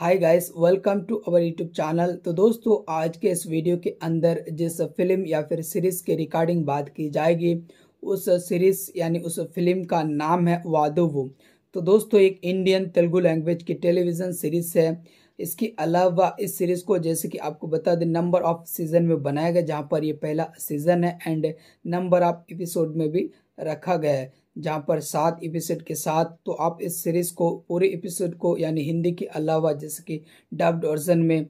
Hi guys welcome to our YouTube channel तो दोस्तों आज के इस वीडियो के अंदर जिस फिल्म या फिर सीरीज़ के रिकॉर्डिंग बात की जाएगी उस सीरीज़ यानी उस फिल्म का नाम है वादोवो तो दोस्तों एक इंडियन तेलुगु लैंग्वेज की टेलीविज़न सीरीज़ है इसके अलावा इस सीरीज़ को जैसे कि आपको बता दें नंबर ऑफ सीज़न में बनाया गया जहाँ पर ये पहला सीज़न है एंड नंबर ऑफ एपिसोड में भी रखा गया है जहाँ पर सात एपिसोड के साथ तो आप इस सीरीज़ को पूरे एपिसोड को यानी हिंदी के अलावा जैसे कि डब्ड वर्जन में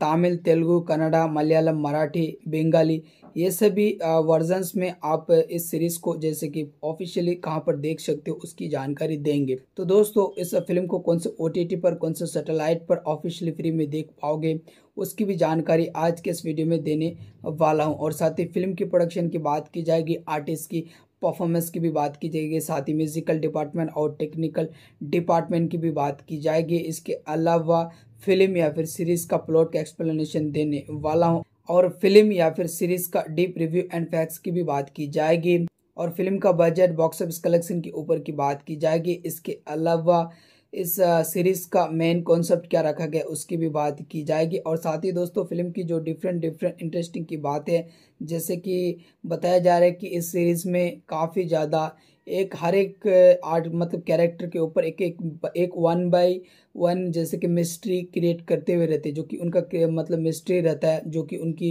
तमिल तेलुगु कन्नड़ा मलयालम मराठी बंगाली ये सभी वर्जन्स में आप इस सीरीज़ को जैसे कि ऑफिशियली कहाँ पर देख सकते हो उसकी जानकारी देंगे तो दोस्तों इस फिल्म को कौन से ओ पर कौन से सेटेलाइट पर ऑफिशियली फ्री में देख पाओगे उसकी भी जानकारी आज के इस वीडियो में देने वाला हूँ और साथ ही फिल्म की प्रोडक्शन की बात की जाएगी आर्टिस्ट की परफॉर्मेंस की भी बात की जाएगी साथ ही म्यूज़िकल डिपार्टमेंट और टेक्निकल डिपार्टमेंट की भी बात की जाएगी इसके अलावा फिल्म या फिर सीरीज़ का प्लॉट का एक्सप्लेनेशन देने वाला हूँ और फिल्म या फिर सीरीज़ का डीप रिव्यू एंड फैक्ट्स की भी बात की जाएगी और फिल्म का बजट बॉक्स ऑफिस कलेक्शन के ऊपर की बात की जाएगी इसके अलावा इस सीरीज़ का मेन कॉन्सेप्ट क्या रखा गया उसकी भी बात की जाएगी और साथ ही दोस्तों फिल्म की जो डिफरेंट डिफरेंट इंटरेस्टिंग की बात है जैसे कि बताया जा रहा है कि इस सीरीज़ में काफ़ी ज़्यादा एक हर एक आर्ट मतलब कैरेक्टर के ऊपर एक एक एक वन बाय वन जैसे कि मिस्ट्री क्रिएट करते हुए रहते जो कि उनका मतलब मिस्ट्री रहता है जो कि उनकी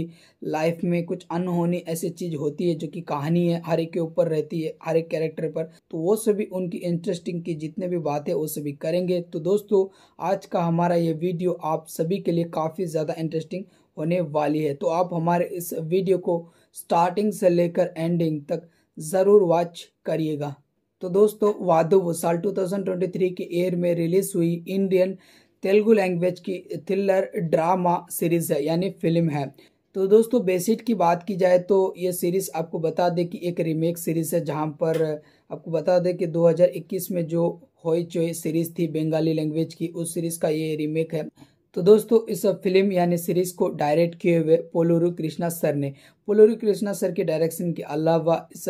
लाइफ में कुछ अनहोनी ऐसी चीज़ होती है जो कि कहानी है हर एक के ऊपर रहती है हर एक कैरेक्टर पर तो वो सभी उनकी इंटरेस्टिंग की जितने भी बातें वो सभी करेंगे तो दोस्तों आज का हमारा ये वीडियो आप सभी के लिए काफ़ी ज़्यादा इंटरेस्टिंग होने वाली है तो आप हमारे इस वीडियो को स्टार्टिंग से लेकर एंडिंग तक ज़रूर वॉच करिएगा तो दोस्तों वादु साल 2023 के एयर में रिलीज हुई इंडियन तेलुगु लैंग्वेज की थ्रिलर ड्रामा सीरीज़ है यानी फिल्म है तो दोस्तों बेसिक की बात की जाए तो ये सीरीज़ आपको बता दें कि एक रीमेक सीरीज़ है जहाँ पर आपको बता दें कि 2021 में जो होई चोई सीरीज़ थी बंगाली लैंग्वेज की उस सीरीज़ का ये रीमेक है तो दोस्तों इस फिल्म यानी सीरीज को डायरेक्ट किए हुए पोलोरू कृष्णा सर ने पोलोरू कृष्णा सर के डायरेक्शन के अलावा इस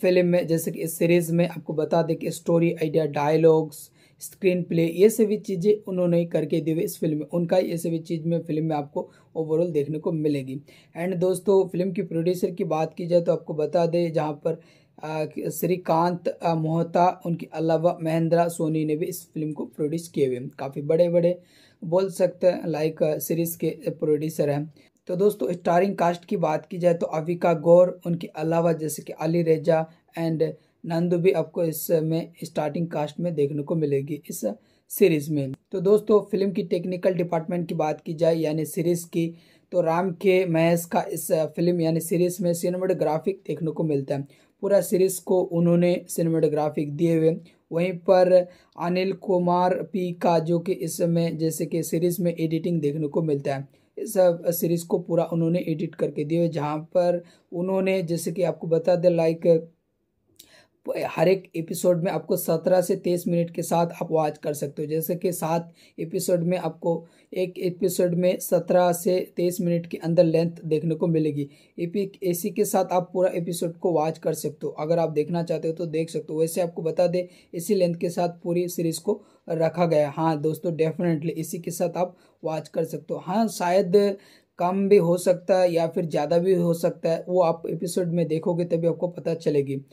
फिल्म में जैसे कि इस सीरीज़ में आपको बता दें कि story idea dialogues screenplay ये सभी चीज़ें उन्होंने करके दी हुई इस फिल्म में उनका ये सभी चीज़ में फिल्म में आपको ओवरऑल देखने को मिलेगी एंड दोस्तों फिल्म की प्रोड्यूसर की बात की जाए तो आपको बता दें जहाँ पर श्रीकांत मोहता उनके अलावा महेंद्रा सोनी ने भी इस फिल्म को प्रोड्यूस किए हुए काफ़ी बड़े बड़े बोल सकते हैं लाइक सीरीज़ uh, के प्रोड्यूसर हैं तो दोस्तों स्टारिंग कास्ट की बात की जाए तो अविका गौर उनके अलावा जैसे कि अली रेजा एंड नंदू भी आपको इसमें स्टार्टिंग कास्ट में देखने को मिलेगी इस सीरीज़ में तो दोस्तों फिल्म की टेक्निकल डिपार्टमेंट की बात की जाए यानी सीरीज़ की तो राम के महेश का इस फिल्म यानी सीरीज़ में सिनेमाटोग्राफिक देखने को मिलता है पूरा सीरीज़ को उन्होंने सिनेमाटोग्राफिक दिए हुए वहीं पर अनिल कुमार पी का जो कि इस समय जैसे कि सीरीज़ में एडिटिंग देखने को मिलता है इस सीरीज़ को पूरा उन्होंने एडिट करके दिया है जहाँ पर उन्होंने जैसे कि आपको बता दें लाइक हर एक एपिसोड में आपको सत्रह से तेईस मिनट के साथ आप वॉच कर सकते हो जैसे कि सात एपिसोड में आपको एक एपिसोड में सत्रह से तेईस मिनट के अंदर लेंथ देखने को मिलेगी एपिक इसी के साथ आप पूरा एपिसोड को वॉच कर सकते हो अगर आप देखना चाहते हो तो देख सकते हो वैसे आपको बता दें इसी लेंथ के साथ पूरी सीरीज़ को रखा गया है हाँ दोस्तों डेफिनेटली इसी के साथ आप वॉच कर सकते हो हाँ शायद कम भी हो सकता है या फिर ज़्यादा भी हो सकता है वो आप एपिसोड में देखोगे तभी आपको पता चलेगी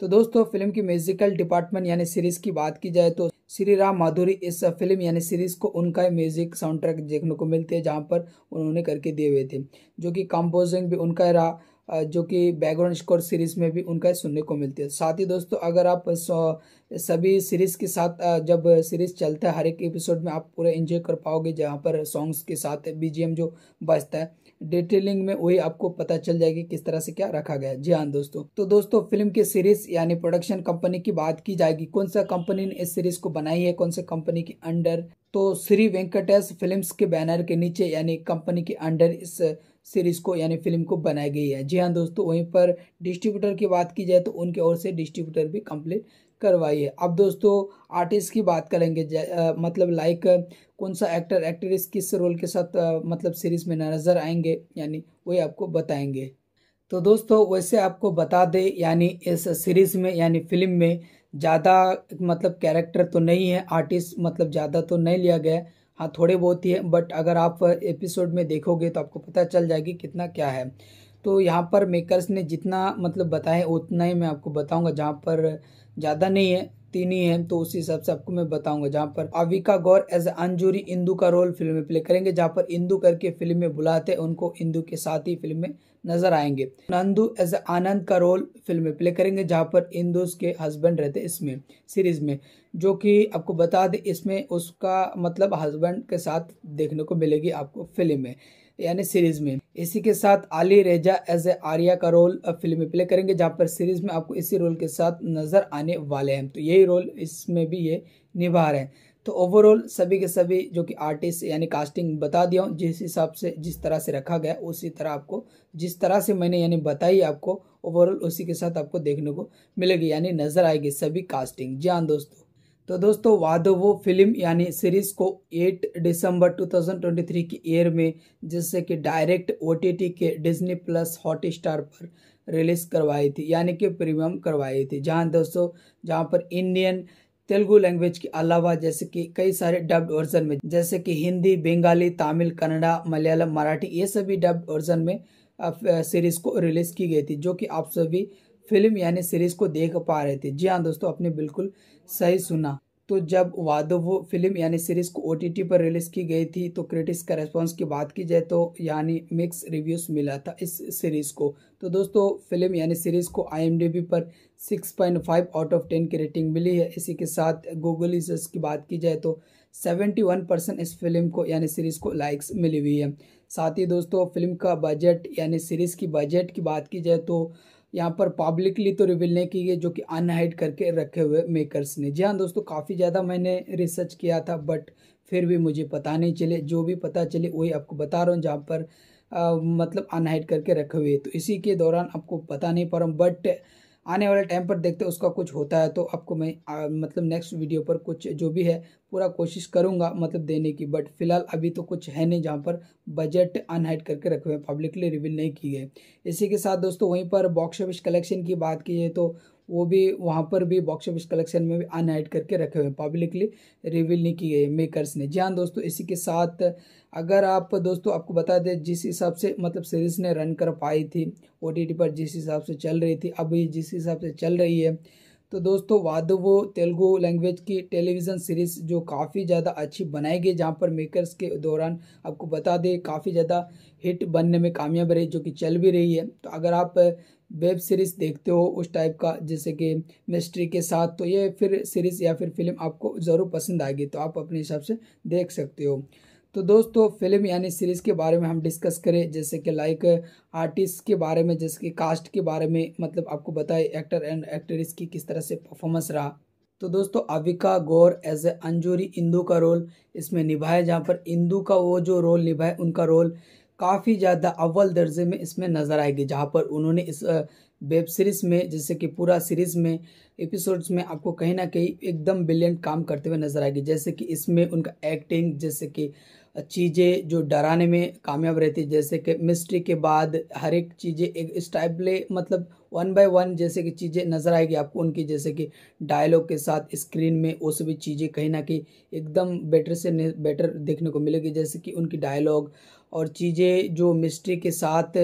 तो दोस्तों फिल्म की म्यूजिकल डिपार्टमेंट यानी सीरीज की बात की जाए तो श्री राम माधुरी इस फिल्म यानी सीरीज को उनका म्यूजिक साउंड ट्रैक देखने को मिलते हैं जहाँ पर उन्होंने करके दिए हुए थे जो कि कंपोजिंग भी उनका रहा जो कि बैकग्राउंड स्कोर सीरीज़ में भी उनका सुनने को मिलती है साथ ही दोस्तों अगर आप सभी सीरीज़ के साथ जब सीरीज़ चलता है हर एक एपिसोड में आप पूरा एंजॉय कर पाओगे जहाँ पर सॉन्ग्स के साथ बीजीएम जो बजता है डिटेलिंग में वही आपको पता चल जाएगी किस तरह से क्या रखा गया जी हाँ दोस्तों तो दोस्तों फिल्म की सीरीज यानी प्रोडक्शन कंपनी की बात की जाएगी कौन सा कंपनी ने इस सीरीज को बनाई है कौन से कंपनी के अंडर तो श्री वेंकटेश फिल्म्स के बैनर के नीचे यानी कंपनी के अंडर इस सीरीज को यानी फिल्म को बनाई गई है जी हाँ दोस्तों वहीं पर डिस्ट्रीब्यूटर की बात की जाए तो उनके ओर से डिस्ट्रीब्यूटर भी कंप्लीट करवाइए अब दोस्तों आर्टिस्ट की बात करेंगे मतलब लाइक कौन सा एक्टर एक्ट्रेस किस रोल के साथ मतलब सीरीज में नज़र आएंगे यानी वही आपको बताएंगे तो दोस्तों वैसे आपको बता दें यानी इस सीरीज़ में यानी फिल्म में ज़्यादा मतलब कैरेक्टर तो नहीं है आर्टिस्ट मतलब ज़्यादा तो नहीं लिया गया है हाँ थोड़े बहुत ही है बट अगर आप एपिसोड में देखोगे तो आपको पता चल जाएगी कितना क्या है तो यहाँ पर मेकर्स ने जितना मतलब बताए उतना ही मैं आपको बताऊँगा जहाँ पर ज़्यादा नहीं है तीन ही है तो उसी हिसाब से आपको मैं बताऊंगा जहाँ पर अविका गौर एज अंजूरी इंदू का रोल फिल्म में प्ले करेंगे जहाँ पर इंदू करके फिल्म में बुलाते हैं उनको इंदू के साथ ही फिल्म में नजर आएंगे नंदू एज आनंद का रोल फिल्म में प्ले करेंगे जहाँ पर इंदू के हस्बैंड रहते इसमें सीरीज में जो कि आपको बता दें इसमें उसका मतलब हस्बैंड के साथ देखने को मिलेगी आपको फिल्म में यानी सीरीज में इसी के साथ आली रेजा एज ए आर्या का रोल फिल्म में प्ले करेंगे जहाँ पर सीरीज में आपको इसी रोल के साथ नजर आने वाले हैं तो यही रोल इसमें भी ये निभा रहे हैं तो ओवरऑल सभी के सभी जो कि आर्टिस्ट यानी कास्टिंग बता दिया हूँ जिस हिसाब से जिस तरह से रखा गया उसी तरह आपको जिस तरह से मैंने यानी बताई आपको ओवरऑल उसी के साथ आपको देखने को मिलेगी यानी नज़र आएगी सभी कास्टिंग जी हाँ दोस्तों तो दोस्तों वादो वो फिल्म यानी सीरीज को 8 दिसंबर 2023 की एयर में जिससे कि डायरेक्ट ओ के डिज्नी प्लस हॉट स्टार पर रिलीज़ करवाई थी यानी कि प्रीमियम करवाई थी जहां दोस्तों जहां पर इंडियन तेलुगु लैंग्वेज के अलावा जैसे कि कई सारे डब्ड वर्जन में जैसे कि हिंदी बंगाली तमिल कन्नड़ा मलयालम मराठी ये सभी डब्ड वर्जन में सीरीज़ को रिलीज़ की गई थी जो कि आप सभी फिल्म यानी सीरीज़ को देख पा रहे थे जी हाँ दोस्तों अपने बिल्कुल सही सुना तो जब वादोवो फिल्म यानी सीरीज को ओटीटी पर रिलीज की गई थी तो क्रिटिक्स का रेस्पॉन्स की बात की जाए तो यानी मिक्स रिव्यूज मिला था इस सीरीज को तो दोस्तों फिल्म यानी सीरीज को आईएमडीबी पर 6.5 आउट ऑफ 10 की रेटिंग मिली है इसी के साथ गूगल यूजर्स की बात की जाए तो 71 परसेंट इस फिल्म को यानी सीरीज को लाइक्स मिली हुई है साथ ही दोस्तों फिल्म का बजट यानी सीरीज की बजट की बात की जाए तो यहाँ पर पब्लिकली तो रिवील नहीं की गई जो कि अनहाइड करके रखे हुए मेकर्स ने जी हाँ दोस्तों काफ़ी ज़्यादा मैंने रिसर्च किया था बट फिर भी मुझे पता नहीं चले जो भी पता चले वही आपको बता रहा हूँ जहाँ पर आ, मतलब अनहाइड करके रखे हुए तो इसी के दौरान आपको पता नहीं पा रहा हूँ बट आने वाले टाइम पर देखते हैं उसका कुछ होता है तो आपको मैं आ, मतलब नेक्स्ट वीडियो पर कुछ जो भी है पूरा कोशिश करूंगा मतलब देने की बट फिलहाल अभी तो कुछ है नहीं जहाँ पर बजट अनहाइड करके रखे हुए हैं पब्लिकली रिवील नहीं की गए इसी के साथ दोस्तों वहीं पर बॉक्स ऑफिस कलेक्शन की बात की जाए तो वो भी वहाँ पर भी बॉक्स ऑफिस कलेक्शन में भी अनहाइड करके रखे हुए हैं पब्लिकली रिवील नहीं की है मेकर्स ने जी हाँ दोस्तों इसी के साथ अगर आप दोस्तों आपको बता दें जिस हिसाब से मतलब सीरीज़ ने रन कर पाई थी ओ पर जिस हिसाब से चल रही थी अभी जिस हिसाब से चल रही है तो दोस्तों वादवो तेलुगु लैंग्वेज की टेलीविज़न सीरीज़ जो काफ़ी ज़्यादा अच्छी बनाई गई जहाँ पर मेकर्स के दौरान आपको बता दें काफ़ी ज़्यादा हिट बनने में कामयाब रही जो कि चल भी रही है तो अगर आप वेब सीरीज़ देखते हो उस टाइप का जैसे कि मिस्ट्री के साथ तो ये फिर सीरीज़ या फिर फिल्म आपको ज़रूर पसंद आएगी तो आप अपने हिसाब से देख सकते हो तो दोस्तों फिल्म यानी सीरीज़ के बारे में हम डिस्कस करें जैसे कि लाइक आर्टिस्ट के बारे में जैसे कि कास्ट के बारे में मतलब आपको बताए एक्टर एंड एक्ट्रेस की किस तरह से परफॉर्मेंस रहा तो दोस्तों अविका गौर एज ए अंजूरी इंदू का रोल इसमें निभाए जहाँ पर इंदू का वो जो रोल निभाए उनका रोल काफ़ी ज़्यादा अव्वल दर्जे में इसमें नज़र आएगी जहाँ पर उन्होंने इस वेब सीरीज़ में जैसे कि पूरा सीरीज़ में एपिसोड्स में आपको कहीं ना कहीं एकदम ब्रिलियंट काम करते हुए नज़र आएगी जैसे कि इसमें उनका एक्टिंग जैसे कि चीज़ें जो डराने में कामयाब रहती है जैसे कि मिस्ट्री के बाद हर एक चीज़ें एक स्टाइपले मतलब वन बाय वन जैसे कि चीज़ें नज़र आएगी आपको उनकी जैसे कि डायलॉग के साथ स्क्रीन में वो सभी चीज़ें कहीं ना कहीं एकदम बेटर से बेटर देखने को मिलेगी जैसे कि उनकी डायलॉग और चीज़ें जो मिस्ट्री के साथ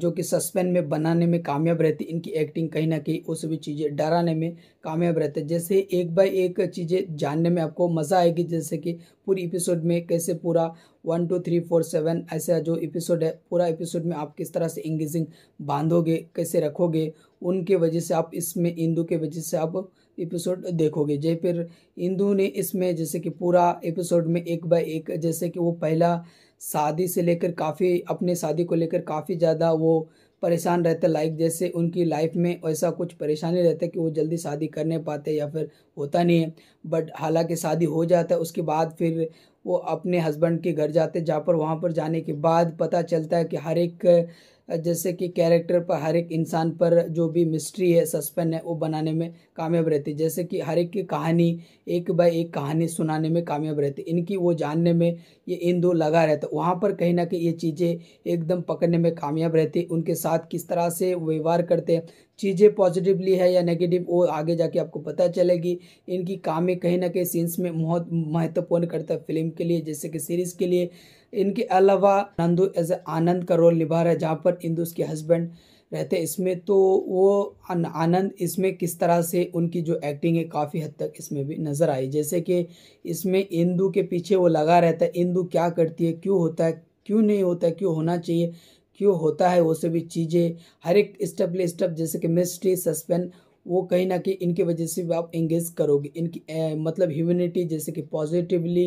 जो कि सस्पेंस में बनाने में कामयाब रहती इनकी एक्टिंग कहीं ना कहीं वो सभी चीज़ें डराने में कामयाब रहते जैसे एक बाय एक चीज़ें जानने में आपको मज़ा आएगी जैसे कि पूरी एपिसोड में कैसे पूरा one two three four seven ऐसा जो एपिसोड है पूरा एपिसोड में आप किस तरह से इंगेजिंग बांधोगे कैसे रखोगे उनके वजह से आप इसमें इंदू के वजह से आप एपिसोड देखोगे जय फिर इंदू ने इसमें जैसे कि पूरा एपिसोड में एक बाय एक जैसे कि वो पहला शादी से लेकर काफ़ी अपने शादी को लेकर काफ़ी ज़्यादा वो परेशान रहते लाइफ जैसे उनकी लाइफ में ऐसा कुछ परेशानी रहता है कि वो जल्दी शादी कर नहीं पाते या फिर होता नहीं है बट हालांकि शादी हो जाता है उसके बाद फिर वो अपने हस्बैंड के घर जाते जहाँ पर वहाँ पर जाने के बाद पता चलता है कि हर एक जैसे कि कैरेक्टर पर हर एक इंसान पर जो भी मिस्ट्री है सस्पेंस है वो बनाने में कामयाब रहती जैसे कि हर एक की कहानी एक बाय एक कहानी सुनाने में कामयाब रहती इनकी वो जानने में ये इन दो लगा रहता वहाँ पर कहीं ना कहीं ये चीज़ें एकदम पकड़ने में कामयाब रहती उनके साथ किस तरह से व्यवहार करते हैं चीज़ें पॉजिटिवली है या नेगेटिव वो आगे जाके आपको पता चलेगी इनकी कामें कहीं ना कहीं सीन्स में बहुत महत्वपूर्ण करता है फिल्म के लिए जैसे कि सीरीज़ के लिए इनके अलावा नंदू एज आनंद का रोल निभा रहा है जहाँ पर इंदू उसके हस्बैंड रहते हैं इसमें तो वो आनंद इसमें किस तरह से उनकी जो एक्टिंग है काफ़ी हद तक इसमें भी नज़र आई जैसे कि इसमें इंदू के पीछे वो लगा रहता है इंदू क्या करती है क्यों होता है क्यों नहीं होता है क्यों होना चाहिए क्यों होता है वो सभी चीज़ें हर एक स्टेप ले स्टेप जैसे कि मिस्ट्री सस्पेंस वो कहीं ना कहीं इनकी वजह से भी आप एंगेज करोगे इनकी ए, मतलब ह्यूमनिटी जैसे कि पॉजिटिवली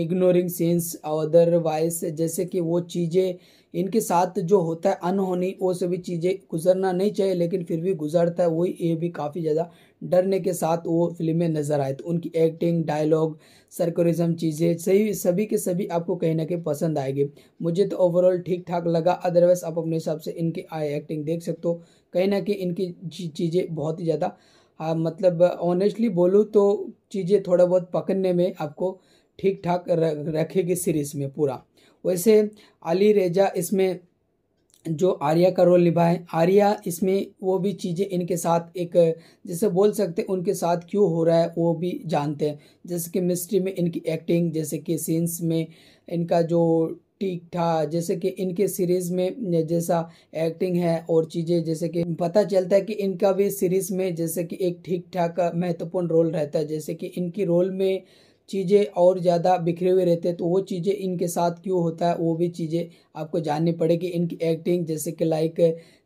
इग्नोरिंग सेंस अदरवाइज जैसे कि वो चीज़ें इनके साथ जो होता है अनहोनी वो सभी चीज़ें गुजरना नहीं चाहिए लेकिन फिर भी गुजरता है वही ये भी काफ़ी ज़्यादा डरने के साथ वो फिल्म में नज़र आए तो उनकी एक्टिंग डायलॉग सरकोरिज्म चीज़ें सही सभी के सभी आपको कहीं ना कहीं पसंद आएगी मुझे तो ओवरऑल ठीक ठाक लगा अदरवाइज आप अपने हिसाब से इनकी एक्टिंग देख सकते हो कहीं ना कहीं इनकी चीज़ें बहुत ही ज़्यादा हाँ, मतलब ऑनेस्टली बोलूँ तो चीज़ें थोड़ा बहुत पकड़ने में आपको ठीक ठाक रखेगी सीरीज़ में पूरा वैसे अली रेजा इसमें जो आर्या का रोल निभा है आर्या इसमें वो भी चीज़ें इनके साथ एक जैसे बोल सकते हैं उनके साथ क्यों हो रहा है वो भी जानते हैं जैसे कि मिस्ट्री में इनकी एक्टिंग जैसे कि सीन्स में इनका जो ठीक ठाक जैसे कि इनके सीरीज़ में जैसा एक्टिंग है और चीज़ें जैसे कि पता चलता है कि इनका भी सीरीज़ में जैसे कि एक ठीक ठाक महत्वपूर्ण रोल रहता है जैसे कि इनकी रोल में चीज़ें और ज़्यादा बिखरे हुए रहते हैं तो वो चीज़ें इनके साथ क्यों होता है वो भी चीज़ें आपको जाननी पड़ेगी इनकी एक्टिंग जैसे कि लाइक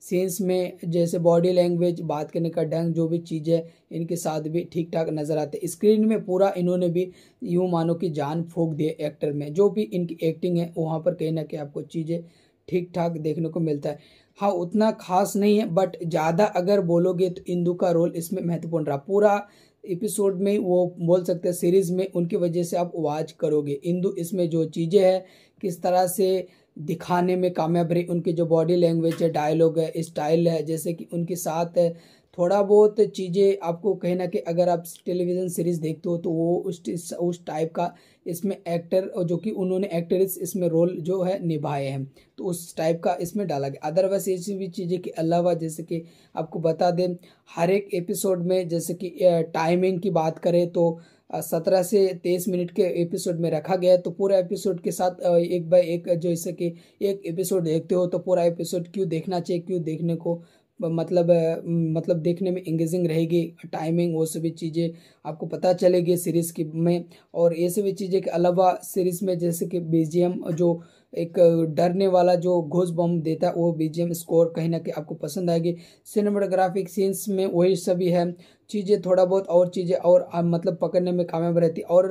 सेंस में जैसे बॉडी लैंग्वेज बात करने का ढंग जो भी चीज़ें इनके साथ भी ठीक ठाक नज़र आते स्क्रीन में पूरा इन्होंने भी यूँ मानो कि जान फूक दिए एक्टर में जो भी इनकी एक्टिंग है वहाँ पर कहीं ना कहीं आपको चीज़ें ठीक ठाक देखने को मिलता है हाँ उतना खास नहीं है बट ज़्यादा अगर बोलोगे तो इंदू का रोल इसमें महत्वपूर्ण रहा पूरा एपिसोड में वो बोल सकते हैं सीरीज़ में उनकी वजह से आप वाच करोगे इंदु इसमें जो चीज़ें हैं किस तरह से दिखाने में कामयाब रही उनकी जो बॉडी लैंग्वेज है डायलॉग है स्टाइल है जैसे कि उनके साथ है थोड़ा बहुत चीज़ें आपको कहना ना अगर आप टेलीविज़न सीरीज़ देखते हो तो वो उस उस टाइप का इसमें एक्टर और जो कि उन्होंने एक्ट्रेस इसमें रोल जो है निभाए हैं तो उस टाइप का इसमें डाला गया अदरवाइज ऐसी भी चीज़ें के अलावा जैसे कि आपको बता दें हर एक एपिसोड में जैसे कि टाइमिंग की बात करें तो सत्रह से तेईस मिनट के एपिसोड में रखा गया है तो पूरा एपिसोड के साथ एक बाय एक जैसे कि एक एपिसोड देखते हो तो पूरा एपिसोड क्यों देखना चाहिए क्यों देखने को मतलब मतलब देखने में इंगेजिंग रहेगी टाइमिंग वो सभी चीज़ें आपको पता चलेगी सीरीज़ की में और ये सभी चीज़ें के अलावा सीरीज़ में जैसे कि बी जो एक डरने वाला जो घोष बम देता है वो बी स्कोर कहीं ना कहीं आपको पसंद आएगी सिनेमाटोग्राफिक सीन्स में वही सभी है चीज़ें थोड़ा बहुत और चीज़ें और आ, मतलब पकड़ने में कामयाब रहती और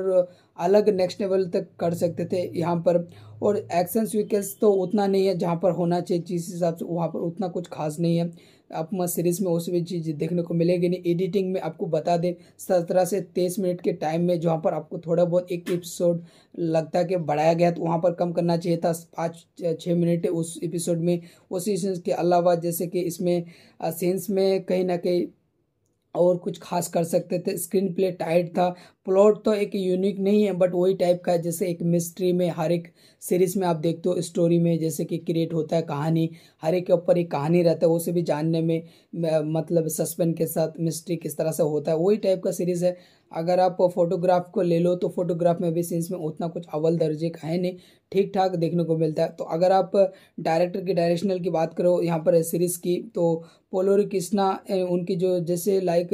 अलग नेक्स्ट लेवल तक कर सकते थे यहाँ पर और एक्शन स्वीकेंस तो उतना नहीं है जहाँ पर होना चाहिए जिस हिसाब से वहाँ पर उतना कुछ खास नहीं है आपको सीरीज़ में उसमें चीज़ देखने को मिलेगी नहीं एडिटिंग में आपको बता दें सत्रह से तेईस मिनट के टाइम में जहाँ पर आपको थोड़ा बहुत एक एपिसोड लगता है कि बढ़ाया गया तो वहाँ पर कम करना चाहिए था पाँच छः मिनट उस एपिसोड में उसी सीन्स के अलावा जैसे कि इसमें सीन्स में कहीं ना कहीं और कुछ खास कर सकते थे स्क्रीन प्ले टाइट था प्लॉट तो एक यूनिक नहीं है बट वही टाइप का है जैसे एक मिस्ट्री में हर एक सीरीज में आप देखते हो स्टोरी में जैसे कि क्रिएट होता है कहानी हर एक के ऊपर एक कहानी रहता है उसे भी जानने में मतलब सस्पेंस के साथ मिस्ट्री किस तरह से होता है वही टाइप का सीरीज़ है अगर आप फोटोग्राफ को ले लो तो फोटोग्राफ में भी सीन्स में उतना कुछ अव्वल दर्जे का है नहीं ठीक ठाक देखने को मिलता है तो अगर आप डायरेक्टर के डायरेक्शनल की बात करो यहाँ पर सीरीज़ की तो पोलोरी कृष्णा उनकी जो जैसे लाइक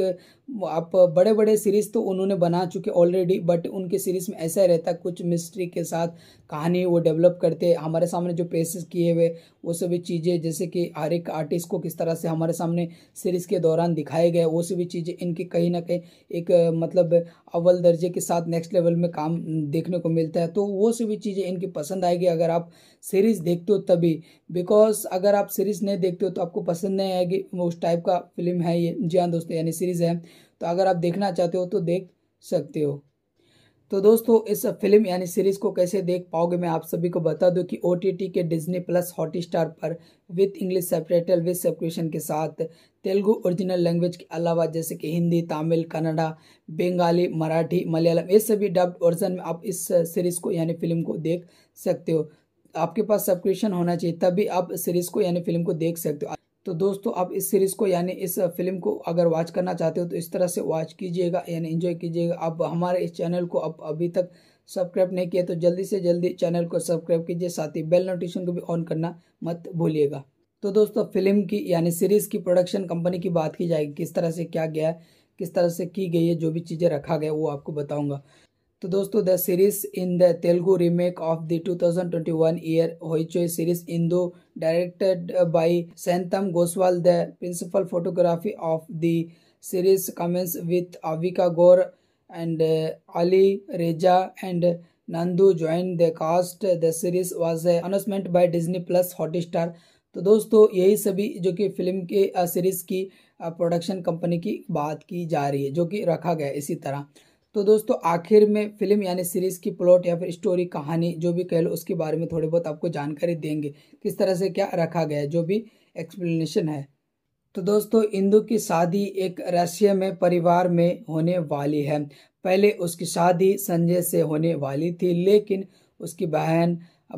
आप बड़े बड़े सीरीज़ तो उन्होंने बना चुके ऑलरेडी बट उनके सीरीज़ में ऐसा ही रहता कुछ मिस्ट्री के साथ कहानी वो डेवलप करते हमारे सामने जो पेशेस किए हुए वो सभी चीज़ें जैसे कि हर एक आर्टिस्ट को किस तरह से हमारे सामने सीरीज़ के दौरान दिखाए गए वो सभी चीज़ें इनकी कहीं ना कहीं एक मतलब अव्वल दर्जे के साथ नेक्स्ट लेवल में काम देखने को मिलता है तो वो सभी चीज़ें इनकी पसंद आएगी अगर आप सीरीज़ देखते हो तभी बिकॉज अगर आप सीरीज़ नहीं देखते हो तो आपको पसंद नहीं आएगी उस टाइप का फिल्म है ये जी हाँ दोस्तों यानी सीरीज़ है तो अगर आप देखना चाहते हो तो देख सकते हो तो दोस्तों इस फिल्म यानी सीरीज को कैसे देख पाओगे मैं आप सभी को बता दूं कि ओ के डिज्नी प्लस हॉटस्टार पर with English subtitle with subscription के साथ तेलुगु ओरिजिनल लैंग्वेज के अलावा जैसे कि हिंदी तमिल कन्नड़ा बंगाली मराठी मलयालम ये सभी डब्ड वर्जन में आप इस सीरीज़ को यानी फिल्म को देख सकते हो आपके पास सब्सक्रिप्शन होना चाहिए तभी आप सीरीज़ को यानी फिल्म को देख सकते हो तो दोस्तों आप इस सीरीज़ को यानी इस फिल्म को अगर वॉच करना चाहते हो तो इस तरह से वॉच कीजिएगा यानी इन्जॉय कीजिएगा आप हमारे इस चैनल को अब अभी तक सब्सक्राइब नहीं किया तो जल्दी से जल्दी चैनल को सब्सक्राइब कीजिए साथ ही बेल नोटिफिकेशन को भी ऑन करना मत भूलिएगा तो दोस्तों फिल्म की यानी सीरीज़ की प्रोडक्शन कंपनी की बात की जाएगी किस तरह से क्या गया है किस तरह से की गई है जो भी चीज़ें रखा गया वो आपको बताऊंगा तो दोस्तों the series in the Telugu remake of the 2021 year Hoichoi series इन दो directed by Saintam Goswal the principal photography of the series commence with Avika Gaur and Ali Reza and Nandu join the cast the series was announcement by Disney plus Hotstar तो दोस्तों यही सभी जो कि film के series uh, की production uh, company की बात की जा रही है जो कि रखा गया इसी तरह तो दोस्तों आखिर में फिल्म यानी सीरीज़ की प्लॉट या फिर स्टोरी कहानी जो भी कह लो उसके बारे में थोड़ी बहुत आपको जानकारी देंगे किस तरह से क्या रखा गया है जो भी एक्सप्लेनेशन है तो दोस्तों इंदु की शादी एक रशिया में परिवार में होने वाली है पहले उसकी शादी संजय से होने वाली थी लेकिन उसकी बहन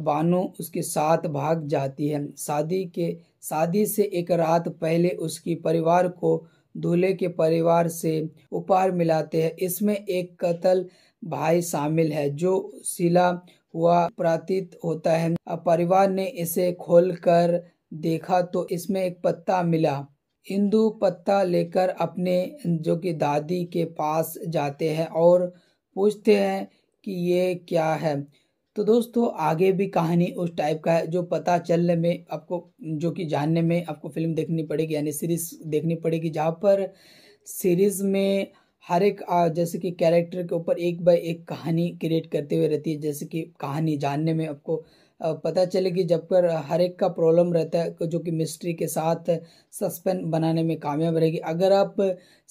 बानो उसके साथ भाग जाती है शादी के शादी से एक रात पहले उसकी परिवार को दूल्हे के परिवार से उपहार मिलाते हैं इसमें एक कतल भाई शामिल है जो सिला हुआ प्रतीत होता है परिवार ने इसे खोलकर देखा तो इसमें एक पत्ता मिला इंदु पत्ता लेकर अपने जो कि दादी के पास जाते हैं और पूछते हैं कि ये क्या है तो दोस्तों आगे भी कहानी उस टाइप का है जो पता चलने में आपको जो कि जानने में आपको फिल्म देखनी पड़ेगी यानी सीरीज देखनी पड़ेगी जहाँ पर सीरीज में हर एक जैसे कि कैरेक्टर के ऊपर एक बाय एक कहानी क्रिएट करते हुए रहती है जैसे कि कहानी जानने में आपको पता चले कि जब पर हर एक का प्रॉब्लम रहता है जो कि मिस्ट्री के साथ सस्पेंस बनाने में कामयाब रहेगी अगर आप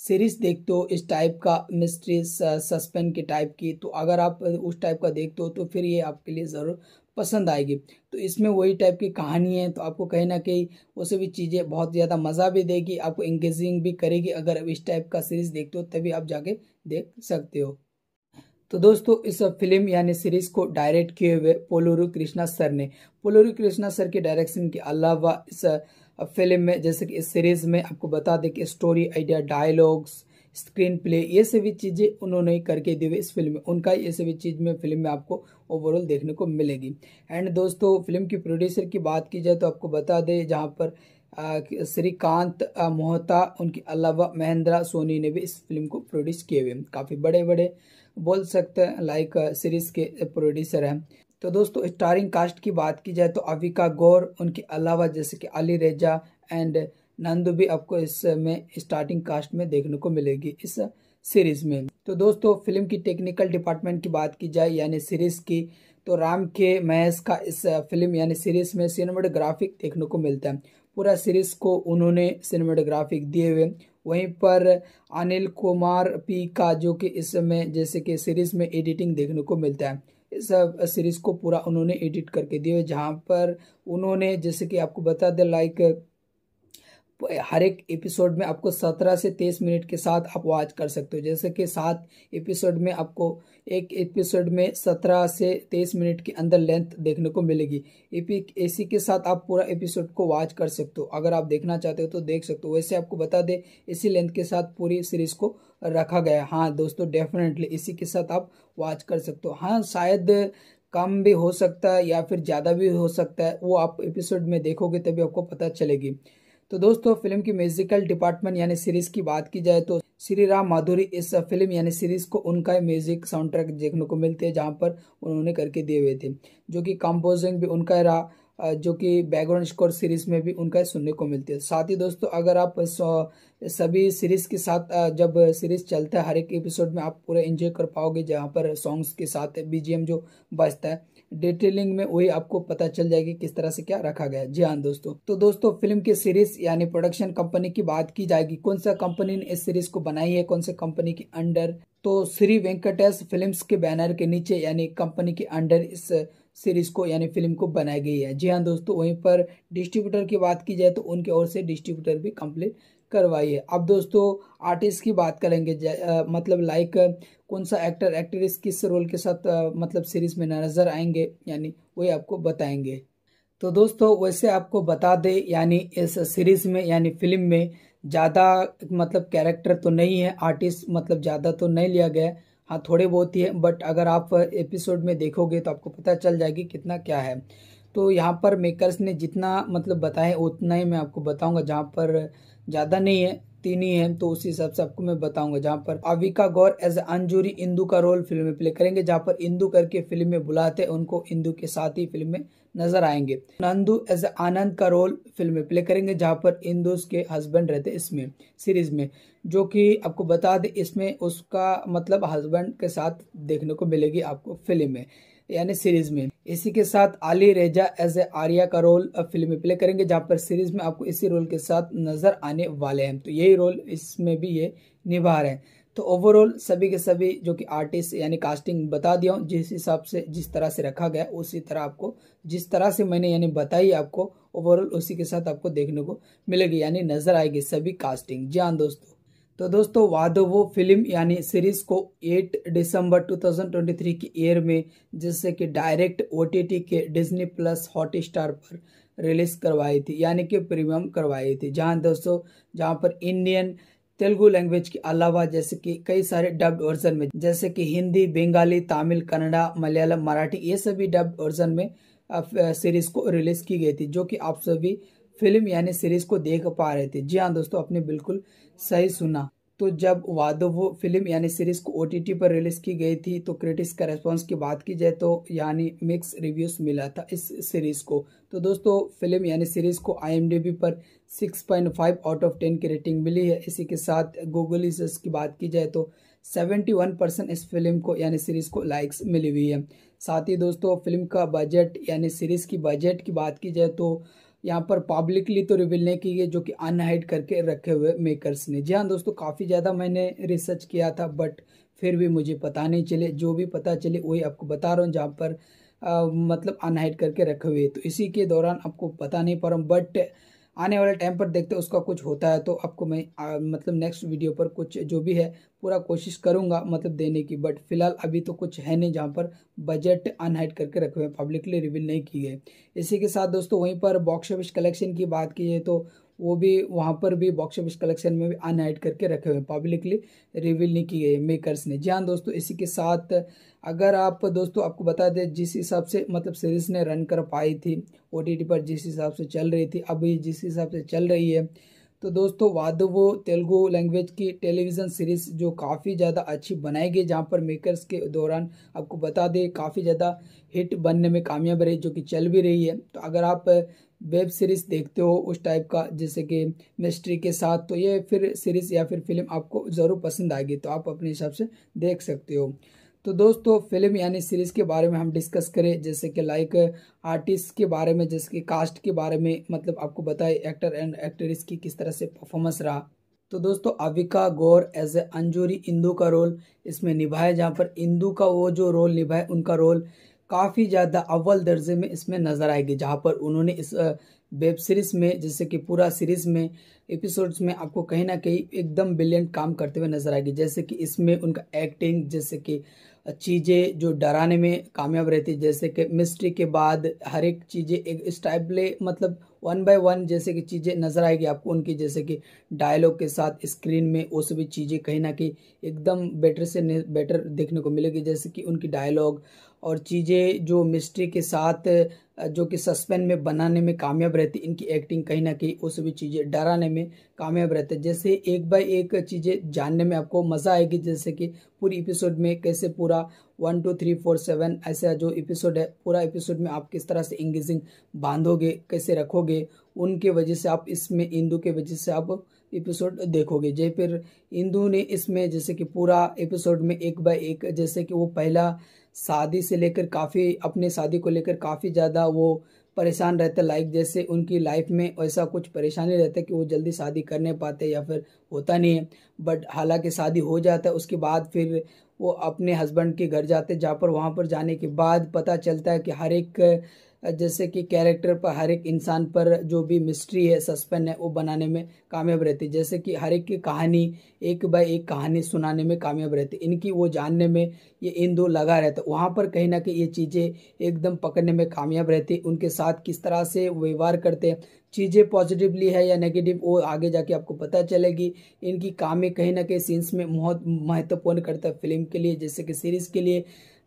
सीरीज देखते हो इस टाइप का मिस्ट्री सस्पेंस के टाइप की तो अगर आप उस टाइप का देखते हो तो फिर ये आपके लिए ज़रूर पसंद आएगी तो इसमें वही टाइप की कहानी है तो आपको कहीं ना कहीं वो सभी चीज़ें बहुत ज़्यादा मज़ा भी देगी आपको इंगेजिंग भी करेगी अगर आप इस टाइप का सीरीज़ देखते हो तभी आप जाके देख सकते हो तो दोस्तों इस फिल्म यानी सीरीज को डायरेक्ट किए हुए पोलोरू कृष्णा सर ने पोलोरू कृष्णा सर के डायरेक्शन के अलावा इस फिल्म में जैसे कि इस सीरीज में आपको बता दें कि story idea dialogues screenplay ये सभी चीज़ें उन्होंने करके दी हुई इस फिल्म में उनका ये सभी चीज़ में फिल्म में आपको ओवरऑल देखने को मिलेगी एंड दोस्तों फिल्म की प्रोड्यूसर की बात की जाए तो आपको बता दें जहाँ पर श्रीकांत मोहता उनके अलावा महेंद्रा सोनी ने भी इस फिल्म को प्रोड्यूस किए हुए काफ़ी बड़े बड़े बोल सकते हैं लाइक सीरीज uh, के प्रोड्यूसर हैं तो दोस्तों स्टारिंग कास्ट की बात की जाए तो अविका गौर उनके अलावा जैसे कि अली रेजा एंड नंदू भी आपको इसमें स्टार्टिंग कास्ट में देखने को मिलेगी इस सीरीज में तो दोस्तों फिल्म की टेक्निकल डिपार्टमेंट की बात की जाए यानी सीरीज की तो राम के महेश का इस फिल्म यानी सीरीज में सिनेमाटोग्राफिक देखने को मिलता है पूरा सीरीज को उन्होंने सिनेमाटोग्राफिक दिए हुए वहीं पर अनिल कुमार पी का जो कि इस समय जैसे कि सीरीज़ में एडिटिंग देखने को मिलता है इस सीरीज़ को पूरा उन्होंने एडिट करके दिया जहाँ पर उन्होंने जैसे कि आपको बता दें लाइक हर एक एपिसोड में आपको सत्रह से तेईस मिनट के साथ आप वॉच कर सकते हो जैसे कि सात एपिसोड में आपको एक एपिसोड में सत्रह से तेईस मिनट के अंदर लेंथ देखने को मिलेगी इसी के साथ आप पूरा एपिसोड को वॉच कर सकते हो अगर आप देखना चाहते हो तो देख सकते हो वैसे आपको बता दें इसी लेंथ के साथ पूरी सीरीज़ को रखा गया है हाँ दोस्तों डेफिनेटली इसी के साथ आप वॉच कर सकते हो हाँ शायद कम भी हो सकता है या फिर ज़्यादा भी हो सकता है वो आप एपिसोड में देखोगे तभी आपको पता चलेगी तो दोस्तों फिल्म की म्यूजिकल डिपार्टमेंट यानी सीरीज की बात की जाए तो श्री राम माधुरी इस फिल्म यानी सीरीज को उनका म्यूजिक साउंड ट्रैक देखने को मिलते हैं जहाँ पर उन्होंने करके दिए हुए थे जो कि कंपोजिंग भी उनका रहा जो कि बैकग्राउंड स्कोर सीरीज में भी उनका सुनने को मिलती है साथ ही दोस्तों अगर आप सभी सीरीज के साथ जब सीरीज चलता है हर एक एपिसोड में आप पूरा एंजॉय कर पाओगे जहाँ पर सॉन्ग्स के साथ बीजीएम जो बजता है डिटेलिंग में वही आपको पता चल जाएगी किस तरह से क्या रखा गया जी हाँ दोस्तों तो दोस्तों फिल्म की सीरीज यानी प्रोडक्शन कंपनी की बात की जाएगी कौन सा कंपनी ने इस सीरीज को बनाई है कौन सा कंपनी के अंडर तो श्री वेंकटेश फिल्म्स के बैनर के नीचे यानी कंपनी के अंडर इस सीरीज को यानी फिल्म को बनाई गई है जी हाँ दोस्तों वहीं पर डिस्ट्रीब्यूटर की बात की जाए तो उनके ओर से डिस्ट्रीब्यूटर भी कंप्लीट करवाई है अब दोस्तों आर्टिस्ट की बात करेंगे आ, मतलब लाइक कौन सा एक्टर एक्ट्रेस किस रोल के साथ आ, मतलब सीरीज में नजर आएंगे यानी वही आपको बताएंगे तो दोस्तों वैसे आपको बता दे यानी इस सीरीज में यानी फिल्म में ज़्यादा मतलब कैरेक्टर तो नहीं है आर्टिस्ट मतलब ज़्यादा तो नहीं लिया गया हाँ थोड़े बहुत ही है बट अगर आप एपिसोड में देखोगे तो आपको पता चल जाएगी कितना क्या है तो यहाँ पर मेकर्स ने जितना मतलब बताया उतना ही मैं आपको बताऊँगा जहाँ पर ज़्यादा नहीं है तीन ही हैं तो उसी हिसाब से आपको मैं बताऊंगा जहां पर अविका गौर एज अंजूरी इंदू का रोल फिल्म में प्ले करेंगे जहाँ पर इंदू करके फिल्म में बुलाते उनको इंदू के साथ ही फिल्म में नजर आएंगे नंदू एज आनंद का रोल फिल्म में प्ले करेंगे जहाँ पर इंदू के हस्बैंड रहते इसमें सीरीज में जो कि आपको बता दें इसमें उसका मतलब हस्बैंड के साथ देखने को मिलेगी आपको फिल्म में यानी सीरीज में इसी के साथ आली रेजा एज ए आर्या का रोल फिल्म में प्ले करेंगे जहाँ पर सीरीज में आपको इसी रोल के साथ नजर आने वाले हैं तो यही रोल इसमें भी ये निभा रहे हैं तो ओवरऑल सभी के सभी जो कि आर्टिस्ट यानी कास्टिंग बता दिया हूँ जिस हिसाब से जिस तरह से रखा गया उसी तरह आपको जिस तरह से मैंने यानी बताई आपको ओवरऑल उसी के साथ आपको देखने को मिलेगी यानी नजर आएगी सभी कास्टिंग जी हाँ दोस्तों तो दोस्तों वादो वो फिल्म यानी सीरीज को 8 दिसंबर 2023 की एयर में जिससे कि डायरेक्ट ओ के डिज्नी प्लस हॉट स्टार पर रिलीज करवाई थी यानी कि प्रीमियम करवाई थी जहां दोस्तों जहां पर इंडियन तेलुगु लैंग्वेज के अलावा जैसे कि कई सारे डब्ड वर्जन में जैसे कि हिंदी बंगाली तमिल कन्नड़ा मलयालम मराठी ये सभी डब्ड वर्जन में सीरीज को रिलीज की गई थी जो कि आप सभी फिल्म यानी सीरीज को देख पा रहे थे जी हाँ दोस्तों अपने बिल्कुल सही सुना तो जब वादो वो फिल्म यानी सीरीज को ओटीटी पर रिलीज की गई थी तो क्रिटिक्स का रेस्पॉन्स की बात की जाए तो यानी मिक्स रिव्यूज मिला था इस सीरीज को तो दोस्तों फिल्म यानी सीरीज को आईएमडीबी पर 6.5 आउट ऑफ 10 की रेटिंग मिली है इसी के साथ गूगल यूजर्स की बात की जाए तो 71 परसेंट इस फिल्म को यानी सीरीज़ को लाइक्स मिली हुई है साथ ही दोस्तों फिल्म का बजट यानी सीरीज़ की बजट की बात की जाए तो यहाँ पर पब्लिकली तो रिविल नहीं की है जो कि अनहाइड करके रखे हुए मेकर्स ने जी हाँ दोस्तों काफ़ी ज़्यादा मैंने रिसर्च किया था बट फिर भी मुझे पता नहीं चले जो भी पता चले वही आपको बता रहा हूँ जहाँ पर आ, मतलब अनहाइड करके रखे हुए तो इसी के दौरान आपको पता नहीं पा रहा हूँ बट आने वाले टाइम पर देखते हैं उसका कुछ होता है तो आपको मैं आ, मतलब नेक्स्ट वीडियो पर कुछ जो भी है पूरा कोशिश करूँगा मतलब देने की बट फिलहाल अभी तो कुछ है नहीं जहाँ पर बजट अनहाइड करके रखे हुए पब्लिकली रिवील नहीं की गए इसी के साथ दोस्तों वहीं पर बॉक्स ऑफिस कलेक्शन की बात की जाए तो वो भी वहाँ पर भी बॉक्स ऑफिस कलेक्शन में भी अनहाइड करके रखे हुए पब्लिकली रिवील नहीं की गई मेकर्स ने जी हाँ दोस्तों इसी के साथ अगर आप दोस्तों आपको बता दें जिस हिसाब से मतलब सीरीज़ ने रन कर पाई थी ओ पर जिस हिसाब से चल रही थी अभी जिस हिसाब से चल रही है तो दोस्तों वादवो तेलुगु लैंग्वेज की टेलीविज़न सीरीज़ जो काफ़ी ज़्यादा अच्छी बनाई गई जहाँ पर मेकर्स के दौरान आपको बता दें काफ़ी ज़्यादा हिट बनने में कामयाब रही जो कि चल भी रही है तो अगर आप वेब सीरीज़ देखते हो उस टाइप का जैसे कि मिस्ट्री के साथ तो ये फिर सीरीज़ या फिर फिल्म आपको ज़रूर पसंद आएगी तो आप अपने हिसाब से देख सकते हो तो दोस्तों फिल्म यानी सीरीज़ के बारे में हम डिस्कस करें जैसे कि लाइक आर्टिस्ट के बारे में जैसे कि कास्ट के बारे में मतलब आपको बताए एक्टर एंड एक्ट्रेस की किस तरह से परफॉर्मेंस रहा तो दोस्तों अविका गौर एज ए अंजूरी इंदू का रोल इसमें निभाया जहाँ पर इंदू का वो जो रोल निभाए उनका रोल काफ़ी ज़्यादा अव्वल दर्जे में इसमें नज़र आएगी जहाँ पर उन्होंने इस वेब सीरीज़ में जैसे कि पूरा सीरीज़ में एपिसोड्स में आपको कहीं ना कहीं एकदम ब्रिलियंट काम करते हुए नज़र आएगी जैसे कि इसमें उनका एक्टिंग जैसे कि चीज़ें जो डराने में कामयाब रहती है जैसे कि मिस्ट्री के बाद हर एक चीज़ें एक स्टाइपले मतलब वन बाय वन जैसे कि चीज़ें नज़र आएगी आपको उनकी जैसे कि डायलॉग के साथ स्क्रीन में वो सभी चीज़ें कहीं ना कहीं एकदम बेटर से बेटर देखने को मिलेगी जैसे कि उनकी डायलॉग और चीज़ें जो मिस्ट्री के साथ जो कि सस्पेंस में बनाने में कामयाब रहती इनकी एक्टिंग कहीं ना कहीं वो सभी चीज़ें डराने में कामयाब रहते जैसे एक बाय एक चीज़ें जानने में आपको मज़ा आएगी जैसे कि पूरी एपिसोड में कैसे पूरा one two three four seven ऐसा जो एपिसोड है पूरा एपिसोड में आप किस तरह से इंगेजिंग बांधोगे कैसे रखोगे उनके वजह से आप इसमें इंदू के वजह से आप एपिसोड देखोगे जय फिर इंदू ने इसमें जैसे कि पूरा एपिसोड में एक बाय एक जैसे कि वो पहला शादी से लेकर काफ़ी अपने शादी को लेकर काफ़ी ज़्यादा वो परेशान रहते लाइक जैसे उनकी लाइफ में ऐसा कुछ परेशानी रहता है कि वो जल्दी शादी कर नहीं पाते या फिर होता नहीं है बट हालांकि शादी हो जाता है उसके बाद फिर वो अपने हस्बैंड के घर जाते जहाँ पर वहाँ पर जाने के बाद पता चलता है कि हर एक जैसे कि कैरेक्टर पर हर एक इंसान पर जो भी मिस्ट्री है सस्पेंस है वो बनाने में कामयाब रहती है जैसे कि हर एक की कहानी एक बाय एक कहानी सुनाने में कामयाब रहती इनकी वो जानने में ये इन दो लगा रहता है वहाँ पर कहीं ना कहीं ये चीज़ें एकदम पकड़ने में कामयाब रहती उनके साथ किस तरह से व्यवहार करते हैं चीज़ें पॉजिटिवली है या नेगेटिव वो आगे जाके आपको पता चलेगी इनकी कामें कहीं ना कहीं सीन्स में बहुत महत्वपूर्ण करता है फिल्म के लिए जैसे कि सीरीज़ के लिए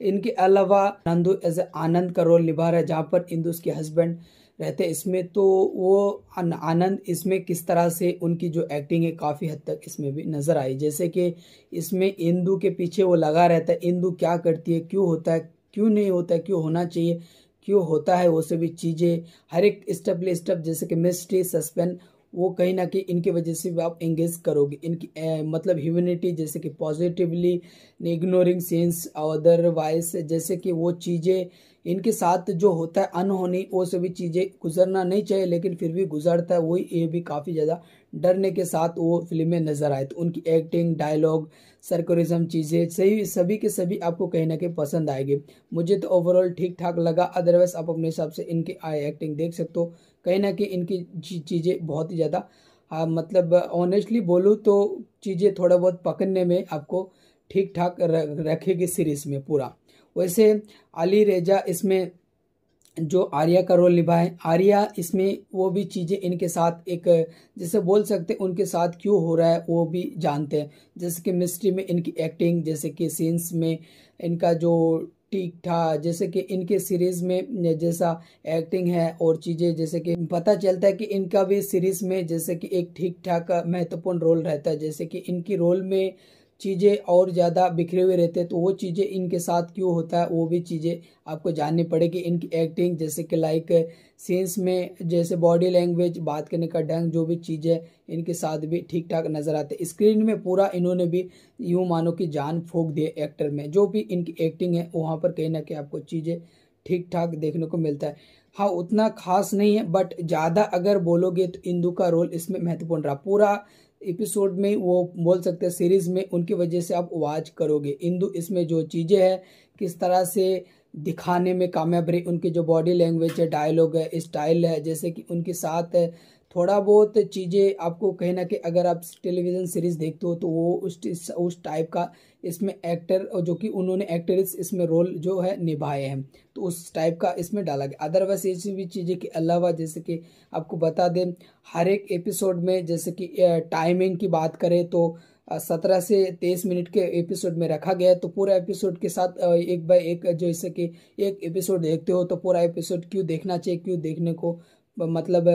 इनके अलावा नंदू एज आनंद का रोल निभा रहा है जहाँ पर इंदु उसके हस्बैंड रहते इसमें तो वो आनंद इसमें किस तरह से उनकी जो एक्टिंग है काफ़ी हद तक इसमें भी नज़र आई जैसे कि इसमें इंदु के पीछे वो लगा रहता है इंदु क्या करती है क्यों होता है क्यों नहीं होता है क्यों होना चाहिए क्यों होता है वो सभी चीज़ें हर एक स्टेप ले स्टेप जैसे कि मिस्ट्री सस्पेंस वो कहीं ना कहीं इनकी वजह से भी आप एंगेज करोगे इनकी ए, मतलब ह्यूमनिटी जैसे कि पॉजिटिवली इग्नोरिंग सेंस और वाइस जैसे कि वो चीज़ें इनके साथ जो होता है अनहोनी वो सभी चीज़ें गुजरना नहीं चाहिए लेकिन फिर भी गुजरता है वही ये भी काफ़ी ज़्यादा डरने के साथ वो फिल्में नज़र आए तो उनकी एक्टिंग डायलॉग सरकोरिज्म चीज़ें सही सभी के सभी आपको कहीं ना कहीं पसंद आएगी मुझे तो ओवरऑल ठीक ठाक लगा अदरवाइज़ आप अपने हिसाब से इनकी एक्टिंग देख सकते हो कहीं ना कहीं इनकी चीज़ें बहुत ही ज़्यादा मतलब ऑनेस्टली बोलूँ तो चीज़ें थोड़ा बहुत पकड़ने में आपको ठीक ठाक रखेगी सीरीज़ में पूरा वैसे अली रेजा इसमें जो आर्या का रोल निभाए आर्या इसमें वो भी चीज़ें इनके साथ एक जैसे बोल सकते उनके साथ क्यों हो रहा है वो भी जानते हैं जैसे कि मिस्ट्री में इनकी एक्टिंग जैसे कि सीन्स में इनका जो ठीक था जैसे कि इनके सीरीज़ में जैसा एक्टिंग है और चीज़ें जैसे कि पता चलता है कि इनका भी सीरीज़ में जैसे कि एक ठीक ठाक महत्वपूर्ण रोल रहता है जैसे कि इनकी रोल में चीज़ें और ज़्यादा बिखरे हुए रहते हैं तो वो चीज़ें इनके साथ क्यों होता है वो भी चीज़ें आपको जाननी पड़ेगी इनकी एक्टिंग जैसे कि लाइक सेंस में जैसे बॉडी लैंग्वेज बात करने का ढंग जो भी चीज़ें इनके साथ भी ठीक ठाक नज़र आते स्क्रीन में पूरा इन्होंने भी यूँ मानो कि जान फूक दिए एक्टर में जो भी इनकी एक्टिंग है वहाँ पर कहीं ना कहीं आपको चीज़ें ठीक ठाक देखने को मिलता है हाँ उतना खास नहीं है बट ज़्यादा अगर बोलोगे तो इंदू का रोल इसमें महत्वपूर्ण रहा पूरा एपिसोड में वो बोल सकते हैं सीरीज़ में उनकी वजह से आप वॉच करोगे इंदु इसमें जो चीज़ें हैं किस तरह से दिखाने में कामयाब रही उनकी जो बॉडी लैंग्वेज है डायलॉग है स्टाइल है जैसे कि उनके साथ है थोड़ा बहुत चीज़ें आपको कहीं ना कहीं अगर आप टेलीविज़न सीरीज़ देखते हो तो वो उस उस टाइप का इसमें एक्टर जो कि उन्होंने एक्ट्रेस इसमें रोल जो है निभाए हैं तो उस टाइप का इसमें डाला गया अदरवाइज ये भी चीज़ें के अलावा जैसे कि आपको बता दें हर एक एपिसोड में जैसे कि टाइमिंग की बात करें तो सत्रह से तेईस मिनट के एपिसोड में रखा गया है तो पूरा एपिसोड के साथ एक बाय एक जैसे कि एक एपिसोड देखते हो तो पूरा एपिसोड क्यों देखना चाहिए क्यों देखने को मतलब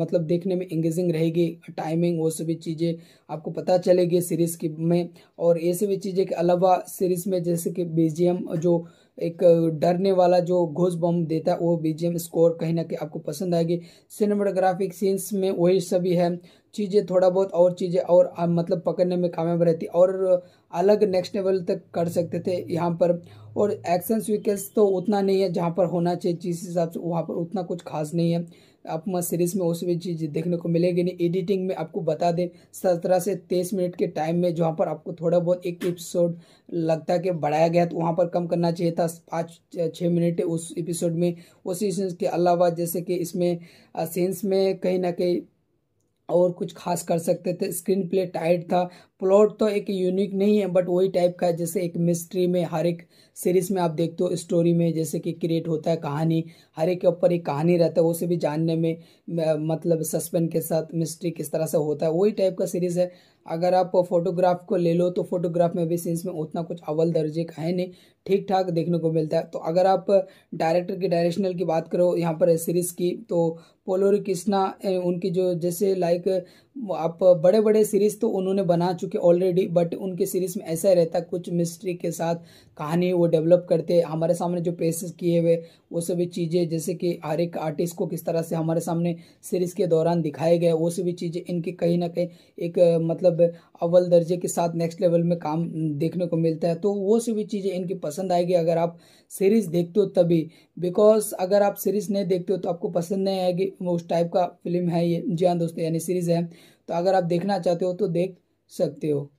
मतलब देखने में इंगेजिंग रहेगी टाइमिंग वो सभी चीज़ें आपको पता चलेगी सीरीज़ की में और ये सभी चीज़ें के अलावा सीरीज़ में जैसे कि बी जो एक डरने वाला जो घोष बम देता है वो बीजीएम स्कोर कहीं ना कहीं आपको पसंद आएगी सिनेमाटोग्राफिक सीन्स में वही सभी है चीज़ें थोड़ा बहुत और चीज़ें और मतलब पकड़ने में कामयाब रहती और अलग नेक्स्ट लेवल तक कर सकते थे यहाँ पर और एक्शन स्वीकेंस तो उतना नहीं है जहाँ पर होना चाहिए जिस हिसाब से वहाँ पर उतना कुछ खास नहीं है आप सीरीज में उस भी चीज़ देखने को मिलेगी नहीं एडिटिंग में आपको बता दें सत्रह से तेईस मिनट के टाइम में जहाँ पर आपको थोड़ा बहुत एक एपिसोड लगता है कि बढ़ाया गया तो वहाँ पर कम करना चाहिए था पाँच छः मिनट उस एपिसोड में उसी के अलावा जैसे कि इसमें सीन्स में कहीं ना कहीं और कुछ खास कर सकते थे स्क्रीन प्ले टाइट था प्लॉट तो एक यूनिक नहीं है बट वही टाइप का है जैसे एक मिस्ट्री में हर एक सीरीज में आप देखते हो स्टोरी में जैसे कि क्रिएट होता है कहानी हर एक के ऊपर एक कहानी रहता है उसे भी जानने में मतलब सस्पेंस के साथ मिस्ट्री किस तरह से होता है वही टाइप का सीरीज़ है अगर आप फोटोग्राफ को ले लो तो फोटोग्राफ में भी सीरीज में उतना कुछ अव्वल दर्जे का है नहीं ठीक ठाक देखने को मिलता है तो अगर आप डायरेक्टर की डायरेक्शनल की बात करो यहाँ पर सीरीज़ की तो पोलोरी कृष्णा उनकी जो जैसे लाइक आप बड़े बड़े सीरीज़ तो उन्होंने बना चुके ऑलरेडी बट उनके सीरीज़ में ऐसा रहता कुछ मिस्ट्री के साथ कहानी वो डेवलप करते हमारे सामने जो पेशेस किए हुए वो सभी चीज़ें जैसे कि हर एक आर्टिस्ट को किस तरह से हमारे सामने सीरीज़ के दौरान दिखाए गए वो सभी चीज़ें इनकी कहीं ना कहीं एक मतलब अव्वल दर्जे के साथ नेक्स्ट लेवल में काम देखने को मिलता है तो वो सभी चीज़ें इनकी पसंद आएगी अगर आप सीरीज़ देखते हो तभी बिकॉज अगर आप सीरीज़ नहीं देखते हो तो आपको पसंद नहीं आएगी उस टाइप का फिल्म है ये जी हाँ दोस्तों यानी सीरीज़ है तो अगर आप देखना चाहते हो तो देख सकते हो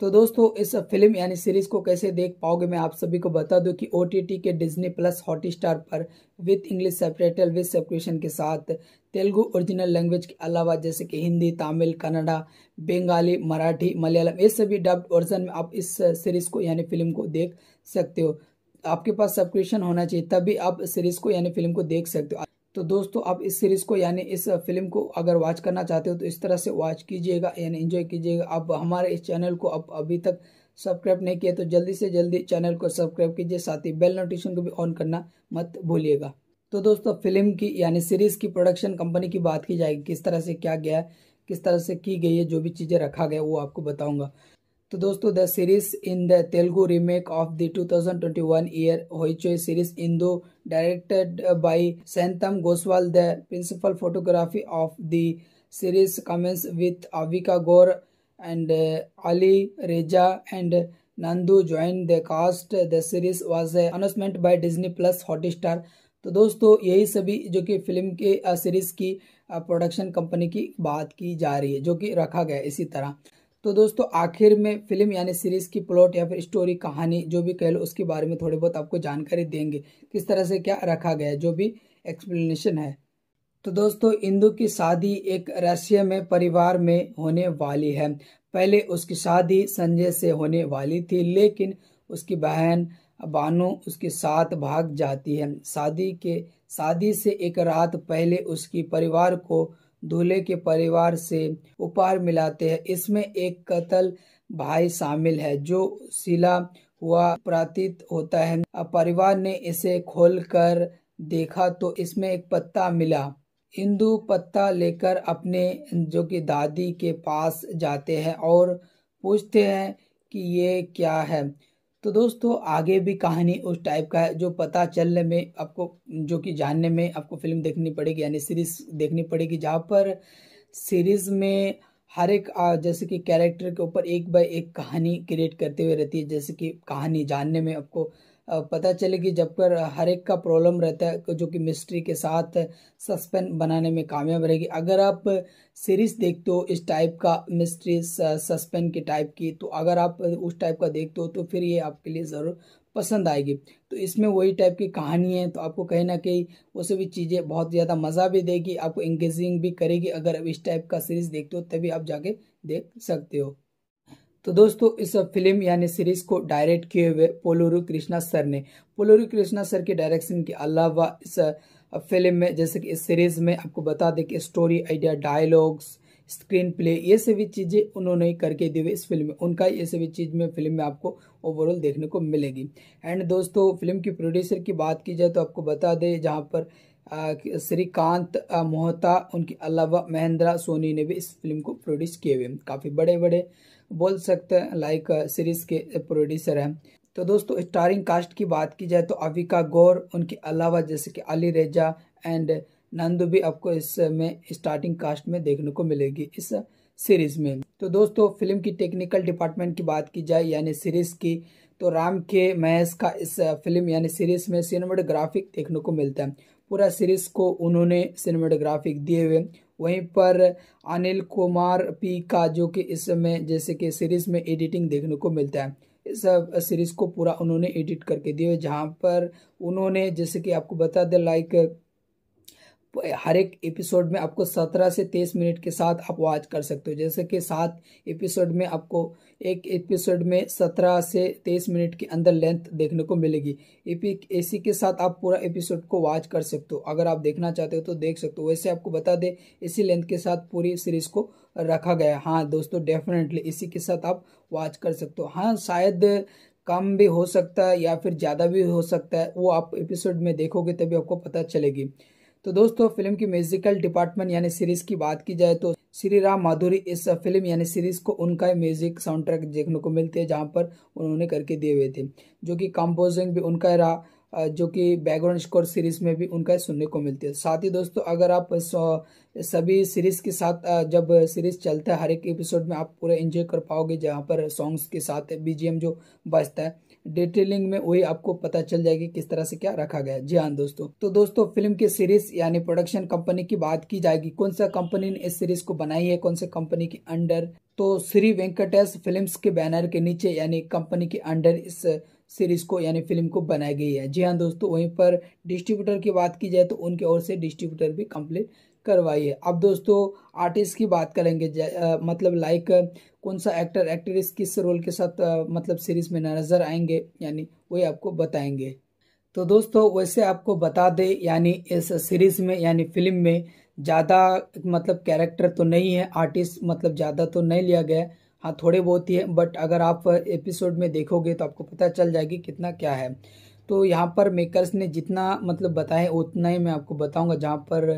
तो दोस्तों इस फिल्म यानी सीरीज को कैसे देख पाओगे मैं आप सभी को बता दूं कि ओ के डिज्नी प्लस हॉटस्टार पर with English subtitle with subscription के साथ तेलुगु ओरिजिनल लैंग्वेज के अलावा जैसे कि हिंदी तमिल कन्नडा बंगाली मराठी मलयालम ये सभी डब्ड वर्जन में आप इस सीरीज को यानी फिल्म को देख सकते हो आपके पास सब्सक्रिप्शन होना चाहिए तभी आप सीरीज को यानी फिल्म को देख सकते हो तो दोस्तों आप इस सीरीज़ को यानी इस फिल्म को अगर वॉच करना चाहते हो तो इस तरह से वॉच कीजिएगा यानी इन्जॉय कीजिएगा आप हमारे इस चैनल को अब अभी तक सब्सक्राइब नहीं किया तो जल्दी से जल्दी चैनल को सब्सक्राइब कीजिए साथ ही बेल नोटिफिकेशन को भी ऑन करना मत भूलिएगा तो दोस्तों फिल्म की यानी सीरीज़ की प्रोडक्शन कंपनी की बात की जाएगी किस तरह से क्या गया किस तरह से की गई है जो भी चीज़ें रखा गया वो आपको बताऊँगा तो दोस्तों the series in the Telugu remake of the two one year Hoichoi series इन दो directed by Santham Goswal. The principal photography of the series commences with Avika Gor and uh, Ali Reza and Nandu Nandu the cast the series was an announcement by Disney Plus Hotstar तो दोस्तों यही सभी जो कि film के series की production company की बात की जा रही है जो कि रखा गया इसी तरह तो दोस्तों आखिर में फिल्म यानी सीरीज़ की प्लॉट या फिर स्टोरी कहानी जो भी कह लो उसके बारे में थोड़ी बहुत आपको जानकारी देंगे किस तरह से क्या रखा गया जो भी एक्सप्लेनेशन है तो दोस्तों इंदु की शादी एक रशिया में परिवार में होने वाली है पहले उसकी शादी संजय से होने वाली थी लेकिन उसकी बहन बानो उसके साथ भाग जाती है शादी के शादी से एक रात पहले उसकी परिवार को दूल्हे के परिवार से उपहार मिलाते हैं इसमें एक कतल भाई शामिल है जो सिला हुआ प्रतीत होता है परिवार ने इसे खोलकर देखा तो इसमें एक पत्ता मिला इंदु पत्ता लेकर अपने जो कि दादी के पास जाते हैं और पूछते हैं कि ये क्या है तो दोस्तों आगे भी कहानी उस टाइप का है जो पता चलने में आपको जो कि जानने में आपको फिल्म देखनी पड़ेगी यानी सीरीज देखनी पड़ेगी जहाँ पर सीरीज में हर एक जैसे कि कैरेक्टर के ऊपर एक बाय एक कहानी क्रिएट करते हुए रहती है जैसे कि कहानी जानने में आपको पता चले कि जब पर हर एक का प्रॉब्लम रहता है जो कि मिस्ट्री के साथ सस्पेंस बनाने में कामयाब रहेगी अगर आप सीरीज देखते हो इस टाइप का मिस्ट्री सस्पेंस के टाइप की तो अगर आप उस टाइप का देखते हो तो फिर ये आपके लिए ज़रूर पसंद आएगी तो इसमें वही टाइप की कहानी है तो आपको कहीं ना कहीं वो सभी चीज़ें बहुत ज़्यादा मज़ा भी देगी आपको इंगेजिंग भी करेगी अगर आप इस टाइप का सीरीज़ देखते हो तभी आप जाके देख सकते हो तो दोस्तों इस फिल्म यानी सीरीज को डायरेक्ट किए हुए पोलोरू कृष्णा सर ने पोलोरू कृष्णा सर के डायरेक्शन के अलावा इस फिल्म में जैसे कि इस सीरीज में आपको बता दें कि story idea dialogues screenplay ये सभी चीज़ें उन्होंने करके दी हुई इस फिल्म में उनका ये सभी चीज़ में फिल्म में आपको ओवरऑल देखने को मिलेगी एंड दोस्तों फिल्म की प्रोड्यूसर की बात की जाए तो आपको बता दें जहाँ पर श्रीकांत मोहता उनके अलावा महेंद्रा सोनी ने भी इस फिल्म को प्रोड्यूस किए हुए काफ़ी बड़े बड़े बोल सकते हैं लाइक सीरीज uh, के प्रोड्यूसर हैं तो दोस्तों स्टारिंग कास्ट की बात की जाए तो अविका गौर उनके अलावा जैसे कि अली रेजा एंड नंदू भी आपको इसमें स्टार्टिंग कास्ट में देखने को मिलेगी इस सीरीज में तो दोस्तों फिल्म की टेक्निकल डिपार्टमेंट की बात की जाए यानी सीरीज की तो राम के महेश का इस फिल्म यानी सीरीज में सिनेमाटोग्राफिक देखने को मिलता है पूरा सीरीज को उन्होंने सिनेमाटोग्राफिक दिए हुए वहीं पर अनिल कुमार पी का जो कि इस समय जैसे कि सीरीज़ में एडिटिंग देखने को मिलता है इस सीरीज़ को पूरा उन्होंने एडिट करके दिया जहाँ पर उन्होंने जैसे कि आपको बता दें लाइक हर एक एपिसोड में आपको सत्रह से तेईस मिनट के साथ आप वॉच कर सकते हो जैसे कि सात एपिसोड में आपको एक एपिसोड में सत्रह से तेईस मिनट के अंदर लेंथ देखने को मिलेगी एपिक इसी के साथ आप पूरा एपिसोड को वॉच कर सकते हो अगर आप देखना चाहते हो तो देख सकते हो वैसे आपको बता दें इसी लेंथ के साथ पूरी सीरीज़ को रखा गया है हाँ दोस्तों डेफिनेटली इसी के साथ आप वॉच कर सकते हो हाँ शायद कम भी हो सकता है या फिर ज़्यादा भी हो सकता है वो आप एपिसोड में देखोगे तभी आपको पता चलेगी तो दोस्तों फिल्म की म्यूजिकल डिपार्टमेंट यानी सीरीज की बात की जाए तो श्री राम माधुरी इस फिल्म यानी सीरीज को उनका म्यूजिक साउंड ट्रैक देखने को मिलते हैं जहाँ पर उन्होंने करके दिए हुए थे जो कि कंपोजिंग भी उनका रहा जो कि बैकग्राउंड स्कोर सीरीज में भी उनका सुनने को मिलती है साथ ही दोस्तों अगर आप सभी सीरीज के साथ जब सीरीज चलता है हर एक एपिसोड में आप पूरा एंजॉय कर पाओगे जहाँ पर सॉन्ग्स के साथ बीजीएम जो बजता है डिटेलिंग में वही आपको पता चल जाएगी किस तरह से क्या रखा गया जी हाँ दोस्तों तो दोस्तों फिल्म की सीरीज यानी प्रोडक्शन कंपनी की बात की जाएगी कौन सा कंपनी ने इस सीरीज को बनाई है कौन से कंपनी के अंडर तो श्री वेंकटेश फिल्म्स के बैनर के नीचे यानी कंपनी के अंडर इस सीरीज को यानी फिल्म को बनाई गई है जी हाँ दोस्तों वहीं पर डिस्ट्रीब्यूटर की बात की जाए तो उनकी ओर से डिस्ट्रीब्यूटर भी कंप्लीट करवाई है अब दोस्तों आर्टिस्ट की बात करेंगे मतलब लाइक कौन सा एक्टर एक्ट्रेस किस रोल के साथ मतलब सीरीज में नजर आएंगे यानी वही आपको बताएंगे तो दोस्तों वैसे आपको बता दे यानी इस सीरीज में यानी फिल्म में ज़्यादा मतलब कैरेक्टर तो नहीं है आर्टिस्ट मतलब ज़्यादा तो नहीं लिया गया है हाँ थोड़े बहुत ही है बट अगर आप एपिसोड में देखोगे तो आपको पता चल जाएगी कितना क्या है तो यहाँ पर मेकर्स ने जितना मतलब बताया उतना ही मैं आपको बताऊँगा जहाँ पर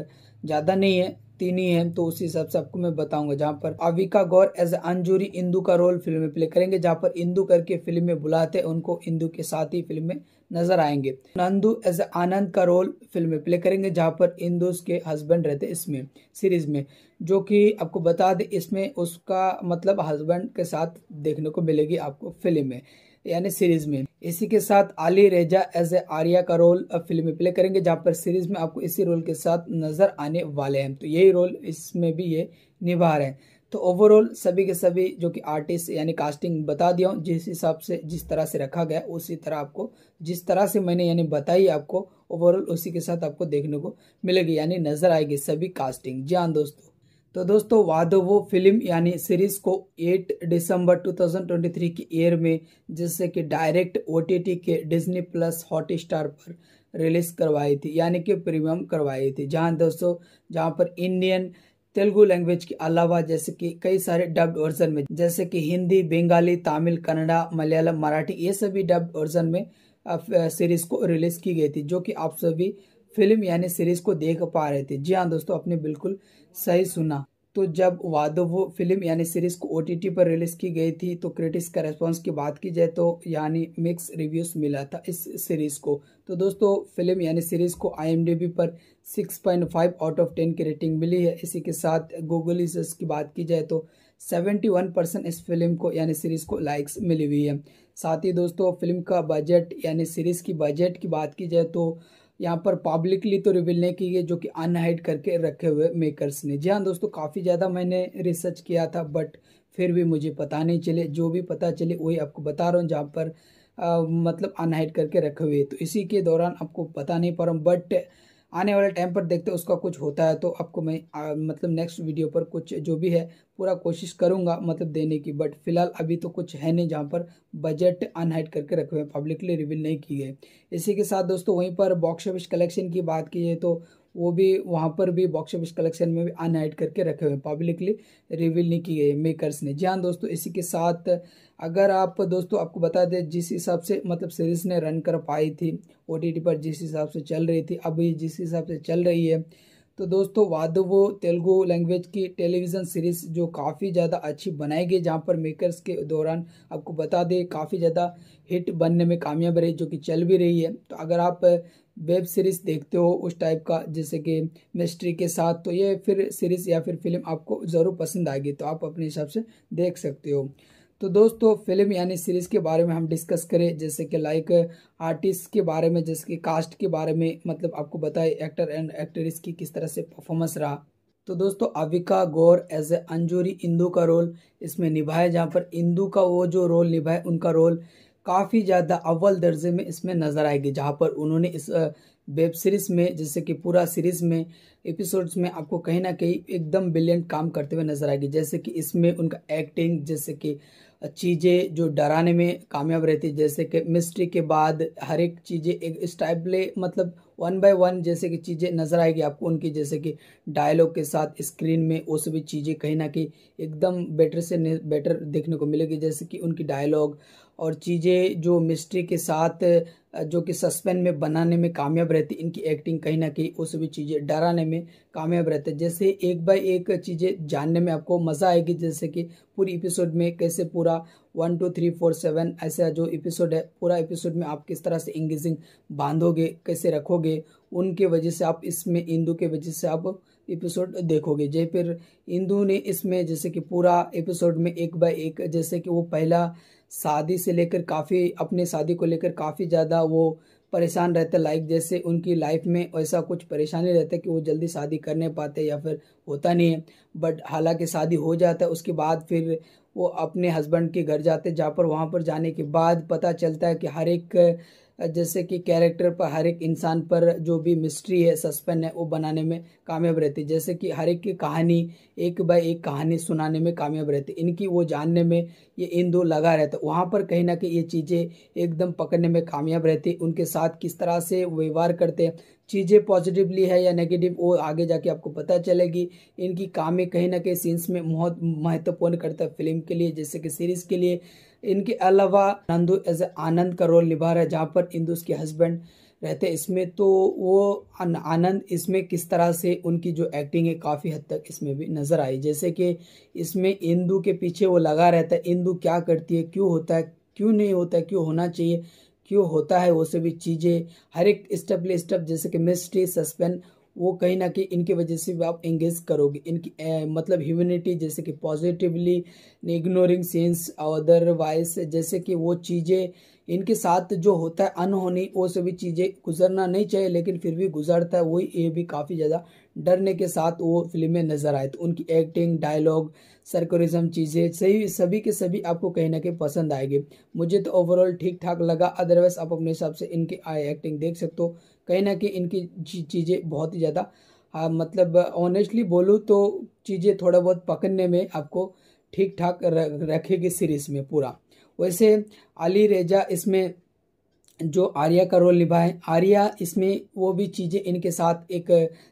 ज़्यादा नहीं है तीन ही है तो उसी हिसाब से आपको मैं बताऊंगा जहाँ पर अविका गौर एज अंजूरी इंदू का रोल फिल्म में प्ले करेंगे जहाँ पर इंदू करके फिल्म में बुलाते हैं उनको इंदू के साथ ही फिल्म में नजर आएंगे नंदू एज आनंद का रोल फिल्म में प्ले करेंगे जहाँ पर इंदू के हस्बैंड रहते इसमें सीरीज में जो कि आपको बता दें इसमें उसका मतलब हस्बैंड के साथ देखने को मिलेगी आपको फिल्म में यानी सीरीज में इसी के साथ आली रेजा एज ए आर्या का रोल फिल्म में प्ले करेंगे जहाँ पर सीरीज में आपको इसी रोल के साथ नजर आने वाले हैं तो यही रोल इसमें भी ये निभा रहे हैं तो ओवरऑल सभी के सभी जो कि आर्टिस्ट यानी कास्टिंग बता दिया हूँ जिस हिसाब से जिस तरह से रखा गया उसी तरह आपको जिस तरह से मैंने यानी बताई आपको ओवरऑल उसी के साथ आपको देखने को मिलेगी यानी नज़र आएगी सभी कास्टिंग जी हाँ दोस्तों तो दोस्तों वो फिल्म यानी सीरीज को 8 दिसंबर 2023 की एयर में जिससे कि डायरेक्ट ओ के डिज्नी प्लस हॉट स्टार पर रिलीज करवाई थी यानी कि प्रीमियम करवाई थी जहां दोस्तों जहां पर इंडियन तेलुगु लैंग्वेज के अलावा जैसे कि कई सारे डब्ड वर्जन में जैसे कि हिंदी बंगाली तमिल कन्नड़ा मलयालम मराठी ये सभी डब्ड वर्जन में सीरीज को रिलीज की गई थी जो कि आप सभी फिल्म यानी सीरीज को देख पा रहे थे जी हाँ दोस्तों अपने बिल्कुल सही सुना तो जब वादो फिल्म यानी सीरीज को ओटीटी पर रिलीज की गई थी तो क्रिटिक्स का रेस्पॉन्स की बात की जाए तो यानी मिक्स रिव्यूज मिला था इस सीरीज को तो दोस्तों फिल्म यानी सीरीज को आईएमडीबी पर 6.5 आउट ऑफ 10 की रेटिंग मिली है इसी के साथ गूगल की बात की जाए तो 71 परसेंट इस फिल्म को यानी सीरीज को लाइक्स मिली हुई है साथ ही दोस्तों फिल्म का बजट यानी सीरीज की बजट की बात की जाए तो यहाँ पर पब्लिकली तो रिविल नहीं की है जो कि अनहाइड करके रखे हुए मेकर्स ने जी हाँ दोस्तों काफ़ी ज़्यादा मैंने रिसर्च किया था बट फिर भी मुझे पता नहीं चले जो भी पता चले वही आपको बता रहा हूँ जहाँ पर आ, मतलब अनहाइड करके रखे हुए तो इसी के दौरान आपको पता नहीं पा रहा हूँ बट आने वाले टाइम पर देखते हैं उसका कुछ होता है तो आपको मैं आ, मतलब नेक्स्ट वीडियो पर कुछ जो भी है पूरा कोशिश करूँगा मतलब देने की बट फिलहाल अभी तो कुछ है नहीं जहाँ पर बजट अनहाइड करके रखे हुए हैं पब्लिकली रिवील नहीं की गए इसी के साथ दोस्तों वहीं पर बॉक्स ऑफिस कलेक्शन की बात की जाए तो वो भी वहाँ पर भी बॉक्स ऑफिस कलेक्शन में भी अनहाइड करके रखे हुए हैं पब्लिकली रिवील नहीं की गई मेकर्स ने जी हाँ दोस्तों इसी के साथ अगर आप दोस्तों आपको बता दें जिस हिसाब से मतलब सीरीज़ ने रन कर पाई थी ओ पर जिस हिसाब से चल रही थी अभी जिस हिसाब से चल रही है तो दोस्तों वादवो तेलुगु लैंग्वेज की टेलीविज़न सीरीज़ जो काफ़ी ज़्यादा अच्छी बनाई गई जहाँ पर मेकर्स के दौरान आपको बता दें काफ़ी ज़्यादा हिट बनने में कामयाब रही जो कि चल भी रही है तो अगर आप वेब सीरीज़ देखते हो उस टाइप का जैसे कि मिस्ट्री के साथ तो ये फिर सीरीज़ या फिर फिल्म आपको ज़रूर पसंद आएगी तो आप अपने हिसाब से देख सकते हो तो दोस्तों फिल्म यानी सीरीज़ के बारे में हम डिस्कस करें जैसे कि लाइक आर्टिस्ट के बारे में जैसे कि कास्ट के बारे में मतलब आपको बताए एक्टर एंड एक्ट्रेस की किस तरह से परफॉर्मेंस रहा तो दोस्तों अविका गौर एज ए अंजूरी इंदू का रोल इसमें निभाए जहाँ पर इंदू का वो जो रोल निभाए उनका रोल काफ़ी ज़्यादा अव्वल दर्जे में इसमें नज़र आएगी जहाँ पर उन्होंने इस वेब सीरीज़ में जैसे कि पूरा सीरीज़ में एपिसोड्स में आपको कहीं ना कहीं एकदम ब्रिलियंट काम करते हुए नज़र आएगी जैसे कि इसमें उनका एक्टिंग जैसे कि चीज़ें जो डराने में कामयाब रहती है जैसे कि मिस्ट्री के बाद हर एक चीज़ें एक स्टाइपले मतलब वन बाय वन जैसे कि चीज़ें नज़र आएगी आपको उनकी जैसे कि डायलॉग के साथ स्क्रीन में वो सभी चीज़ें कहीं ना कहीं एकदम बेटर से बेटर देखने को मिलेगी जैसे कि उनकी डायलॉग और चीज़ें जो मिस्ट्री के साथ जो कि सस्पेंस में बनाने में कामयाब रहती इनकी एक्टिंग कहीं ना कहीं वो सभी चीज़ें डराने में कामयाब रहते हैं जैसे एक बाय एक चीज़ें जानने में आपको मज़ा आएगी जैसे कि पूरी एपिसोड में कैसे पूरा one two three four seven ऐसा जो एपिसोड है पूरा एपिसोड में आप किस तरह से इंगेजिंग बांधोगे कैसे रखोगे उनके वजह से आप इसमें इंदू के वजह से आप एपिसोड देखोगे जय फिर इंदू ने इसमें जैसे कि पूरा एपिसोड में एक बाय एक जैसे कि वो पहला शादी से लेकर काफ़ी अपने शादी को लेकर काफ़ी ज़्यादा वो परेशान रहते लाइक जैसे उनकी लाइफ में ऐसा कुछ परेशानी रहता है कि वो जल्दी शादी कर नहीं पाते या फिर होता नहीं है बट हालांकि शादी हो जाता है उसके बाद फिर वो अपने हस्बैंड के घर जाते जहाँ पर वहाँ पर जाने के बाद पता चलता है कि हर एक जैसे कि कैरेक्टर पर हर एक इंसान पर जो भी मिस्ट्री है सस्पेंस है वो बनाने में कामयाब रहती है जैसे कि हर एक की कहानी एक बाय एक कहानी सुनाने में कामयाब रहती इनकी वो जानने में ये इन दो लगा रहता है वहाँ पर कहीं ना कहीं ये चीज़ें एकदम पकड़ने में कामयाब रहती उनके साथ किस तरह से व्यवहार करते हैं चीज़ें पॉजिटिवली है या नेगेटिव वो आगे जाके आपको पता चलेगी इनकी कामें कहीं ना कहीं सीन्स में बहुत महत्वपूर्ण करता है फिल्म के लिए जैसे कि सीरीज़ के लिए इनके अलावा नंदू एज आनंद का रोल निभा रहा है जहाँ पर इंदू उसके हस्बैंड रहते हैं इसमें तो वो आनंद इसमें किस तरह से उनकी जो एक्टिंग है काफ़ी हद तक इसमें भी नज़र आई जैसे कि इसमें इंदू के पीछे वो लगा रहता है इंदू क्या करती है क्यों होता है क्यों नहीं होता है क्यों होना चाहिए क्यों होता है वो सभी चीज़ें हर एक स्टेप ले स्टेप जैसे कि मिस्ट्री सस्पेंस वो कहीं ना कहीं इनकी वजह से भी आप एंगेज करोगे इनकी ए, मतलब ह्यूमनिटी जैसे कि positively ignoring sense other vice जैसे कि वो चीज़ें इनके साथ जो होता है अनहोनी वो सभी चीज़ें गुजरना नहीं चाहिए लेकिन फिर भी गुजरता है वही ये भी काफ़ी ज़्यादा डरने के साथ वो फिल्में नज़र आए तो उनकी एक्टिंग डायलॉग सरकोरिज्म चीज़ें सही सभी के सभी आपको कहीं ना कहीं पसंद आएगी मुझे तो ओवरऑल ठीक ठाक लगा अदरवाइज आप अपने हिसाब से इनकी एक्टिंग देख सकते हो कहीं ना कहीं इनकी चीज़ें बहुत ही ज़्यादा मतलब ऑनेस्टली बोलूँ तो चीज़ें थोड़ा बहुत पकड़ने में आपको ठीक ठाक रखेगी सीरीज में पूरा वैसे अली रेजा इसमें जो आर्या का रोल निभाए आर्या इसमें वो भी चीज़ें इनके साथ एक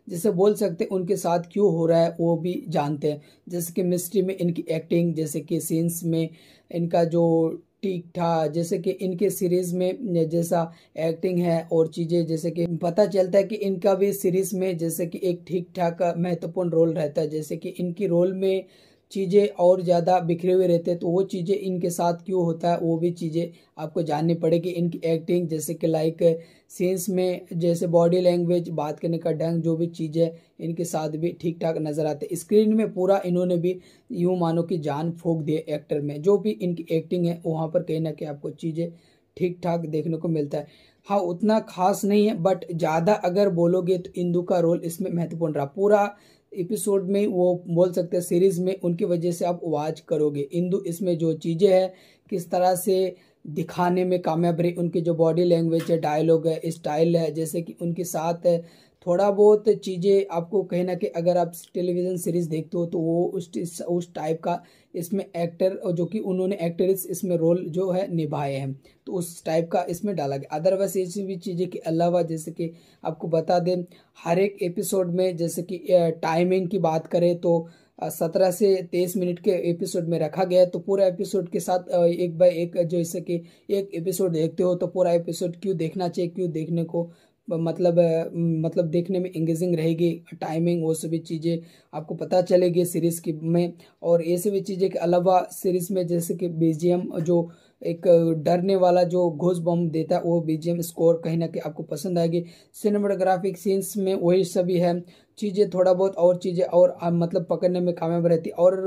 जैसे बोल सकते हैं उनके साथ क्यों हो रहा है वो भी जानते हैं जैसे कि मिस्ट्री में इनकी एक्टिंग जैसे कि सीन्स में इनका जो ठीक ठाक जैसे कि इनके सीरीज़ में जैसा एक्टिंग है और चीज़ें जैसे कि पता चलता है कि इनका भी सीरीज़ में जैसे कि एक ठीक ठाक महत्वपूर्ण रोल रहता है जैसे कि इनकी रोल में चीज़ें और ज़्यादा बिखरे हुए रहते हैं तो वो चीज़ें इनके साथ क्यों होता है वो भी चीज़ें आपको जाननी पड़ेगी इनकी एक्टिंग जैसे कि लाइक सीन्स में जैसे बॉडी लैंग्वेज बात करने का ढंग जो भी चीज़ है इनके साथ भी ठीक ठाक नज़र आते स्क्रीन में पूरा इन्होंने भी यूँ मानो कि जान फूक दिए एक्टर में जो भी इनकी एक्टिंग है वहाँ पर कहीं ना कहीं आपको चीज़ें ठीक ठाक देखने को मिलता है हाँ उतना खास नहीं है बट ज़्यादा अगर बोलोगे तो इंदू का रोल इसमें महत्वपूर्ण रहा पूरा एपिसोड में वो बोल सकते हैं सीरीज़ में उनकी वजह से आप वाच करोगे इंदू इसमें जो चीज़ें हैं किस तरह से दिखाने में कामयाब रही उनकी जो बॉडी लैंग्वेज है डायलॉग है स्टाइल है जैसे कि उनके साथ है थोड़ा बहुत चीज़ें आपको कहीं ना कहीं अगर आप टेलीविज़न सीरीज़ देखते हो तो वो उस उस टाइप का इसमें एक्टर और जो कि उन्होंने एक्ट्रेस इसमें रोल जो है निभाए हैं तो उस टाइप का इसमें डाला गया अदरवाइज ऐसी भी चीज़ें के अलावा जैसे कि आपको बता दें हर एक एपिसोड में जैसे कि टाइमिंग की बात करें तो सत्रह से तेईस मिनट के एपिसोड में रखा गया है तो पूरा एपिसोड के साथ एक बाय एक जैसे कि एक एपिसोड देखते हो तो पूरा एपिसोड क्यों देखना चाहिए क्यों देखने को मतलब मतलब देखने में इंगेजिंग रहेगी टाइमिंग वो सभी चीज़ें आपको पता चलेगी सीरीज़ की में और ये सभी चीज़ें के अलावा सीरीज़ में जैसे कि बीजीएम जो एक डरने वाला जो घोष बम देता है वो बीजेम स्कोर कहीं ना कहीं आपको पसंद आएगी सिनेमाटोग्राफिक सीन्स में वही सभी है चीज़ें थोड़ा बहुत और चीज़ें और आ, मतलब पकड़ने में कामयाब रहती और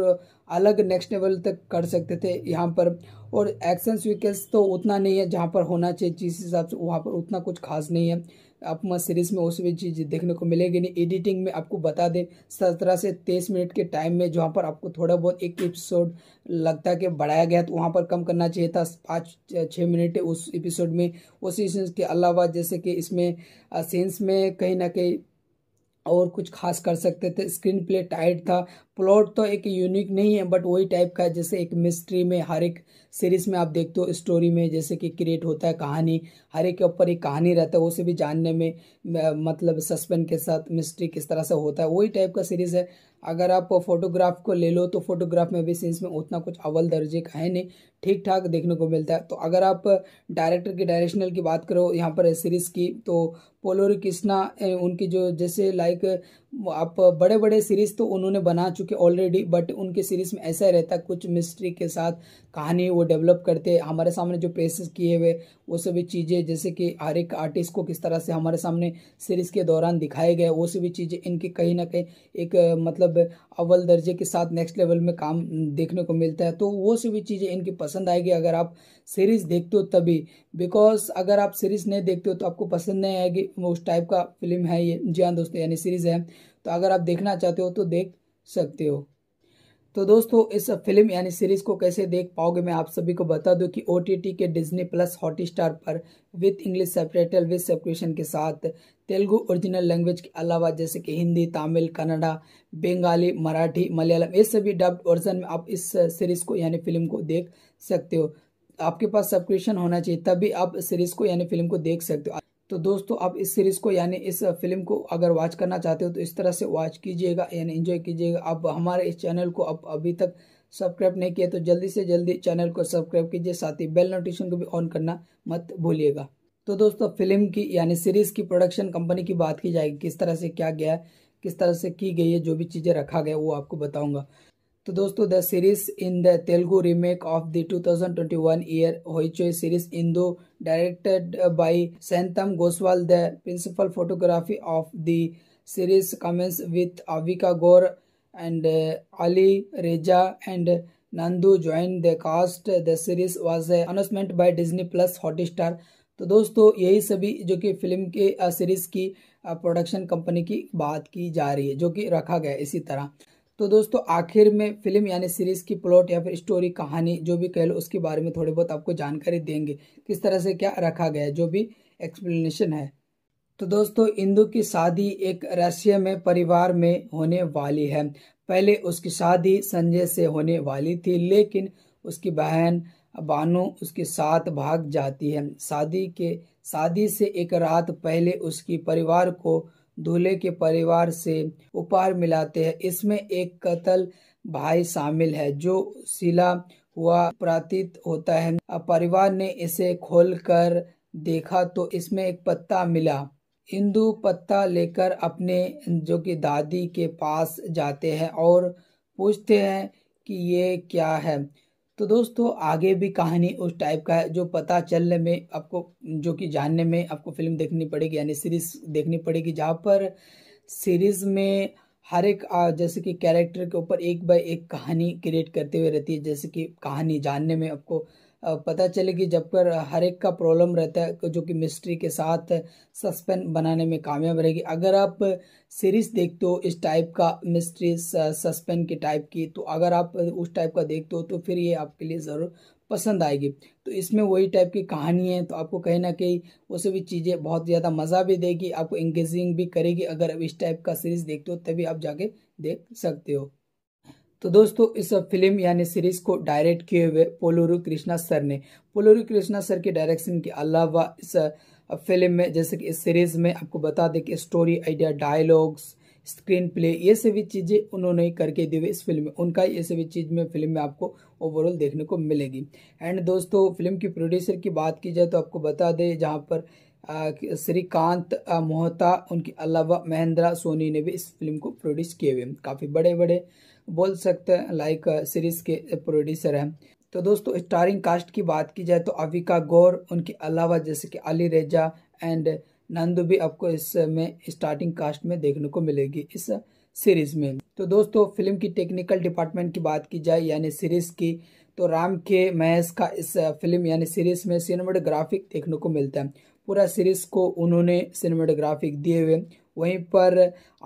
अलग नेक्स्ट लेवल तक कर सकते थे यहाँ पर और एक्शन सीक्वेंस तो उतना नहीं है जहाँ पर होना चाहिए जिस हिसाब से वहाँ पर उतना कुछ खास नहीं है आपको सीरीज में उसमें चीज़ देखने को मिलेगी नहीं एडिटिंग में आपको बता दें सत्रह से तेईस मिनट के टाइम में जहाँ पर आपको थोड़ा बहुत एक एपिसोड लगता है कि बढ़ाया गया तो वहाँ पर कम करना चाहिए था पाँच छः मिनट उस एपिसोड में उसी सीन्स के अलावा जैसे कि इसमें सीन्स में कहीं ना कहीं और कुछ खास कर सकते थे स्क्रीन प्ले टाइट था प्लॉट तो एक यूनिक नहीं है बट वही टाइप का है जैसे एक मिस्ट्री में हर एक सीरीज में आप देखते हो स्टोरी में जैसे कि क्रिएट होता है कहानी हर एक के ऊपर एक कहानी रहता है उसे भी जानने में मतलब सस्पेंस के साथ मिस्ट्री किस तरह से होता है वही टाइप का सीरीज़ है अगर आप फोटोग्राफ को ले लो तो फोटोग्राफ में भी सीन्स में उतना कुछ अव्वल दर्जे का है नहीं ठीक ठाक देखने को मिलता है तो अगर आप डायरेक्टर की डायरेक्शनल की बात करो यहाँ पर सीरीज़ की तो पोलोरी कृष्णा उनकी जो जैसे लाइक आप बड़े बड़े सीरीज़ तो उन्होंने बना चुके ऑलरेडी बट उनके सीरीज़ में ऐसा ही रहता कुछ मिस्ट्री के साथ कहानी वो डेवलप करते हमारे सामने जो पेशेस किए हुए वो सभी चीज़ें जैसे कि हर एक आर्टिस्ट को किस तरह से हमारे सामने सीरीज़ के दौरान दिखाए गए वो सभी चीज़ें इनकी कहीं ना कहीं एक मतलब अव्वल दर्जे के साथ नेक्स्ट लेवल में काम देखने को मिलता है तो वो सभी चीज़ें इनकी पसंद पसंद आएगी अगर आप सीरीज़ देखते हो तभी बिकॉज अगर आप सीरीज़ नहीं देखते हो तो आपको पसंद नहीं आएगी उस टाइप का फिल्म है ये जी हाँ दोस्तों यानी सीरीज़ है तो अगर आप देखना चाहते हो तो देख सकते हो तो दोस्तों इस फिल्म यानी सीरीज़ को कैसे देख पाओगे मैं आप सभी को बता दूं कि ओ के डिज्नी प्लस हॉट स्टार पर with English subtitle with subscription के साथ तेलुगु ओरिजिनल लैंग्वेज के अलावा जैसे कि हिंदी तमिल कन्नडा बंगाली मराठी मलयालम ये सभी डब्ड वर्जन में आप इस सीरीज़ को यानी फिल्म को देख सकते हो आपके पास सब्सक्रिप्शन होना चाहिए तभी आप सीरीज़ को यानी फिल्म को देख सकते हो तो दोस्तों आप इस सीरीज़ को यानी इस फिल्म को अगर वॉच करना चाहते हो तो इस तरह से वॉच कीजिएगा यानी एंजॉय कीजिएगा आप हमारे इस चैनल को आप अभी तक सब्सक्राइब नहीं किया तो जल्दी से जल्दी चैनल को सब्सक्राइब कीजिए साथ ही बेल नोटिफिकेशन को भी ऑन करना मत भूलिएगा तो दोस्तों फिल्म की यानी सीरीज़ की प्रोडक्शन कंपनी की बात की जाएगी किस तरह से क्या गया किस तरह से की गई है जो भी चीज़ें रखा गया वो आपको बताऊंगा तो दोस्तों the series in the Telugu remake of the 2021 year Hoichoi series इन दो directed by Saintam Goswal the principal photography of the series commence with Avika Gaur and Ali Reza and Nandu join the cast the series was announcement by disney plus hotstar तो दोस्तों यही सभी जो कि film के series की production company की बात की जा रही है जो कि रखा गया इसी तरह तो दोस्तों आखिर में फिल्म यानी सीरीज़ की प्लॉट या फिर स्टोरी कहानी जो भी कह लो उसके बारे में थोड़ी बहुत आपको जानकारी देंगे किस तरह से क्या रखा गया है जो भी एक्सप्लेनेशन है तो दोस्तों इंदु की शादी एक रशिया में परिवार में होने वाली है पहले उसकी शादी संजय से होने वाली थी लेकिन उसकी बहन बानो उसके साथ भाग जाती है शादी के शादी से एक रात पहले उसकी परिवार को दूल्हे के परिवार से उपहार मिलाते हैं इसमें एक कतल भाई शामिल है जो सिला हुआ प्रतीत होता है परिवार ने इसे खोलकर देखा तो इसमें एक पत्ता मिला इंदु पत्ता लेकर अपने जो कि दादी के पास जाते हैं और पूछते हैं कि ये क्या है तो दोस्तों आगे भी कहानी उस टाइप का है जो पता चलने में आपको जो कि जानने में आपको फिल्म देखनी पड़ेगी यानी सीरीज देखनी पड़ेगी जहाँ पर सीरीज में हर एक जैसे कि कैरेक्टर के ऊपर एक बाय एक कहानी क्रिएट करते हुए रहती है जैसे कि कहानी जानने में आपको पता चले कि जब पर हर एक का प्रॉब्लम रहता है जो कि मिस्ट्री के साथ सस्पेंस बनाने में कामयाब रहेगी अगर आप सीरीज देखते हो इस टाइप का मिस्ट्री सस्पेंस के टाइप की तो अगर आप उस टाइप का देखते हो तो फिर ये आपके लिए ज़रूर पसंद आएगी तो इसमें वही टाइप की कहानी है तो आपको कहीं ना कहीं वो सभी चीज़ें बहुत ज़्यादा मज़ा भी देगी आपको इंगेजिंग भी करेगी अगर आप इस टाइप का सीरीज़ देखते हो तभी आप जाके देख सकते हो तो दोस्तों इस फिल्म यानी सीरीज को डायरेक्ट किए हुए पोलोरू कृष्णा सर ने पोलोरू कृष्णा सर के डायरेक्शन के अलावा इस फिल्म में जैसे कि इस सीरीज में आपको बता दें कि story idea dialogues screenplay ये सभी चीज़ें उन्होंने करके दी हुई इस फिल्म में उनका ये सभी चीज़ में फिल्म में आपको ओवरऑल देखने को मिलेगी एंड दोस्तों फिल्म की प्रोड्यूसर की बात की जाए तो आपको बता दें जहाँ पर श्रीकांत मोहता उनके अलावा महेंद्रा सोनी ने भी इस फिल्म को प्रोड्यूस किए हुए काफ़ी बड़े बड़े बोल सकते हैं लाइक सीरीज uh, के प्रोड्यूसर हैं तो दोस्तों स्टारिंग कास्ट की बात की जाए तो अविका गौर उनके अलावा जैसे कि अली रेजा एंड नंदू भी आपको इसमें स्टार्टिंग कास्ट में देखने को मिलेगी इस सीरीज में तो दोस्तों फिल्म की टेक्निकल डिपार्टमेंट की बात की जाए यानी सीरीज की तो राम के महेश का इस फिल्म uh, यानी सीरीज में सिनेमाटोग्राफिक देखने को मिलता है पूरा सीरीज को उन्होंने सिनेमाटोग्राफिक दिए हुए वहीं पर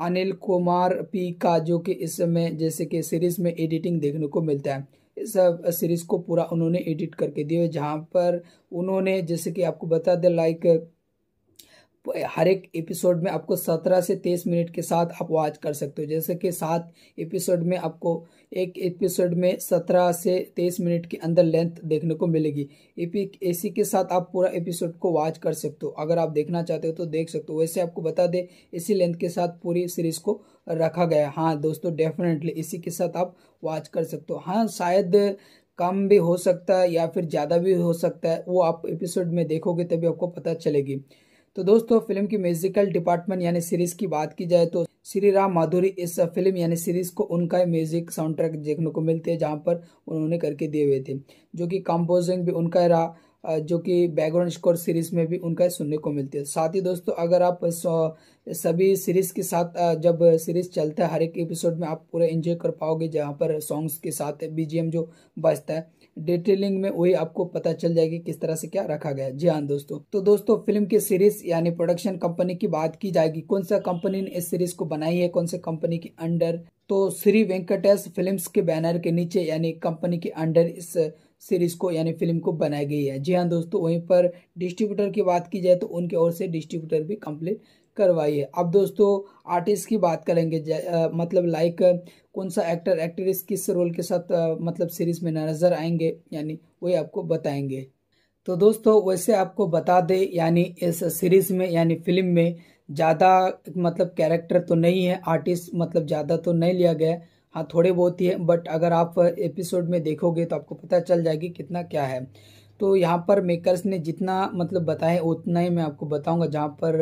अनिल कुमार पी का जो कि इसमें जैसे कि सीरीज़ में एडिटिंग देखने को मिलता है इस सीरीज़ को पूरा उन्होंने एडिट करके दिया जहाँ पर उन्होंने जैसे कि आपको बता दें लाइक हर एक एपिसोड में आपको सत्रह से तेईस मिनट के साथ आप वॉच कर सकते हो जैसे कि सात एपिसोड में आपको एक एपिसोड में सत्रह से तेईस मिनट के अंदर लेंथ देखने को मिलेगी इसी के साथ आप पूरा एपिसोड को वॉच कर सकते हो अगर आप देखना चाहते हो तो देख सकते हो वैसे आपको बता दें इसी लेंथ के साथ पूरी सीरीज़ को रखा गया हाँ दोस्तों डेफिनेटली इसी के साथ आप वॉच कर सकते हो हाँ शायद कम भी हो सकता है या फिर ज़्यादा भी हो सकता है वो आप एपिसोड में देखोगे तभी आपको पता चलेगी तो दोस्तों फिल्म की म्यूजिकल डिपार्टमेंट यानी सीरीज की बात की जाए तो श्री राम माधुरी इस फिल्म यानी सीरीज को उनका म्यूजिक साउंड ट्रैक देखने को मिलते हैं जहाँ पर उन्होंने करके दिए हुए थे जो कि कंपोजिंग भी उनका रहा जो कि बैकग्राउंड स्कोर सीरीज में भी उनका सुनने को मिलती है साथ ही दोस्तों अगर आप सभी सीरीज के साथ जब सीरीज चलता है हर एक एपिसोड में आप पूरा एंजॉय कर पाओगे जहाँ पर सॉन्ग्स के साथ बीजीएम जो बजता है डिटेलिंग में वही आपको पता चल जाएगी किस तरह से क्या रखा गया जी हाँ दोस्तों तो दोस्तों फिल्म की सीरीज यानी प्रोडक्शन कंपनी की बात की जाएगी कौन सा कंपनी ने इस सीरीज को बनाई है कौन सा कंपनी के अंडर तो श्री वेंकटेश फिल्म्स के बैनर के नीचे यानी कंपनी के अंडर इस सीरीज को यानी फिल्म को बनाई गई है जी हाँ दोस्तों वहीं पर डिस्ट्रीब्यूटर की बात की जाए तो उनकी ओर से डिस्ट्रीब्यूटर भी कंप्लीट करवाई है अब दोस्तों आर्टिस्ट की बात करेंगे आ, मतलब लाइक कौन सा एक्टर एक्ट्रेस किस रोल के साथ आ, मतलब सीरीज में नज़र आएंगे यानी वही आपको बताएंगे तो दोस्तों वैसे आपको बता दें यानी इस सीरीज़ में यानी फिल्म में ज़्यादा मतलब कैरेक्टर तो नहीं है आर्टिस्ट मतलब ज़्यादा तो नहीं लिया गया हाँ थोड़े बहुत ही है बट अगर आप एपिसोड में देखोगे तो आपको पता चल जाएगी कितना क्या है तो यहाँ पर मेकर्स ने जितना मतलब बताया उतना ही मैं आपको बताऊँगा जहाँ पर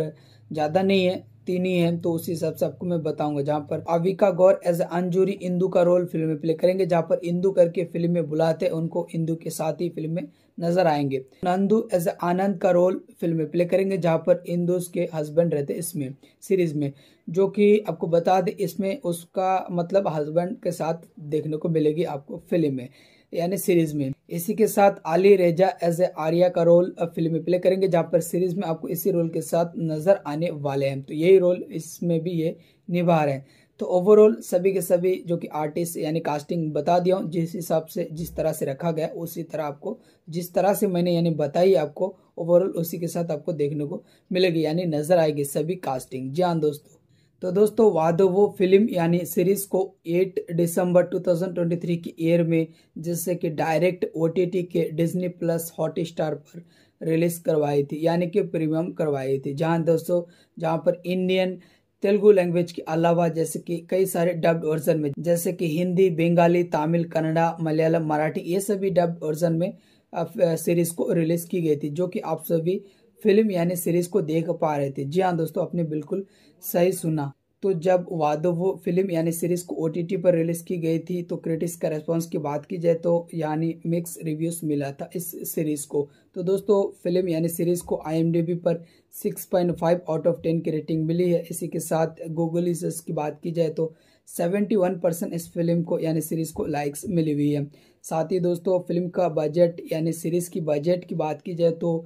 ज़्यादा नहीं है तीन ही है तो उसी हिसाब से आपको मैं बताऊंगा जहाँ पर अविका गौर एज अंजूरी इंदू का रोल फिल्म में प्ले करेंगे जहाँ पर इंदू करके फिल्म में बुलाते उनको इंदू के साथ ही फिल्म में नजर आएंगे नंदू एज आनंद का रोल फिल्म में प्ले करेंगे जहाँ पर इंदू के हस्बैंड रहते इसमें सीरीज में जो कि आपको बता दें इसमें उसका मतलब हस्बैंड के साथ देखने को मिलेगी आपको फिल्म में यानी सीरीज में इसी के साथ आली रेजा एज ए आर्या का रोल फिल्म में प्ले करेंगे जहां पर सीरीज में आपको इसी रोल के साथ नजर आने वाले हैं तो यही रोल इसमें भी ये निभा रहे हैं तो ओवरऑल सभी के सभी जो कि आर्टिस्ट यानी कास्टिंग बता दिया हूँ जिस हिसाब से जिस तरह से रखा गया उसी तरह आपको जिस तरह से मैंने यानी बताई आपको ओवरऑल उसी के साथ आपको देखने को मिलेगी यानी नजर आएगी सभी कास्टिंग जी हाँ दोस्तों तो दोस्तों वादो वो फिल्म यानी सीरीज़ को 8 दिसंबर 2023 की एयर में जिससे कि डायरेक्ट ओ के डिज्नी प्लस हॉट स्टार पर रिलीज़ करवाई थी यानी कि प्रीमियम करवाई थी जहां दोस्तों जहां पर इंडियन तेलुगु लैंग्वेज के अलावा जैसे कि कई सारे डब्ड वर्जन में जैसे कि हिंदी बंगाली तमिल कन्नड़ा मलयालम मराठी ये सभी डब्ड वर्जन में सीरीज़ को रिलीज़ की गई थी जो कि आप सभी फिल्म यानी सीरीज़ को देख पा रहे थे जी हाँ दोस्तों अपने बिल्कुल सही सुना तो जब वादव फिल्म यानी सीरीज को ओटीटी पर रिलीज की गई थी तो क्रिटिक्स का रेस्पॉन्स की बात की जाए तो यानी मिक्स रिव्यूज मिला था इस सीरीज को तो दोस्तों फिल्म यानी सीरीज को आईएमडीबी पर 6.5 आउट ऑफ 10 की रेटिंग मिली है इसी के साथ गूगल यूजर्स की बात की जाए तो 71 परसेंट इस फिल्म को यानी सीरीज को लाइक्स मिली हुई है साथ ही दोस्तों फिल्म का बजट यानी सीरीज की बजट की बात की जाए तो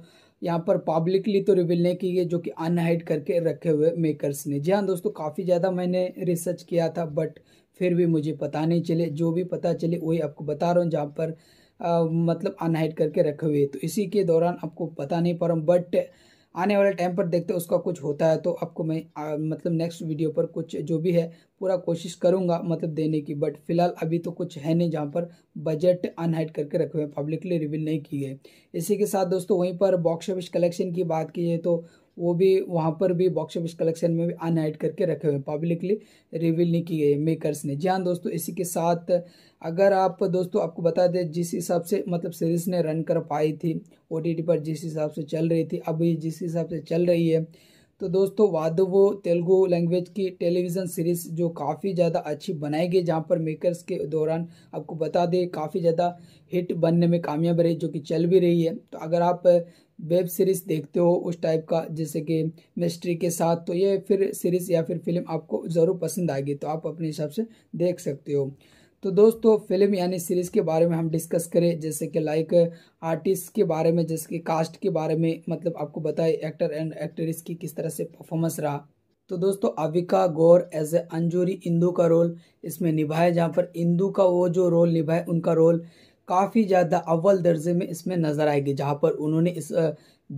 यहाँ पर पब्लिकली तो रिवील नहीं की है जो कि अनहाइड करके रखे हुए मेकर्स ने जी हाँ दोस्तों काफ़ी ज़्यादा मैंने रिसर्च किया था बट फिर भी मुझे पता नहीं चले जो भी पता चले वही आपको बता रहा हूँ जहाँ पर आ, मतलब अनहाइड करके रखे हुए तो इसी के दौरान आपको पता नहीं पा रहा हूँ बट आने वाले टाइम पर देखते हैं उसका कुछ होता है तो आपको मैं आ, मतलब नेक्स्ट वीडियो पर कुछ जो भी है पूरा कोशिश करूँगा मतलब देने की बट फिलहाल अभी तो कुछ है नहीं जहाँ पर बजट अनहाइड करके रखे हुए हैं पब्लिकली रिवील नहीं की गए इसी के साथ दोस्तों वहीं पर बॉक्स ऑफिस कलेक्शन की बात की जाए तो वो भी वहाँ पर भी बॉक्स ऑफिस कलेक्शन में भी अनहाइड करके रखे हुए हैं पब्लिकली रिवील नहीं की है मेकर्स ने जी हाँ दोस्तों इसी के साथ अगर आप दोस्तों आपको बता दें जिस हिसाब से मतलब सीरीज ने रन कर पाई थी ओ पर जिस हिसाब से चल रही थी अभी जिस हिसाब से चल रही है तो दोस्तों वाद वो तेलुगु लैंग्वेज की टेलीविज़न सीरीज़ जो काफ़ी ज़्यादा अच्छी बनाई गई जहाँ पर मेकर्स के दौरान आपको बता दें काफ़ी ज़्यादा हिट बनने में कामयाब रही जो कि चल भी रही है तो अगर आप वेब सीरीज़ देखते हो उस टाइप का जैसे कि मिस्ट्री के साथ तो ये फिर सीरीज़ या फिर फिल्म आपको ज़रूर पसंद आएगी तो आप अपने हिसाब से देख सकते हो तो दोस्तों फिल्म यानी सीरीज़ के बारे में हम डिस्कस करें जैसे कि लाइक आर्टिस्ट के बारे में जैसे कि कास्ट के बारे में मतलब आपको बताए एक्टर एंड एक्ट्रेस की किस तरह से परफॉर्मेंस रहा तो दोस्तों अविका गौर एज ए अंजूरी इंदू का रोल इसमें निभाया जहाँ पर इंदू का वो जो रोल निभाए उनका रोल काफ़ी ज़्यादा अव्वल दर्जे में इसमें नज़र आएगी जहाँ पर उन्होंने इस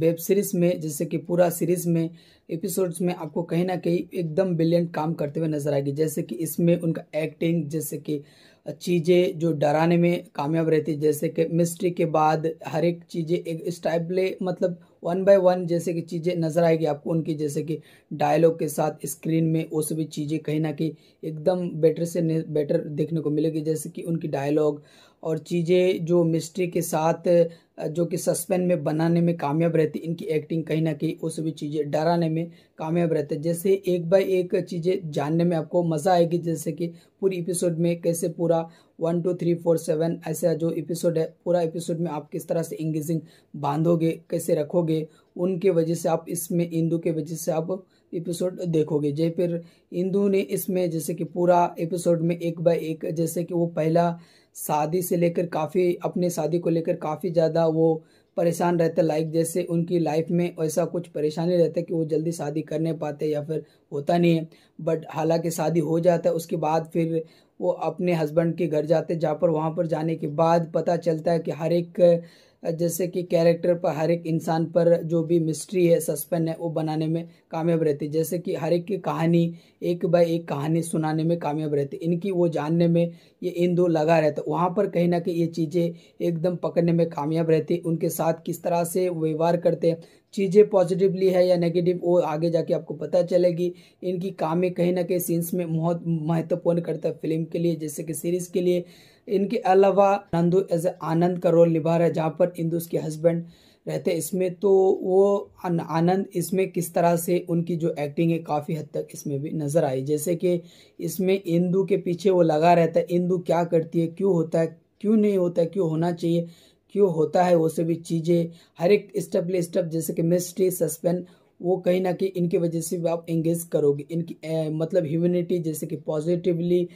वेब सीरीज़ में जैसे कि पूरा सीरीज़ में एपिसोड्स में आपको कहीं ना कहीं एकदम ब्रिलियंट काम करते हुए नज़र आएगी जैसे कि इसमें उनका एक्टिंग जैसे कि चीज़ें जो डराने में कामयाब रहती जैसे कि मिस्ट्री के बाद हर एक चीज़ें एक स्टाइबले मतलब वन बाय वन जैसे कि चीज़ें नज़र आएगी आपको उनकी जैसे कि डायलॉग के साथ स्क्रीन में वो सभी चीज़ें कहीं ना कहीं एकदम बेटर से बेटर देखने को मिलेगी जैसे कि उनकी डायलॉग और चीज़ें जो मिस्ट्री के साथ जो कि सस्पेंस में बनाने में कामयाब रहती इनकी एक्टिंग कहीं ना कहीं वो सभी चीज़ें डराने में कामयाब रहते जैसे एक बाय एक चीज़ें जानने में आपको मज़ा आएगी जैसे कि पूरी एपिसोड में कैसे पूरा one two three four seven ऐसा जो एपिसोड है पूरा एपिसोड में आप किस तरह से इंगेजिंग बांधोगे कैसे रखोगे उनके वजह से आप इसमें इंदू के वजह से आप एपिसोड देखोगे जय फिर इंदू ने इसमें जैसे कि पूरा एपिसोड में एक बाय एक जैसे कि वो पहला शादी से लेकर काफ़ी अपने शादी को लेकर काफ़ी ज़्यादा वो परेशान रहते लाइक जैसे उनकी लाइफ में ऐसा कुछ परेशानी रहता है कि वो जल्दी शादी कर नहीं पाते या फिर होता नहीं है बट हालांकि शादी हो जाता है उसके बाद फिर वो अपने हस्बैंड के घर जाते जहाँ पर वहाँ पर जाने के बाद पता चलता है कि हर एक जैसे कि कैरेक्टर पर हर एक इंसान पर जो भी मिस्ट्री है सस्पेंस है वो बनाने में कामयाब रहती है जैसे कि हर एक की कहानी एक बाय एक कहानी सुनाने में कामयाब रहती है इनकी वो जानने में ये इन दो लगा रहता है वहाँ पर कहीं ना कहीं ये चीज़ें एकदम पकड़ने में कामयाब रहती है उनके साथ किस तरह से व्यवहार करते हैं चीज़ें पॉजिटिवली है या नेगेटिव वो आगे जाके आपको पता चलेगी इनकी कामें कहीं ना कहीं सीन्स में बहुत महत्वपूर्ण करता है फिल्म के लिए जैसे कि सीरीज़ के लिए इनके अलावा नंदू एज आनंद का रोल निभा रहा है जहाँ पर इंदू उसके हस्बैंड रहते हैं इसमें तो वो आनंद इसमें किस तरह से उनकी जो एक्टिंग है काफ़ी हद तक इसमें भी नज़र आई जैसे कि इसमें इंदू के पीछे वो लगा रहता है इंदू क्या करती है क्यों होता है क्यों नहीं होता है क्यों होना चाहिए क्यों होता है वो सभी चीज़ें हर एक स्टेप ले स्टेप जैसे कि मिस्ट्री सस्पेंस वो कहीं ना कहीं इनकी वजह से भी आप एंगेज करोगे इनकी ए, मतलब ह्यूमनिटी जैसे कि पॉजिटिवली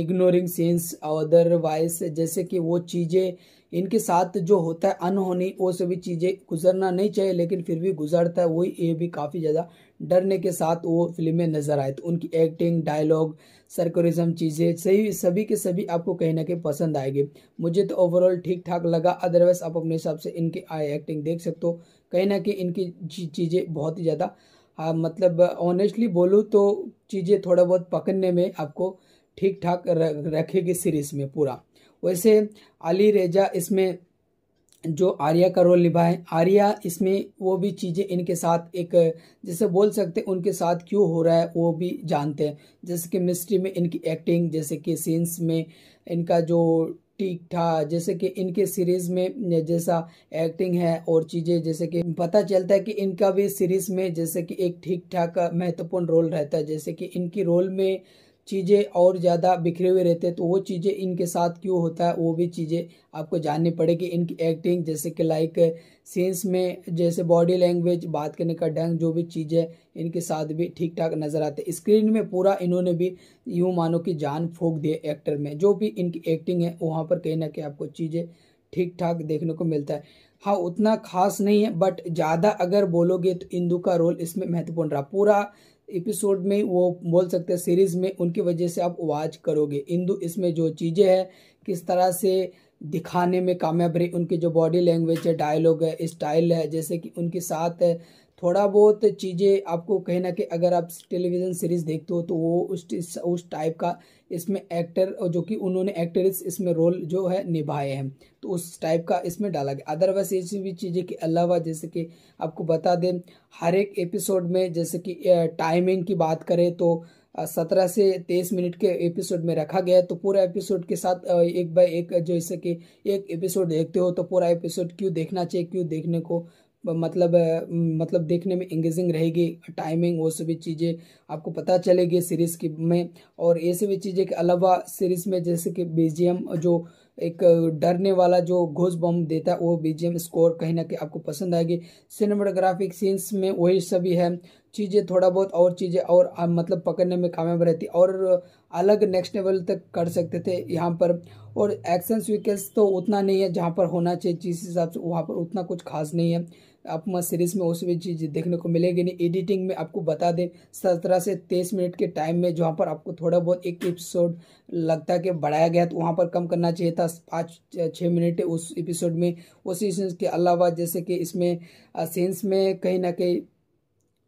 इग्नोरिंग सेंस अदरवाइज जैसे कि वो चीज़ें इनके साथ जो होता है अनहोनी वो सभी चीज़ें गुजरना नहीं चाहिए लेकिन फिर भी गुजरता है वही ये भी काफ़ी ज़्यादा डरने के साथ वो फिल्म में नज़र आए तो उनकी एक्टिंग डायलॉग सर्कुलरिज्म चीज़ें सही सभी के सभी आपको कहीं ना कहीं पसंद आएगी मुझे तो ओवरऑल ठीक ठाक लगा अदरवाइज आप अपने हिसाब से इनकी एक्टिंग देख सकते हो कहीं ना कहीं इनकी चीज़ें बहुत ही ज़्यादा मतलब ऑनेस्टली बोलूँ तो चीज़ें थोड़ा बहुत पकड़ने में आपको ठीक ठाक रखेगी सीरीज़ में पूरा वैसे अली रेजा इसमें जो आर्या का रोल निभाए आर्या इसमें वो भी चीज़ें इनके साथ एक जैसे बोल सकते हैं उनके साथ क्यों हो रहा है वो भी जानते हैं जैसे कि मिस्ट्री में इनकी एक्टिंग जैसे कि सीन्स में इनका जो ठीक ठाक जैसे कि इनके सीरीज में जैसा एक्टिंग है और चीज़ें जैसे कि पता चलता है कि इनका भी सीरीज में जैसे कि एक ठीक ठाक महत्वपूर्ण रोल रहता है जैसे कि इनकी रोल में चीज़ें और ज़्यादा बिखरे हुए रहते हैं तो वो चीज़ें इनके साथ क्यों होता है वो भी चीज़ें आपको जाननी पड़ेगी इनकी एक्टिंग जैसे कि लाइक सीन्स में जैसे बॉडी लैंग्वेज बात करने का ढंग जो भी चीज़ें इनके साथ भी ठीक ठाक नज़र आते स्क्रीन में पूरा इन्होंने भी यूँ मानो कि जान फूक दिए एक्टर में जो भी इनकी एक्टिंग है वहाँ पर कहीं ना कहीं आपको चीज़ें ठीक ठाक देखने को मिलता है हाँ उतना खास नहीं है बट ज़्यादा अगर बोलोगे तो इंदू का रोल इसमें महत्वपूर्ण रहा पूरा एपिसोड में वो बोल सकते हैं सीरीज़ में उनकी वजह से आप वाच करोगे इंदु इसमें जो चीज़ें हैं किस तरह से दिखाने में कामयाब रही उनकी जो बॉडी लैंग्वेज है डायलॉग है स्टाइल है जैसे कि उनके साथ है थोड़ा बहुत चीज़ें आपको कहना ना अगर आप टेलीविज़न सीरीज़ देखते हो तो वो उस उस टाइप का इसमें एक्टर और जो कि उन्होंने एक्ट्रेस इसमें रोल जो है निभाए हैं तो उस टाइप का इसमें डाला गया अदरवाइज ऐसी भी चीज़ें के अलावा जैसे कि आपको बता दें हर एक एपिसोड में जैसे कि टाइमिंग की बात करें तो सत्रह से तेईस मिनट के एपिसोड में रखा गया है तो पूरा एपिसोड के साथ एक बाय एक जैसे कि एक एपिसोड देखते हो तो पूरा एपिसोड क्यों देखना चाहिए क्यों देखने को मतलब मतलब देखने में एंगेजिंग रहेगी टाइमिंग वो सभी चीज़ें आपको पता चलेगी सीरीज़ की में और ये सभी चीज़ें के अलावा सीरीज़ में जैसे कि बीजीएम जो एक डरने वाला जो घोष बम देता है वो बीजीएम स्कोर कहीं ना कहीं आपको पसंद आएगी सिनेमाटोग्राफिक सीन्स में वही सभी है चीज़ें थोड़ा बहुत और चीज़ें और आ, मतलब पकड़ने में कामयाब रहती और अलग नेक्स्ट लेवल तक कर सकते थे यहाँ पर और एक्शन सीक्वेंस तो उतना नहीं है जहाँ पर होना चाहिए जिस हिसाब से वहाँ पर उतना कुछ खास नहीं है आप सीरीज़ में वो सभी चीज़ देखने को मिलेगी नहीं एडिटिंग में आपको बता दें सत्रह से तेईस मिनट के टाइम में जहाँ पर आपको थोड़ा बहुत एक एपिसोड लगता है कि बढ़ाया गया तो वहाँ पर कम करना चाहिए था पाँच छः मिनट उस एपिसोड में उसी के अलावा जैसे कि इसमें सेंस में कहीं ना कहीं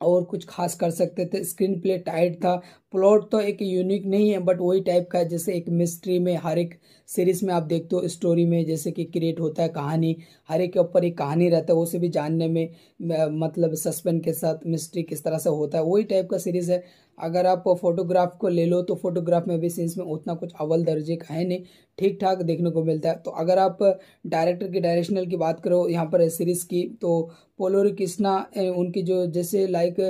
और कुछ खास कर सकते थे स्क्रीन प्ले टाइट था प्लॉट तो एक यूनिक नहीं है बट वही टाइप का है जैसे एक मिस्ट्री में हर एक सीरीज में आप देखते हो स्टोरी में जैसे कि क्रिएट होता है कहानी हर एक के ऊपर एक कहानी रहता है उसे भी जानने में मतलब सस्पेंस के साथ मिस्ट्री किस तरह से होता है वही टाइप का सीरीज़ है अगर आप फोटोग्राफ को ले लो तो फोटोग्राफ में भी सीन्स में उतना कुछ अव्वल दर्जे का है नहीं ठीक ठाक देखने को मिलता है तो अगर आप डायरेक्टर की डायरेक्शनल की बात करो यहाँ पर सीरीज़ की तो पोलोरी कृष्णा उनकी जो जैसे लाइक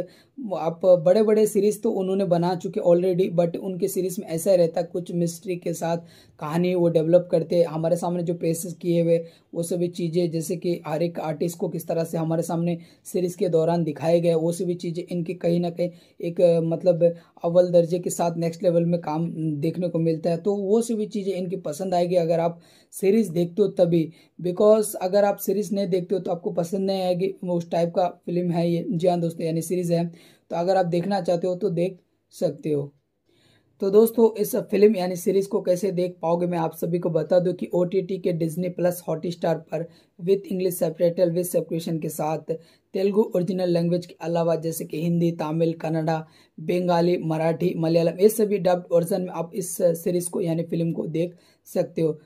आप बड़े बड़े सीरीज़ तो उन्होंने बना चुके ऑलरेडी बट उनके सीरीज़ में ऐसा ही रहता कुछ मिस्ट्री के साथ कहानी वो डेवलप करते हमारे सामने जो पेशेस किए हुए वो सभी चीज़ें जैसे कि हर एक आर्टिस्ट को किस तरह से हमारे सामने सीरीज़ के दौरान दिखाए गए वो सभी चीज़ें इनकी कहीं ना कहीं एक मतलब अव्वल दर्जे के साथ नेक्स्ट लेवल में काम देखने को मिलता है तो वो सभी चीज़ें इनकी पसंद आएगी अगर आप सीरीज़ देखते हो तभी बिकॉज अगर आप सीरीज़ नहीं देखते हो तो आपको पसंद नहीं आएगी उस टाइप का फिल्म है ये जी हाँ दोस्तों यानी सीरीज़ है तो अगर आप देखना चाहते हो तो देख सकते हो तो दोस्तों इस फिल्म यानी सीरीज़ को कैसे देख पाओगे मैं आप सभी को बता दूं कि ओ के डिज्नी प्लस हॉटस्टार पर with English subtitle with subscription के साथ तेलुगु ओरिजिनल लैंग्वेज के अलावा जैसे कि हिंदी तमिल कन्नडा बंगाली मराठी मलयालम ये सभी डब्ड वर्जन में आप इस सीरीज़ को यानी फिल्म को देख सकते हो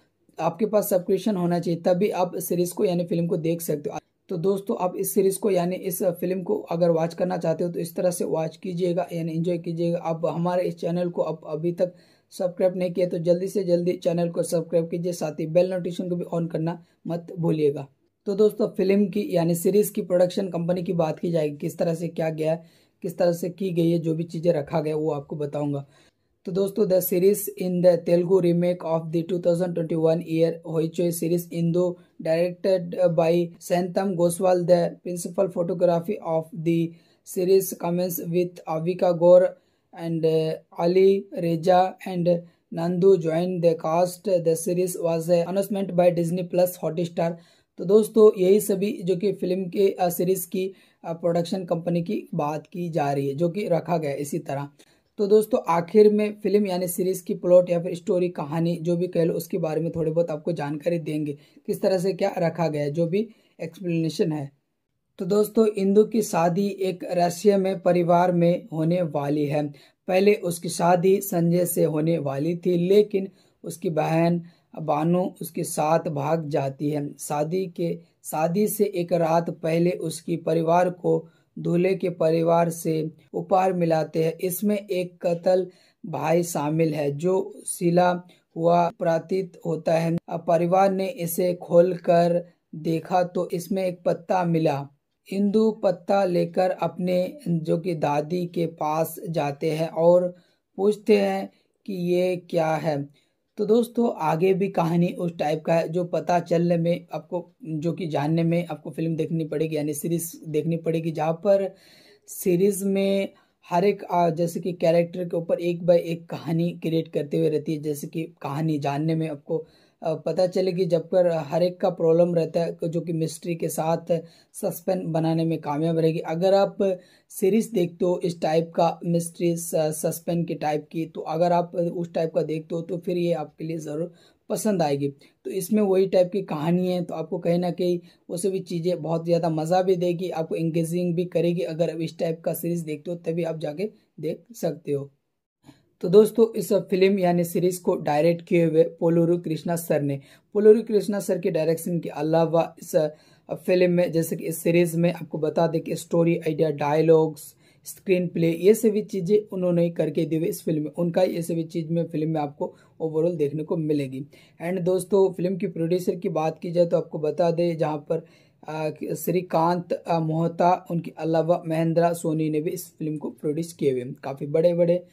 आपके पास सब्सक्रिप्शन होना चाहिए तभी आप सीरीज़ को यानी फिल्म को देख सकते हो तो दोस्तों आप इस सीरीज़ को यानी इस फिल्म को अगर वॉच करना चाहते हो तो इस तरह से वॉच कीजिएगा यानी एंजॉय कीजिएगा आप हमारे इस चैनल को आप अभी तक सब्सक्राइब नहीं किया तो जल्दी से जल्दी चैनल को सब्सक्राइब कीजिए साथ ही बेल नोटिफिकेशन को भी ऑन करना मत भूलिएगा तो दोस्तों फिल्म की यानी सीरीज़ की प्रोडक्शन कंपनी की बात की जाएगी किस तरह से क्या गया है किस तरह से की गई है जो भी चीज़ें रखा गया वो आपको बताऊँगा तो दोस्तों the series in the Telugu remake of the 2021 year Hoichoi series इन दो directed by सैंतम गोस्वाल the principal photography of the series commence with Avika Gaur and Ali Reza and Nandu join the cast the series was announcement by Disney plus Hotstar तो दोस्तों यही सभी जो कि film के series uh, की production uh, company की बात की जा रही है जो कि रखा गया इसी तरह तो दोस्तों आखिर में फिल्म यानी सीरीज़ की प्लॉट या फिर स्टोरी कहानी जो भी कह लो उसके बारे में थोड़ी बहुत आपको जानकारी देंगे किस तरह से क्या रखा गया जो भी एक्सप्लेनेशन है तो दोस्तों इंदु की शादी एक रहस्य में परिवार में होने वाली है पहले उसकी शादी संजय से होने वाली थी लेकिन उसकी बहन बानू उसके साथ भाग जाती है शादी के शादी से एक रात पहले उसकी परिवार को दूल्हे के परिवार से उपहार मिलाते हैं इसमें एक कतल भाई शामिल है जो सिला हुआ प्रतीत होता है परिवार ने इसे खोलकर देखा तो इसमें एक पत्ता मिला इंदु पत्ता लेकर अपने जो कि दादी के पास जाते हैं और पूछते हैं कि ये क्या है तो दोस्तों आगे भी कहानी उस टाइप का है जो पता चलने में आपको जो कि जानने में आपको फिल्म देखनी पड़ेगी यानी सीरीज देखनी पड़ेगी जहाँ पर सीरीज में हर एक जैसे कि कैरेक्टर के ऊपर एक बाय एक कहानी क्रिएट करते हुए रहती है जैसे कि कहानी जानने में आपको पता चले कि जब कर हर एक का प्रॉब्लम रहता है जो कि मिस्ट्री के साथ सस्पेंस बनाने में कामयाब रहेगी अगर आप सीरीज देखते हो इस टाइप का मिस्ट्री सस्पेंस के टाइप की तो अगर आप उस टाइप का देखते हो तो फिर ये आपके लिए ज़रूर पसंद आएगी तो इसमें वही टाइप की कहानी है तो आपको कहीं ना कहीं वो सभी चीज़ें बहुत ज़्यादा मज़ा भी देगी आपको इंगेजिंग भी करेगी अगर इस टाइप का सीरीज़ देखते हो तभी आप जाके देख सकते हो तो दोस्तों इस फिल्म यानी सीरीज को डायरेक्ट किए हुए पोलोरू कृष्णा सर ने पोलूरू कृष्णा सर के डायरेक्शन के अलावा इस फिल्म में जैसे कि इस सीरीज में आपको बता दें कि story idea dialogues screenplay ये सभी चीज़ें उन्होंने करके दी हुई इस फिल्म में उनका ये सभी चीज़ में फिल्म में आपको ओवरऑल देखने को मिलेगी एंड दोस्तों फिल्म की प्रोड्यूसर की बात की जाए तो आपको बता दें जहाँ पर श्रीकांत मोहता उनके अलावा महेंद्रा सोनी ने भी इस फिल्म को प्रोड्यूस किए हुए काफ़ी बड़े बड़े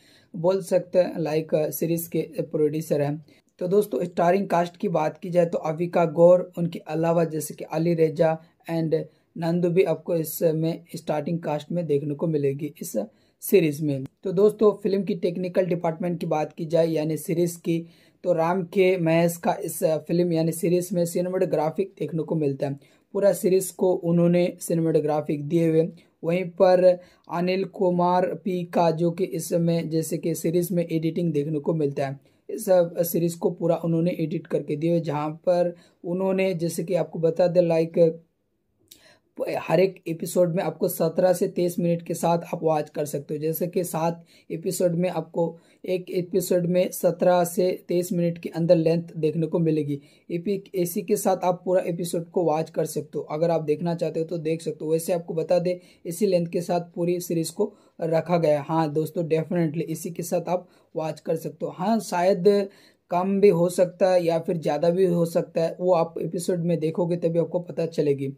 बोल सकते हैं लाइक सीरीज uh, के प्रोड्यूसर हैं तो दोस्तों स्टारिंग कास्ट की बात की जाए तो अविका गौर उनके अलावा जैसे कि अली रेजा एंड नंदू भी आपको इसमें स्टार्टिंग कास्ट में देखने को मिलेगी इस सीरीज में तो दोस्तों फिल्म की टेक्निकल डिपार्टमेंट की बात की जाए यानी सीरीज की तो राम के महेश का इस फिल्म यानी सीरीज में सिनेमाटोग्राफिक देखने को मिलता है पूरा सीरीज को उन्होंने सिनेमाटोग्राफिक दिए हुए वहीं पर अनिल कुमार पी का जो कि इस समय जैसे कि सीरीज़ में एडिटिंग देखने को मिलता है इस सीरीज़ को पूरा उन्होंने एडिट करके दिया जहाँ पर उन्होंने जैसे कि आपको बता दें लाइक हर एक एपिसोड में आपको सत्रह से तेईस मिनट के साथ आप वॉच कर सकते हो जैसे कि सात एपिसोड में आपको एक एपिसोड में सत्रह से तेईस मिनट के अंदर लेंथ देखने को मिलेगी एपिक इसी के साथ आप पूरा एपिसोड को वॉच कर सकते हो अगर आप देखना चाहते हो तो देख सकते हो वैसे आपको बता दें इसी लेंथ के साथ पूरी सीरीज़ को रखा गया है हाँ दोस्तों डेफिनेटली इसी के साथ आप वॉच कर सकते हो हाँ शायद कम भी हो सकता है या फिर ज़्यादा भी हो सकता है वो आप एपिसोड में देखोगे तभी आपको पता चलेगी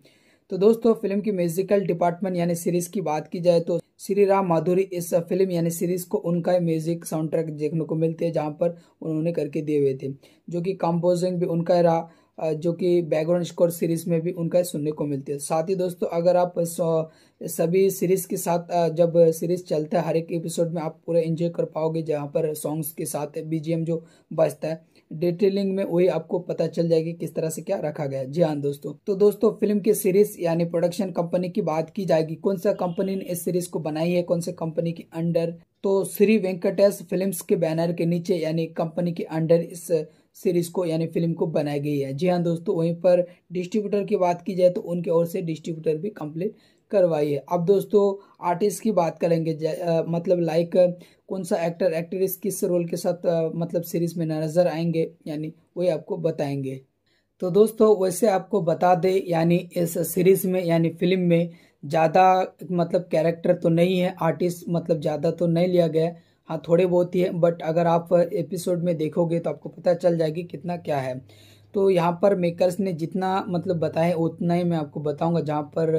तो दोस्तों फिल्म की म्यूजिकल डिपार्टमेंट यानी सीरीज की बात की जाए तो श्री राम माधुरी इस फिल्म यानी सीरीज को उनका म्यूजिक साउंड ट्रैक देखने को मिलते हैं जहाँ पर उन्होंने करके दिए हुए थे जो कि कंपोजिंग भी उनका रहा जो कि बैकग्राउंड स्कोर सीरीज में भी उनका सुनने को मिलती है साथ ही दोस्तों अगर आप सभी सीरीज के साथ जब सीरीज चलता है हर एक एपिसोड में आप पूरा एंजॉय कर पाओगे जहाँ पर सॉन्ग्स के साथ बीजीएम जो बजता है डिटेलिंग में वही आपको पता चल जाएगी किस तरह से क्या रखा गया जी हाँ दोस्तों तो दोस्तों फिल्म की सीरीज यानी प्रोडक्शन कंपनी की बात की जाएगी कौन सा कंपनी ने इस सीरीज को बनाई है कौन सा कंपनी के अंडर तो श्री वेंकटेश फिल्म्स के बैनर के नीचे यानी कंपनी के अंडर इस सीरीज को यानी फिल्म को बनाई गई है जी हाँ दोस्तों वहीं पर डिस्ट्रीब्यूटर की बात की जाए तो उनके ओर से डिस्ट्रीब्यूटर भी कंप्लीट करवाई है अब दोस्तों आर्टिस्ट की बात करेंगे आ, मतलब लाइक कौन सा एक्टर एक्ट्रेस किस रोल के साथ आ, मतलब सीरीज में नजर आएंगे यानी वही आपको बताएंगे तो दोस्तों वैसे आपको बता दे यानी इस सीरीज में यानी फिल्म में ज़्यादा मतलब कैरेक्टर तो नहीं है आर्टिस्ट मतलब ज़्यादा तो नहीं लिया गया है हाँ थोड़े बहुत ही है बट अगर आप एपिसोड में देखोगे तो आपको पता चल जाएगी कितना क्या है तो यहाँ पर मेकर्स ने जितना मतलब बताया उतना ही मैं आपको बताऊँगा जहाँ पर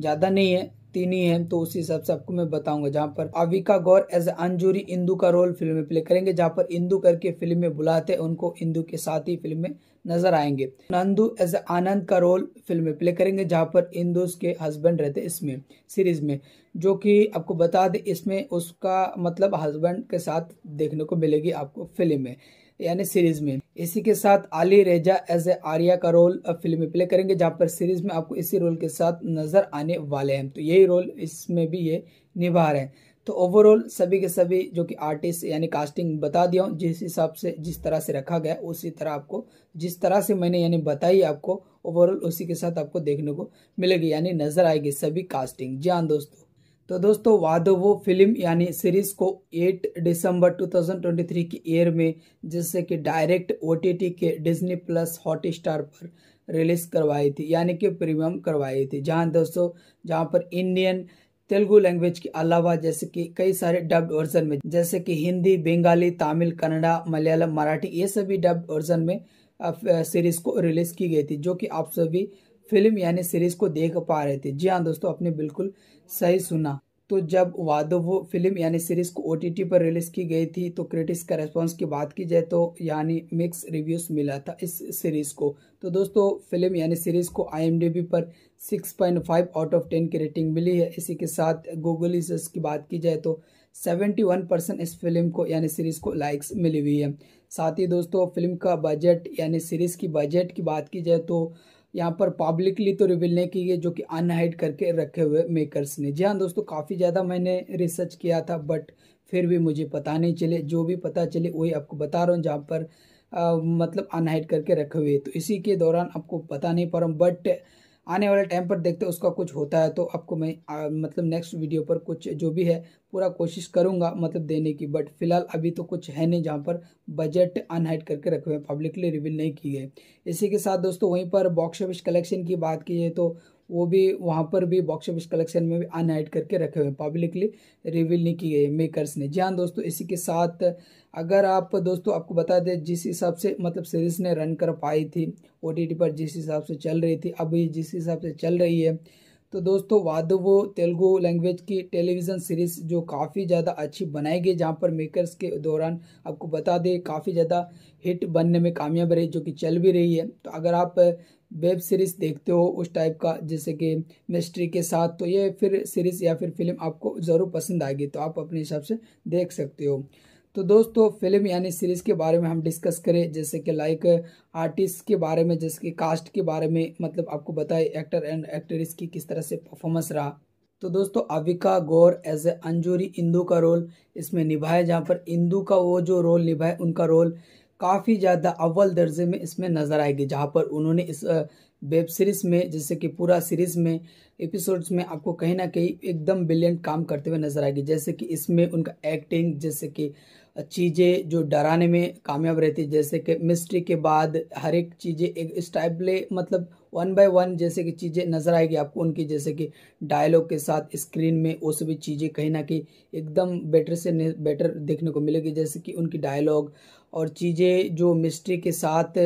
ज़्यादा नहीं है तीन ही हैं तो उसी हिसाब से आपको मैं बताऊंगा जहाँ पर अविका गौर एज अंजूरी इंदू का रोल फिल्म में प्ले करेंगे जहाँ पर इंदू करके फिल्म में बुलाते हैं उनको इंदू के साथ ही फिल्म में नजर आएंगे नंदू एज आनंद का रोल फिल्म में प्ले करेंगे जहाँ पर इंदूस उसके हस्बैंड रहते इसमें सीरीज में जो कि आपको बता दें इसमें उसका मतलब हस्बैंड के साथ देखने को मिलेगी आपको फिल्म में यानी सीरीज में इसी के साथ आली रेजा एज ए आर्या का रोल अब फिल्म में प्ले करेंगे जहाँ पर सीरीज में आपको इसी रोल के साथ नजर आने वाले हैं तो यही रोल इसमें भी ये निभा रहे हैं तो ओवरऑल सभी के सभी जो कि आर्टिस्ट यानी कास्टिंग बता दिया हूँ जिस हिसाब से जिस तरह से रखा गया उसी तरह आपको जिस तरह से मैंने यानी बताई आपको ओवरऑल उसी के साथ आपको देखने को मिलेगी यानी नजर आएगी सभी कास्टिंग जी हाँ दोस्तों तो दोस्तों वादो वो फिल्म यानी सीरीज को 8 दिसंबर 2023 की एयर में जिससे कि डायरेक्ट ओ के डिज्नी प्लस हॉट स्टार पर रिलीज करवाई थी यानी कि प्रीमियम करवाई थी जहां दोस्तों जहां पर इंडियन तेलुगु लैंग्वेज के अलावा जैसे कि कई सारे डब्ड वर्जन में जैसे कि हिंदी बंगाली तमिल कन्नड़ा मलयालम मराठी ये सभी डब्ड वर्जन में सीरीज को रिलीज की गई थी जो कि आप सभी फिल्म यानी सीरीज को देख पा रहे थे जी हाँ दोस्तों अपने बिल्कुल सही सुना तो जब वादो फिल्म यानी सीरीज को ओटीटी पर रिलीज की गई थी तो क्रिटिक्स का रेस्पॉन्स की बात की जाए तो यानी मिक्स रिव्यूज मिला था इस सीरीज को तो दोस्तों फिल्म यानी सीरीज को आईएमडीबी पर 6.5 आउट ऑफ 10 की रेटिंग मिली है इसी के साथ गूगल यूजर्स की बात की जाए तो 71 परसेंट इस फिल्म को यानी सीरीज़ को लाइक्स मिली हुई है साथ ही दोस्तों फिल्म का बजट यानी सीरीज़ की बजट की बात की जाए तो यहाँ पर पब्लिकली तो रिविल नहीं की है जो कि अनहाइड करके रखे हुए मेकर्स ने जी हाँ दोस्तों काफ़ी ज़्यादा मैंने रिसर्च किया था बट फिर भी मुझे पता नहीं चले जो भी पता चले वही आपको बता रहा हूँ जहाँ पर आ, मतलब अनहाइड करके रखे हुए तो इसी के दौरान आपको पता नहीं पा रहा हूँ बट आने वाले टाइम पर देखते हैं उसका कुछ होता है तो आपको मैं आ, मतलब नेक्स्ट वीडियो पर कुछ जो भी है पूरा कोशिश करूँगा मतलब देने की बट फिलहाल अभी तो कुछ है नहीं जहाँ पर बजट अनहाइड करके रखे हुए पब्लिकली रिवील नहीं की गए इसी के साथ दोस्तों वहीं पर बॉक्स ऑफिस कलेक्शन की बात की जाए तो वो भी वहाँ पर भी बॉक्स ऑफिस कलेक्शन में भी अनहाइड करके रखे हुए पब्लिकली रिवील नहीं की गई मेकर्स ने जी हाँ दोस्तों इसी के साथ अगर आप दोस्तों आपको बता दें जिस हिसाब से मतलब सीरीज़ ने रन कर पाई थी ओ पर जिस हिसाब से चल रही थी अभी जिस हिसाब से चल रही है तो दोस्तों वादवो तेलुगु लैंग्वेज की टेलीविज़न सीरीज़ जो काफ़ी ज़्यादा अच्छी बनाई गई जहाँ पर मेकर्स के दौरान आपको बता दें काफ़ी ज़्यादा हिट बनने में कामयाब रही जो कि चल भी रही है तो अगर आप वेब सीरीज़ देखते हो उस टाइप का जैसे कि मिस्ट्री के साथ तो ये फिर सीरीज़ या फिर फिल्म आपको ज़रूर पसंद आएगी तो आप अपने हिसाब से देख सकते हो तो दोस्तों फिल्म यानी सीरीज़ के बारे में हम डिस्कस करें जैसे कि लाइक आर्टिस्ट के बारे में जैसे कि कास्ट के बारे में मतलब आपको बताए एक्टर एंड एक्ट्रेस की किस तरह से परफॉर्मेंस रहा तो दोस्तों अविका गौर एज ए अंजूरी इंदू का रोल इसमें निभाया जहाँ पर इंदू का वो जो रोल निभाए उनका रोल काफ़ी ज़्यादा अव्वल दर्जे में इसमें नज़र आएगी जहाँ पर उन्होंने इस वेब सीरीज़ में जैसे कि पूरा सीरीज़ में एपिसोड्स में आपको कहीं ना कहीं एकदम ब्रिलियंट काम करते हुए नज़र आएगी जैसे कि इसमें उनका एक्टिंग जैसे कि चीज़ें जो डराने में कामयाब रहती है जैसे कि मिस्ट्री के बाद हर एक चीज़ें एक स्टाइपले मतलब वन बाय वन जैसे कि चीज़ें नज़र आएगी आपको उनकी जैसे कि डायलॉग के साथ स्क्रीन में वो सभी चीज़ें कहीं ना कहीं एकदम बेटर से बेटर देखने को मिलेगी जैसे कि उनकी डायलॉग और चीज़ें जो मिस्ट्री के साथ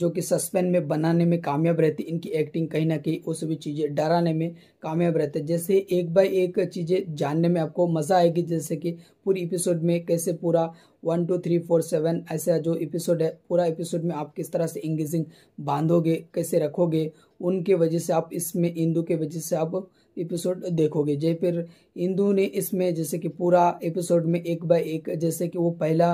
जो कि सस्पेंस में बनाने में कामयाब रहती इनकी एक्टिंग कहीं ना कहीं वो सभी चीज़ें डराने में कामयाब रहते जैसे एक बाय एक चीज़ें जानने में आपको मज़ा आएगी जैसे कि पूरी एपिसोड में कैसे पूरा one two three four seven ऐसा जो एपिसोड है पूरा एपिसोड में आप किस तरह से इंगेजिंग बांधोगे कैसे रखोगे उनके वजह से आप इसमें इंदू के वजह से आप एपिसोड देखोगे जय फिर इंदू ने इसमें जैसे कि पूरा एपिसोड में एक बाय एक जैसे कि वो पहला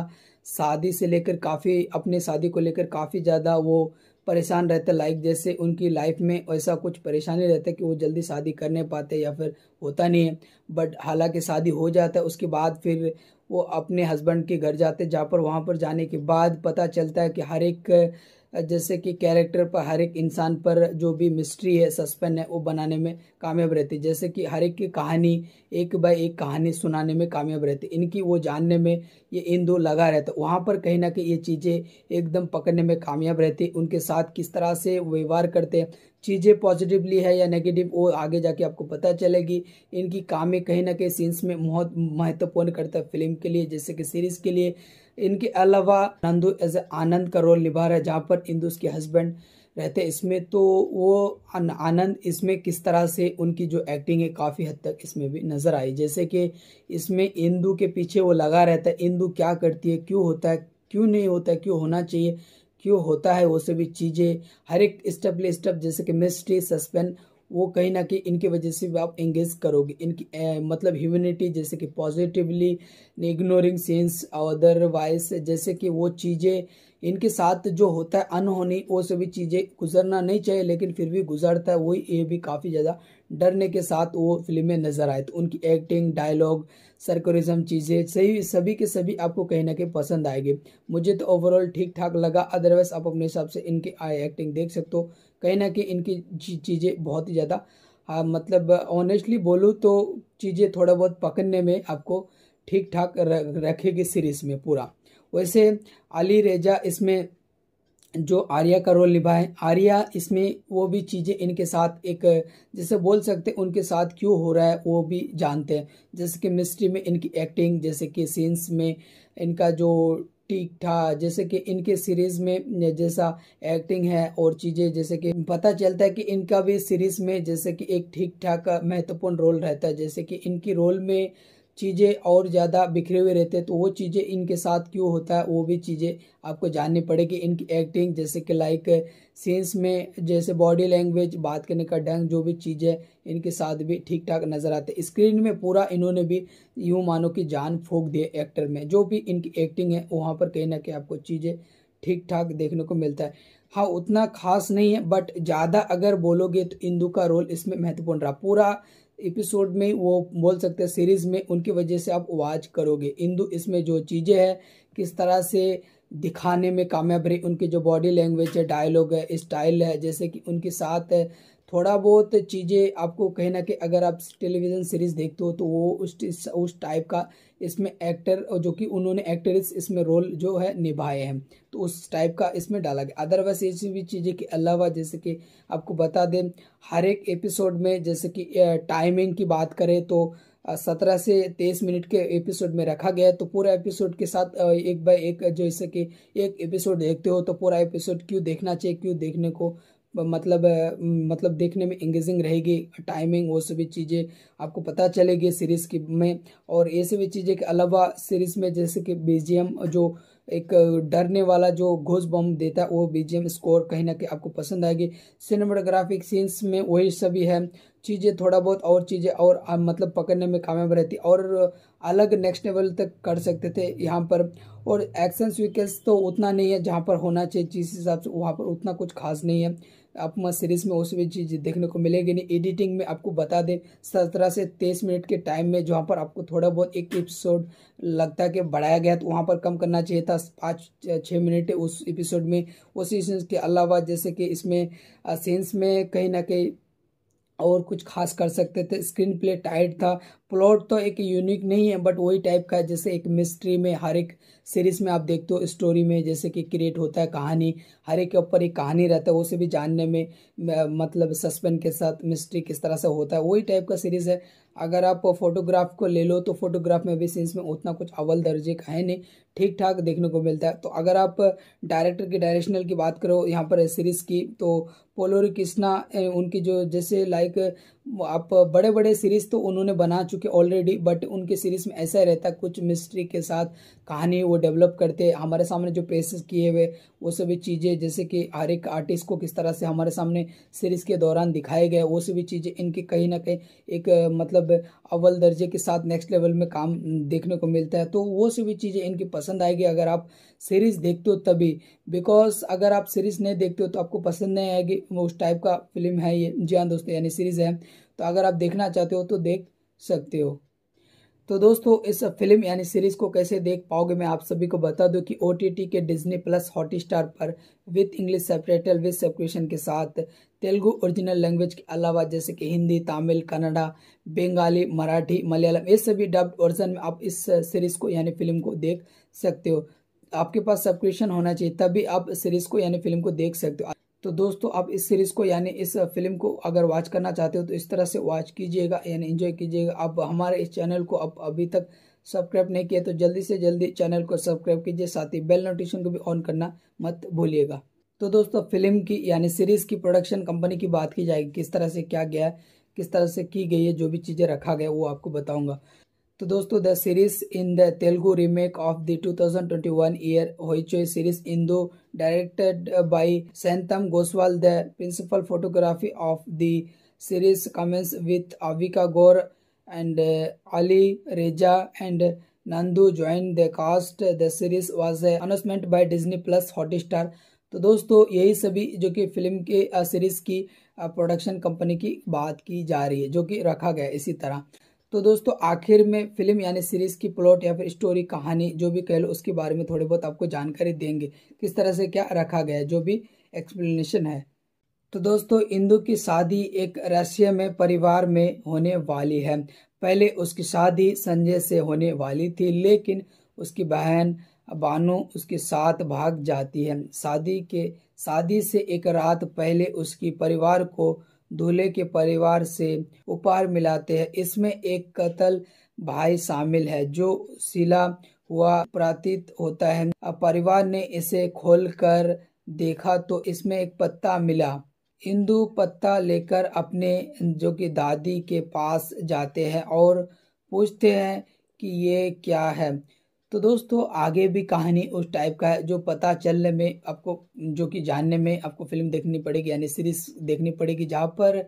शादी से लेकर काफ़ी अपने शादी को लेकर काफ़ी ज़्यादा वो परेशान रहते लाइक जैसे उनकी लाइफ में ऐसा कुछ परेशानी रहता है कि वो जल्दी शादी कर नहीं पाते या फिर होता नहीं है बट हालांकि शादी हो जाता है उसके बाद फिर वो अपने हस्बैंड के घर जाते जहाँ पर वहाँ पर जाने के बाद पता चलता है कि हर एक जैसे कि कैरेक्टर पर हर एक इंसान पर जो भी मिस्ट्री है सस्पेंस है वो बनाने में कामयाब रहती है जैसे कि हर एक की कहानी एक बाय एक कहानी सुनाने में कामयाब रहती इनकी वो जानने में ये इन दो लगा रहता है वहाँ पर कहीं ना कहीं ये चीज़ें एकदम पकड़ने में कामयाब रहती उनके साथ किस तरह से व्यवहार करते हैं चीज़ें पॉजिटिवली है या नेगेटिव वो आगे जाके आपको पता चलेगी इनकी कामें कहीं ना कहीं सीन्स में बहुत महत्वपूर्ण करता है फिल्म के लिए जैसे कि सीरीज़ के लिए इनके अलावा नंदू एज आनंद का रोल निभा रहा है जहाँ पर इंदू उसके हस्बैंड रहते हैं इसमें तो वो आनंद इसमें किस तरह से उनकी जो एक्टिंग है काफ़ी हद तक इसमें भी नज़र आई जैसे कि इसमें इंदू के पीछे वो लगा रहता है इंदू क्या करती है क्यों होता है क्यों नहीं होता है क्यों होना चाहिए क्यों होता है वो सभी चीज़ें हर एक स्टेप ले स्टेप जैसे कि मिस्ट्री सस्पेंस वो कहीं ना कहीं इनकी वजह से भी आप एंगेज करोगे इनकी ए, मतलब ह्यूमिनिटी जैसे कि पॉजिटिवली इग्नोरिंग सेंस अदरवाइज जैसे कि वो चीज़ें इनके साथ जो होता है अनहोनी वो सभी चीज़ें गुजरना नहीं चाहिए लेकिन फिर भी गुजरता है वही ये भी काफ़ी ज़्यादा डरने के साथ वो फिल्में नज़र आए तो उनकी एक्टिंग डायलॉग सरकोरिज्म चीज़ें सही सभी के सभी आपको कहीं ना कहीं पसंद आएगी मुझे तो ओवरऑल ठीक ठाक लगा अदरवाइज आप अपने हिसाब से इनकी एक्टिंग देख सकते हो कहीं ना कहीं इनकी चीज़ें बहुत ही ज़्यादा मतलब ऑनेस्टली बोलूँ तो चीज़ें थोड़ा बहुत पकड़ने में आपको ठीक ठाक रखेगी सीरीज़ में पूरा वैसे अली रेजा इसमें जो आर्या का रोल निभाए आर्या इसमें वो भी चीज़ें इनके साथ एक जैसे बोल सकते हैं उनके साथ क्यों हो रहा है वो भी जानते हैं जैसे कि मिस्ट्री में इनकी एक्टिंग जैसे कि सीन्स में इनका जो ठीक था जैसे कि इनके सीरीज़ में जैसा एक्टिंग है और चीज़ें जैसे कि पता चलता है कि इनका भी सीरीज़ में जैसे कि एक ठीक ठाक महत्वपूर्ण रोल रहता है जैसे कि इनकी रोल में चीज़ें और ज़्यादा बिखरे हुए रहते हैं तो वो चीज़ें इनके साथ क्यों होता है वो भी चीज़ें आपको जाननी पड़ेगी इनकी एक्टिंग जैसे कि लाइक सेंस में जैसे बॉडी लैंग्वेज बात करने का ढंग जो भी चीज़ें इनके साथ भी ठीक ठाक नज़र आते स्क्रीन में पूरा इन्होंने भी यूँ मानो कि जान फूक दिए एक्टर में जो भी इनकी एक्टिंग है वहाँ पर कहीं ना कहीं आपको चीज़ें ठीक ठाक देखने को मिलता है हाँ उतना खास नहीं है बट ज़्यादा अगर बोलोगे तो इंदू का रोल इसमें महत्वपूर्ण रहा पूरा एपिसोड में वो बोल सकते हैं सीरीज़ में उनकी वजह से आप वॉच करोगे इंदू इसमें जो चीज़ें हैं किस तरह से दिखाने में कामयाब रही उनकी जो बॉडी लैंग्वेज है डायलॉग है स्टाइल है जैसे कि उनके साथ थोड़ा बहुत चीज़ें आपको कहीं ना कहीं अगर आप टेलीविज़न सीरीज़ देखते हो तो वो उस उस टाइप का इसमें एक्टर जो कि उन्होंने एक्टर्स इसमें रोल जो है निभाए हैं तो उस टाइप का इसमें डाला गया अदरवाइज ऐसी भी चीज़ें के अलावा जैसे कि आपको बता दें हर एक एपिसोड में जैसे कि टाइमिंग की बात करें तो सत्रह से तेईस मिनट के एपिसोड में रखा गया है तो पूरा एपिसोड के साथ एक बाय एक जैसे कि एक एपिसोड देखते हो तो पूरा एपिसोड क्यों देखना चाहिए क्यों देखने को मतलब मतलब देखने में इंगेजिंग रहेगी टाइमिंग वो सभी चीज़ें आपको पता चलेगी सीरीज़ की में और ये सभी चीज़ें के अलावा सीरीज़ में जैसे कि बी जो एक डरने वाला जो घोष बम देता है वो बीजीएम स्कोर कहीं ना कहीं आपको पसंद आएगी सिनेमाटोग्राफिक सीन्स में वही सभी है चीज़ें थोड़ा बहुत और चीज़ें और मतलब पकड़ने में कामयाब रहती और अलग नेक्स्ट लेवल तक कर सकते थे यहाँ पर और एक्शन स्वीकेंस तो उतना नहीं है जहाँ पर होना चाहिए जिस हिसाब से वहाँ पर उतना कुछ खास नहीं है आपको सीरीज में वो सभी चीज़ देखने को मिलेगी नहीं एडिटिंग में आपको बता दें सत्रह से तेईस मिनट के टाइम में जहाँ पर आपको थोड़ा बहुत एक एपिसोड लगता है कि बढ़ाया गया तो वहाँ पर कम करना चाहिए था पाँच छः मिनट उस एपिसोड में उसी के अलावा जैसे कि इसमें सीन्स में कहीं ना कहीं और कुछ खास कर सकते थे स्क्रीन प्ले टाइट था प्लॉट तो एक यूनिक नहीं है बट वही टाइप का है जैसे एक मिस्ट्री में हर एक सीरीज में आप देखते हो स्टोरी में जैसे कि क्रिएट होता है कहानी हर एक के ऊपर एक कहानी रहता है उसे भी जानने में मतलब सस्पेंस के साथ मिस्ट्री किस तरह से होता है वही टाइप का सीरीज़ है अगर आप फोटोग्राफ को ले लो तो फोटोग्राफ में भी सीन्स में उतना कुछ अव्वल दर्जे का है नहीं ठीक ठाक देखने को मिलता है तो अगर आप डायरेक्टर की डायरेक्शनल की बात करो यहाँ पर सीरीज़ की तो पोलोरी कृष्णा उनकी जो जैसे लाइक आप बड़े बड़े सीरीज़ तो उन्होंने बना चुके ऑलरेडी बट उनके सीरीज़ में ऐसा रहता कुछ मिस्ट्री के साथ कहानी वो डेवलप करते हमारे सामने जो पेशेस किए हुए वो सभी चीज़ें जैसे कि हर एक आर्टिस्ट को किस तरह से हमारे सामने सीरीज़ के दौरान दिखाए गए वो सभी चीज़ें इनके कहीं ना कहीं एक मतलब अव्वल दर्जे के साथ नेक्स्ट लेवल में काम देखने को मिलता है तो वो सभी चीज़ें इनकी पसंद आएगी अगर आप सीरीज़ देखते हो तभी बिकॉज अगर आप सीरीज़ नहीं देखते हो तो आपको पसंद नहीं आएगी उस टाइप का फिल्म है ये जी हाँ दोस्तों यानी सीरीज़ है तो अगर आप देखना चाहते हो तो देख सकते हो तो दोस्तों इस फिल्म यानी सीरीज़ को कैसे देख पाओगे मैं आप सभी को बता दूं कि ओ के डिज्नी प्लस हॉट स्टार पर with English separator with subscription के साथ तेलुगु ओरिजिनल लैंग्वेज के अलावा जैसे कि हिंदी तमिल कन्नडा बंगाली मराठी मलयालम ये सभी डब्ड वर्जन में आप इस सीरीज़ को यानी फिल्म को देख सकते हो आपके पास सब्सक्रिप्शन होना चाहिए तभी आप सीरीज़ को यानी फिल्म को देख सकते हो तो दोस्तों आप इस सीरीज़ को यानी इस फिल्म को अगर वॉच करना चाहते हो तो इस तरह से वॉच कीजिएगा यानी एंजॉय कीजिएगा आप हमारे इस चैनल को अब अभी तक सब्सक्राइब नहीं किया तो जल्दी से जल्दी चैनल को सब्सक्राइब कीजिए साथ ही बेल नोटिफिकेशन को भी ऑन करना मत भूलिएगा तो दोस्तों फिल्म की यानी सीरीज़ की प्रोडक्शन कंपनी की बात की जाएगी किस तरह से क्या गया किस तरह से की गई है जो भी चीज़ें रखा गया वो आपको बताऊंगा तो दोस्तों the series in the Telugu remake of the 2021 year Hoichoi series इन दो directed by Saintam Goswal the principal photography of the series commence with Avika Gaur and uh, Ali Reza and Nandu join the cast the series was announcement uh, by Disney plus Hotstar तो दोस्तों यही सभी जो कि film के series की production company की बात की जा रही है जो कि रखा गया इसी तरह तो दोस्तों आखिर में फिल्म यानी सीरीज़ की प्लॉट या फिर स्टोरी कहानी जो भी कह लो उसके बारे में थोड़ी बहुत आपको जानकारी देंगे किस तरह से क्या रखा गया जो भी एक्सप्लेनेशन है तो दोस्तों इंदु की शादी एक रशिया में परिवार में होने वाली है पहले उसकी शादी संजय से होने वाली थी लेकिन उसकी बहन बानो उसके साथ भाग जाती है शादी के शादी से एक रात पहले उसकी परिवार को दूल्हे के परिवार से उपहार मिलाते हैं इसमें एक कतल भाई शामिल है जो सिला हुआ प्रतीत होता है परिवार ने इसे खोलकर देखा तो इसमें एक पत्ता मिला इंदु पत्ता लेकर अपने जो कि दादी के पास जाते हैं और पूछते हैं कि ये क्या है तो दोस्तों आगे भी कहानी उस टाइप का है जो पता चलने में आपको जो कि जानने में आपको फिल्म देखनी पड़ेगी यानी सीरीज देखनी पड़ेगी जहाँ पर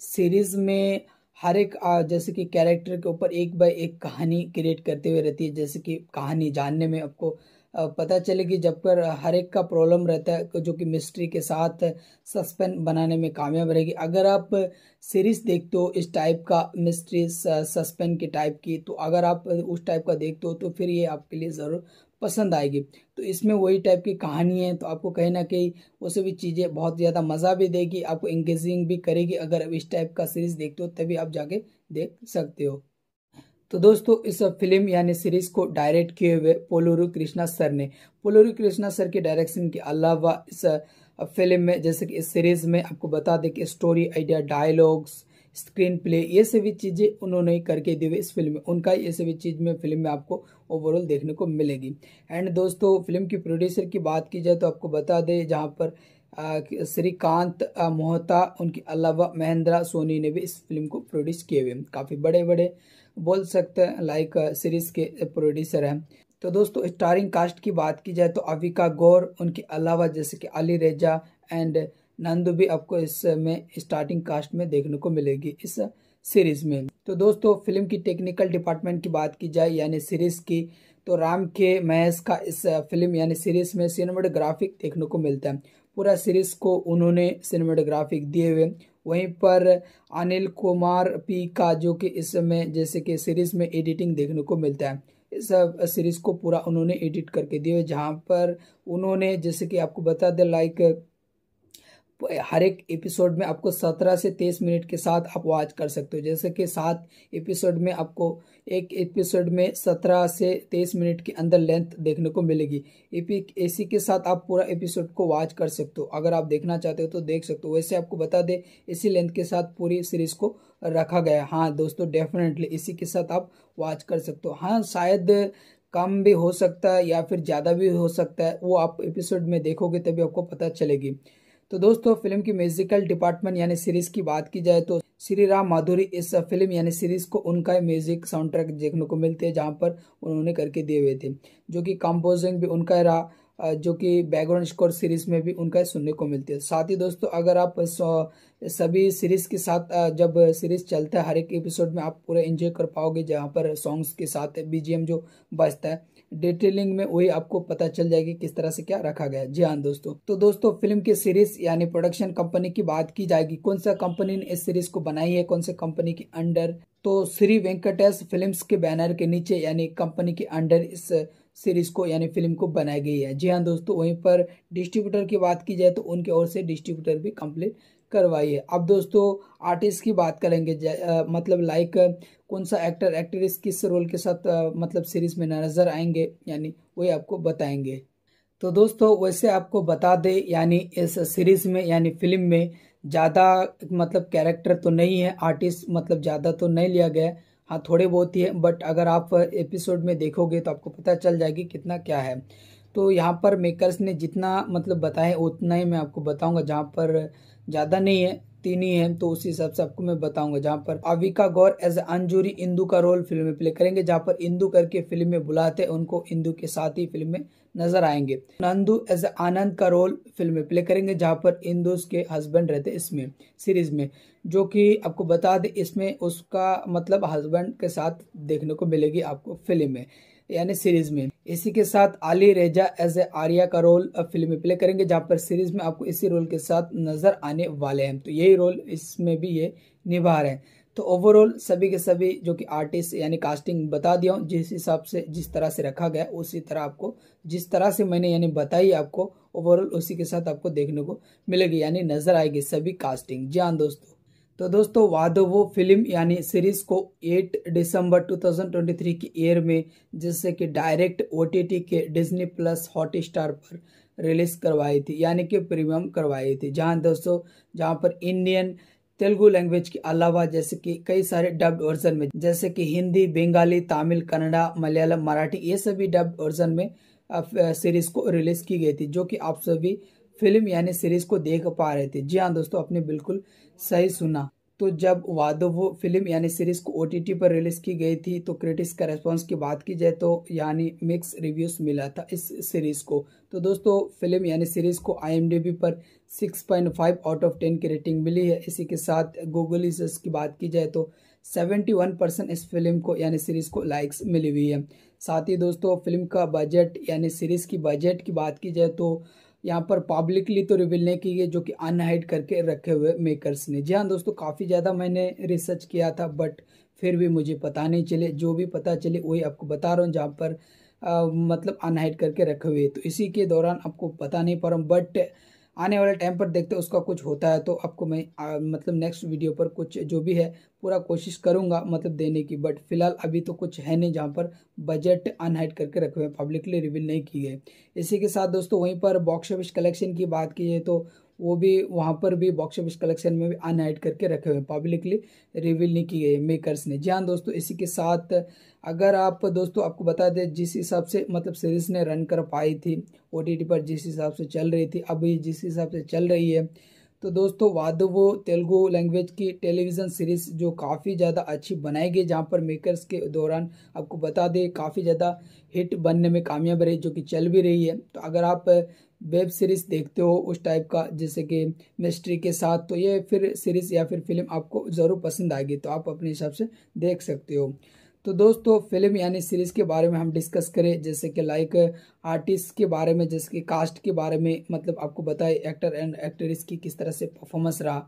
सीरीज में हर एक जैसे कि कैरेक्टर के ऊपर एक बाय एक कहानी क्रिएट करते हुए रहती है जैसे कि कहानी जानने में आपको पता चले कि जब पर हर एक का प्रॉब्लम रहता है जो कि मिस्ट्री के साथ सस्पेंस बनाने में कामयाब रहेगी अगर आप सीरीज देखते हो इस टाइप का मिस्ट्री सस्पेंस के टाइप की तो अगर आप उस टाइप का देखते हो तो फिर ये आपके लिए ज़रूर पसंद आएगी तो इसमें वही टाइप की कहानी है तो आपको कहीं ना कहीं वो सभी चीज़ें बहुत ज़्यादा मज़ा भी देगी आपको इंगेजिंग भी करेगी अगर इस टाइप का सीरीज़ देखते हो तभी आप जाके देख सकते हो तो दोस्तों इस फिल्म यानी सीरीज को डायरेक्ट किए हुए पोलोरू कृष्णा सर ने पोलोरू कृष्णा सर के डायरेक्शन के अलावा इस फिल्म में जैसे कि इस सीरीज में आपको बता दें कि story idea dialogues screenplay ये सभी चीज़ें उन्होंने करके दी हुई इस फिल्म में उनका ये सभी चीज़ में फिल्म में आपको ओवरऑल देखने को मिलेगी एंड दोस्तों फिल्म की प्रोड्यूसर की बात की जाए तो आपको बता दें जहाँ पर श्रीकांत मोहता उनके अलावा महेंद्रा सोनी ने भी इस फिल्म को प्रोड्यूस किए हुए काफ़ी बड़े बड़े बोल सकते हैं लाइक सीरीज uh, के प्रोड्यूसर हैं तो दोस्तों स्टारिंग कास्ट की बात की जाए तो अविका गौर उनके अलावा जैसे कि अली रेजा एंड नंदू भी आपको इसमें स्टार्टिंग कास्ट में देखने को मिलेगी इस सीरीज में तो दोस्तों फिल्म की टेक्निकल डिपार्टमेंट की बात की जाए यानी सीरीज की तो राम के महेश का इस फिल्म यानी सीरीज में सिनेमाटोग्राफिक देखने को मिलता है पूरा सीरीज को उन्होंने सिनेमाटोग्राफिक दिए हुए वहीं पर अनिल कुमार पी का जो कि इस समय जैसे कि सीरीज में एडिटिंग देखने को मिलता है इस सीरीज़ को पूरा उन्होंने एडिट करके दिया जहाँ पर उन्होंने जैसे कि आपको बता दें लाइक हर एक एपिसोड में आपको सत्रह से तेईस मिनट के साथ आप वॉच कर सकते हो जैसे कि सात एपिसोड में आपको एक एपिसोड में सत्रह से तेईस मिनट के अंदर लेंथ देखने को मिलेगी एपिक इसी के साथ आप पूरा एपिसोड को वॉच कर सकते हो अगर आप देखना चाहते हो तो देख सकते हो वैसे आपको बता दें इसी लेंथ के साथ पूरी सीरीज़ को रखा गया है हाँ दोस्तों डेफिनेटली इसी के साथ आप वॉच कर सकते हो हाँ शायद कम भी हो सकता है या फिर ज़्यादा भी हो सकता है वो आप एपिसोड में देखोगे तभी आपको पता चलेगी तो दोस्तों फिल्म की म्यूजिकल डिपार्टमेंट यानी सीरीज की बात की जाए तो श्री राम माधुरी इस फिल्म यानी सीरीज को उनका म्यूजिक साउंड ट्रैक देखने को मिलते हैं जहाँ पर उन्होंने करके दिए हुए थे जो कि कंपोजिंग भी उनका रहा जो कि बैकग्राउंड स्कोर सीरीज में भी उनका सुनने को मिलती है साथ ही दोस्तों अगर आप सभी सीरीज के साथ जब सीरीज चलता है हर एक एपिसोड में आप पूरा एंजॉय कर पाओगे जहाँ पर सॉन्ग्स के साथ बीजीएम जो बजता है डिटेलिंग में वही आपको पता चल जाएगी किस तरह से क्या रखा गया जी हाँ दोस्तों तो दोस्तों फिल्म की सीरीज यानी प्रोडक्शन कंपनी की बात की जाएगी कौन सा कंपनी ने इस सीरीज को बनाई है कौन से कंपनी के अंडर तो श्री वेंकटेश फिल्म्स के बैनर के नीचे यानी कंपनी के अंडर इस सीरीज को यानी फिल्म को बनाई गई है जी हाँ दोस्तों वहीं पर डिस्ट्रीब्यूटर की बात की जाए तो उनके ओर से डिस्ट्रीब्यूटर भी कंप्लीट करवाई है अब दोस्तों आर्टिस्ट की बात करेंगे मतलब लाइक कौन सा एक्टर एक्ट्रेस किस रोल के साथ मतलब सीरीज में नजर आएंगे यानी वही आपको बताएंगे तो दोस्तों वैसे आपको बता दें यानी इस सीरीज में यानी फिल्म में ज़्यादा मतलब कैरेक्टर तो नहीं है आर्टिस्ट मतलब ज़्यादा तो नहीं लिया गया है हाँ थोड़े बहुत ही है बट अगर आप एपिसोड में देखोगे तो आपको पता चल जाएगी कितना क्या है तो यहाँ पर मेकर्स ने जितना मतलब बताया उतना ही मैं आपको बताऊँगा जहाँ पर ज़्यादा नहीं है तीन ही है तो उसी हिसाब से आपको मैं बताऊंगा जहाँ पर अविका गौर एज अंजूरी इंदू का रोल फिल्म में प्ले करेंगे जहाँ पर इंदू करके फिल्म में बुलाते हैं उनको इंदू के साथ ही फिल्म में नजर आएंगे नंदू एज आनंद का रोल फिल्म में प्ले करेंगे जहाँ पर इंदू उसके हस्बैंड रहते इसमें सीरीज में जो कि आपको बता दें इसमें उसका मतलब हस्बैंड के साथ देखने को मिलेगी आपको फिल्म में यानी सीरीज में इसी के साथ आली रेजा एज ए आर्या का रोल फिल्म में प्ले करेंगे जहाँ पर सीरीज में आपको इसी रोल के साथ नजर आने वाले हैं तो यही रोल इसमें भी ये निभा रहे हैं तो ओवरऑल सभी के सभी जो कि आर्टिस्ट यानी कास्टिंग बता दिया हूँ जिस हिसाब से जिस तरह से रखा गया उसी तरह आपको जिस तरह से मैंने यानी बताई आपको ओवरऑल उसी के साथ आपको देखने को मिलेगी यानी नज़र आएगी सभी कास्टिंग जी हाँ दोस्तों तो दोस्तों वादो वो फिल्म यानी सीरीज को 8 दिसंबर 2023 की एयर में जिससे कि डायरेक्ट ओ के डिज्नी प्लस हॉट स्टार पर रिलीज करवाई थी यानी कि प्रीमियम करवाई थी जहां दोस्तों जहां पर इंडियन तेलुगु लैंग्वेज के अलावा जैसे कि कई सारे डब्ड वर्जन में जैसे कि हिंदी बंगाली तमिल कन्नड़ा मलयालम मराठी ये सभी डब्ड वर्जन में सीरीज को रिलीज की गई थी जो कि आप सभी फिल्म यानी सीरीज को देख पा रहे थे जी हाँ दोस्तों अपने बिल्कुल सही सुना तो जब वादो फिल्म यानी सीरीज को ओटीटी पर रिलीज की गई थी तो क्रिटिक्स का रेस्पॉन्स की बात की जाए तो यानी मिक्स रिव्यूज मिला था इस सीरीज को तो दोस्तों फिल्म यानी सीरीज को आईएमडीबी पर 6.5 आउट ऑफ 10 की रेटिंग मिली है इसी के साथ गूगल की बात की जाए तो 71 परसेंट इस फिल्म को यानी सीरीज को लाइक्स मिली हुई है साथ ही दोस्तों फिल्म का बजट यानी सीरीज की बजट की बात की जाए तो यहाँ पर पब्लिकली तो रिवील नहीं की है जो कि अनहाइड करके रखे हुए मेकर्स ने जी हाँ दोस्तों काफ़ी ज़्यादा मैंने रिसर्च किया था बट फिर भी मुझे पता नहीं चले जो भी पता चले वही आपको बता रहा हूँ जहाँ पर आ, मतलब अनहाइड करके रखे हुए तो इसी के दौरान आपको पता नहीं पा रहा हूँ बट आने वाले टाइम पर देखते हैं उसका कुछ होता है तो आपको मैं आ, मतलब नेक्स्ट वीडियो पर कुछ जो भी है पूरा कोशिश करूँगा मतलब देने की बट फिलहाल अभी तो कुछ है नहीं जहाँ पर बजट अनहाइड करके रखे हुए हैं पब्लिकली रिवील नहीं की गए इसी के साथ दोस्तों वहीं पर बॉक्स ऑफिस कलेक्शन की बात की जाए तो वो भी वहाँ पर भी बॉक्स ऑफिस कलेक्शन में भी अनहाइड करके रखे हुए हैं पब्लिकली रिवील नहीं की गई मेकर्स ने जी हाँ दोस्तों इसी के साथ अगर आप दोस्तों आपको बता दें जिस हिसाब से मतलब सीरीज़ ने रन कर पाई थी ओ पर जिस हिसाब से चल रही थी अभी जिस हिसाब से चल रही है तो दोस्तों वादवो तेलुगु लैंग्वेज की टेलीविज़न सीरीज़ जो काफ़ी ज़्यादा अच्छी बनाई गई जहाँ पर मेकर्स के दौरान आपको बता दें काफ़ी ज़्यादा हिट बनने में कामयाब रही जो कि चल भी रही है तो अगर आप वेब सीरीज़ देखते हो उस टाइप का जैसे कि मिस्ट्री के साथ तो ये फिर सीरीज़ या फिर फिल्म आपको ज़रूर पसंद आएगी तो आप अपने हिसाब से देख सकते हो तो दोस्तों फिल्म यानी सीरीज़ के बारे में हम डिस्कस करें जैसे कि लाइक आर्टिस्ट के बारे में जैसे कि कास्ट के बारे में मतलब आपको बताए एक्टर एंड एक्ट्रेस की किस तरह से परफॉर्मेंस रहा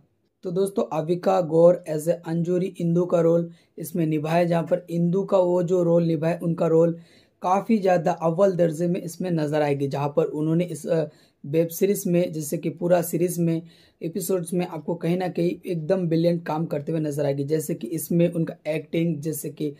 तो दोस्तों अविका गौर एज ए अंजूरी इंदू का रोल इसमें निभाए जहाँ पर इंदू का वो जो रोल निभाए उनका रोल काफ़ी ज़्यादा अव्वल दर्जे में इसमें नज़र आएगी जहाँ पर उन्होंने इस वेब सीरीज़ में जैसे कि पूरा सीरीज़ में एपिसोड्स में आपको कहीं ना कहीं एकदम ब्रिलियंट काम करते हुए नज़र आएगी जैसे कि इसमें उनका एक्टिंग जैसे कि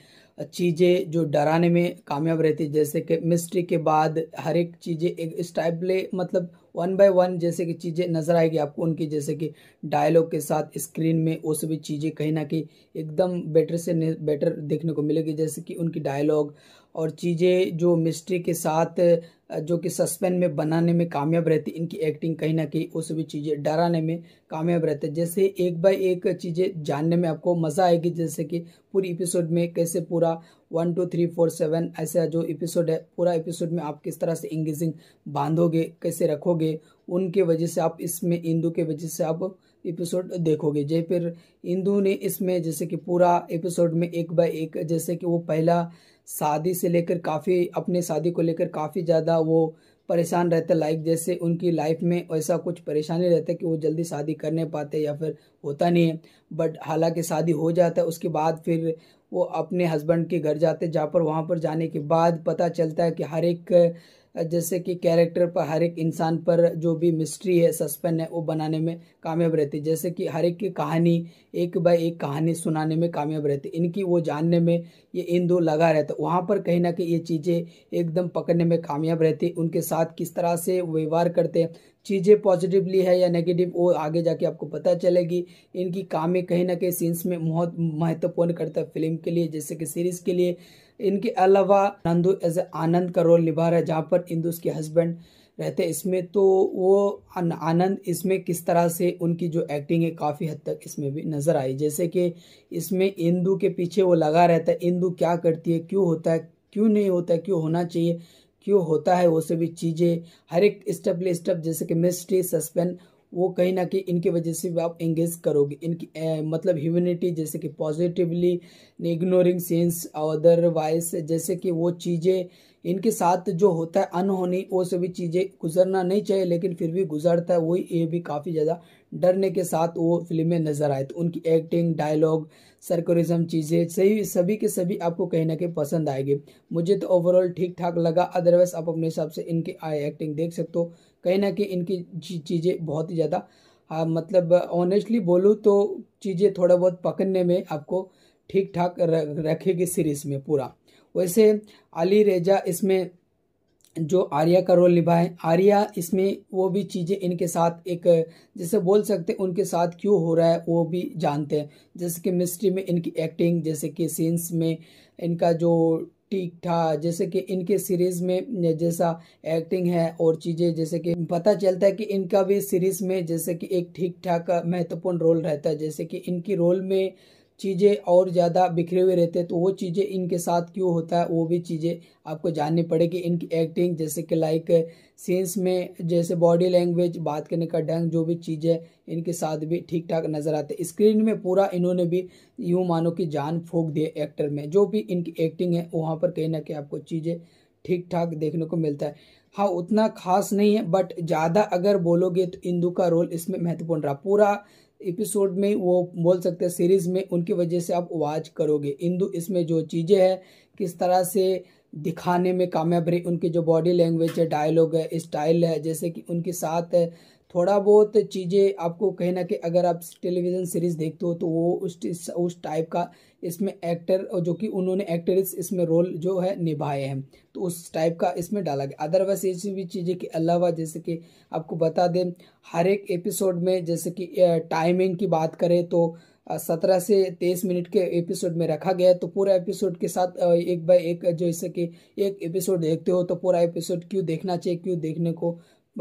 चीज़ें जो डराने में कामयाब रहती है जैसे कि मिस्ट्री के बाद हर एक चीज़ें एक स्टाइबले मतलब वन बाय वन जैसे कि चीज़ें नज़र आएगी आपको उनकी जैसे कि डायलॉग के साथ स्क्रीन में वो सभी चीज़ें कहीं ना कहीं एकदम बेटर से बेटर देखने को मिलेगी जैसे कि उनकी डायलॉग और चीज़ें जो मिस्ट्री के साथ जो कि सस्पेंस में बनाने में कामयाब रहती इनकी एक्टिंग कहीं ना कहीं वो सभी चीज़ें डराने में कामयाब रहते हैं जैसे एक बाय एक चीज़ें जानने में आपको मज़ा आएगी जैसे कि पूरी एपिसोड में कैसे पूरा one two three four seven ऐसा जो एपिसोड है पूरा एपिसोड में आप किस तरह से इंगेजिंग बांधोगे कैसे रखोगे उनके वजह से आप इसमें इंदू के वजह से आप एपिसोड देखोगे जय फिर इंदू ने इसमें जैसे कि पूरा एपिसोड में एक बाय एक जैसे कि वो पहला शादी से लेकर काफ़ी अपने शादी को लेकर काफ़ी ज़्यादा वो परेशान रहते लाइक जैसे उनकी लाइफ में ऐसा कुछ परेशानी रहता है कि वो जल्दी शादी कर नहीं पाते या फिर होता नहीं है बट हालांकि शादी हो जाता है उसके बाद फिर वो अपने हस्बैंड के घर जाते जहाँ पर वहाँ पर जाने के बाद पता चलता है कि हर एक जैसे कि कैरेक्टर पर हर एक इंसान पर जो भी मिस्ट्री है सस्पेंस है वो बनाने में कामयाब रहती है जैसे कि हर एक की कहानी एक बाय एक कहानी सुनाने में कामयाब रहती इनकी वो जानने में ये इन दो लगा रहता वहाँ पर कहीं ना कहीं ये चीज़ें एकदम पकड़ने में कामयाब रहती उनके साथ किस तरह से व्यवहार करते हैं चीज़ें पॉजिटिवली है या नेगेटिव वो आगे जाके आपको पता चलेगी इनकी कामें कहीं ना कहीं सीन्स में बहुत महत्वपूर्ण करता है फिल्म के लिए जैसे कि सीरीज़ के लिए इनके अलावा नंदू एज आनंद का रोल निभा रहा है जहाँ पर इंदू उसके हस्बैंड रहते हैं इसमें तो वो आनंद इसमें किस तरह से उनकी जो एक्टिंग है काफ़ी हद तक इसमें भी नज़र आई जैसे कि इसमें इंदू के पीछे वो लगा रहता है इंदू क्या करती है क्यों होता है क्यों नहीं होता है क्यों होना चाहिए क्यों होता है वो सभी चीज़ें हर एक स्टेप ले स्टेप जैसे कि मिस्ट्री सस्पेंस वो कहीं ना कहीं इनकी वजह से भी आप एंगेज करोगे इनकी ए, मतलब ह्यूमनिटी जैसे कि पॉजिटिवली इग्नोरिंग सेंस और अदरवाइज जैसे कि वो चीज़ें इनके साथ जो होता है अनहोनी वो सभी चीज़ें गुजरना नहीं चाहिए लेकिन फिर भी गुजरता है वही ये भी काफ़ी ज़्यादा डरने के साथ वो फिल्में नज़र आए तो उनकी एक्टिंग डायलॉग सरकोरिज्म चीज़ें सही सभी के सभी आपको कहीं ना कहीं पसंद आएगी मुझे तो ओवरऑल ठीक ठाक लगा अदरवाइज आप अपने हिसाब से इनकी एक्टिंग देख सकते हो कहीं ना कहीं इनकी चीज़ें बहुत ही ज़्यादा मतलब ऑनेस्टली बोलूँ तो चीज़ें थोड़ा बहुत पकड़ने में आपको ठीक ठाक रखेगी सीरीज में पूरा वैसे अली रेजा इसमें जो आर्या का रोल निभाए आर्या इसमें वो भी चीज़ें इनके साथ एक जैसे बोल सकते हैं उनके साथ क्यों हो रहा है वो भी जानते हैं जैसे कि मिस्ट्री में इनकी एक्टिंग जैसे कि सीन्स में इनका जो ठीक ठाक जैसे कि इनके सीरीज़ में जैसा एक्टिंग है और चीज़ें जैसे कि पता चलता है कि इनका भी सीरीज़ में जैसे कि एक ठीक ठाक महत्वपूर्ण रोल रहता है जैसे कि इनकी रोल में चीज़ें और ज़्यादा बिखरे हुए रहते हैं तो वो चीज़ें इनके साथ क्यों होता है वो भी चीज़ें आपको जाननी पड़ेगी इनकी एक्टिंग जैसे कि लाइक सीन्स में जैसे बॉडी लैंग्वेज बात करने का ढंग जो भी चीज़ें इनके साथ भी ठीक ठाक नज़र आते स्क्रीन में पूरा इन्होंने भी यूँ मानो कि जान फूक दिए एक्टर में जो भी इनकी एक्टिंग है वहाँ पर कहीं ना कहीं आपको चीज़ें ठीक ठाक देखने को मिलता है हाँ उतना खास नहीं है बट ज़्यादा अगर बोलोगे तो इंदू का रोल इसमें महत्वपूर्ण रहा पूरा एपिसोड में वो बोल सकते हैं सीरीज़ में उनकी वजह से आप वाच करोगे इंदू इसमें जो चीज़ें हैं किस तरह से दिखाने में कामयाब रही उनकी जो बॉडी लैंग्वेज है डायलॉग है स्टाइल है जैसे कि उनके साथ है थोड़ा बहुत चीज़ें आपको कहीं ना कहीं अगर आप टेलीविज़न सीरीज़ देखते हो तो वो उस उस टाइप का इसमें एक्टर और जो कि उन्होंने एक्ट्रेस इसमें रोल जो है निभाए हैं तो उस टाइप का इसमें डाला गया अदरवाइज ऐसी भी चीज़ें के अलावा जैसे कि आपको बता दें हर एक एपिसोड में जैसे कि टाइमिंग की बात करें तो सत्रह से तेईस मिनट के एपिसोड में रखा गया है तो पूरा एपिसोड के साथ एक बाय एक जैसे कि एक एपिसोड देखते हो तो पूरा एपिसोड क्यों देखना चाहिए क्यों देखने को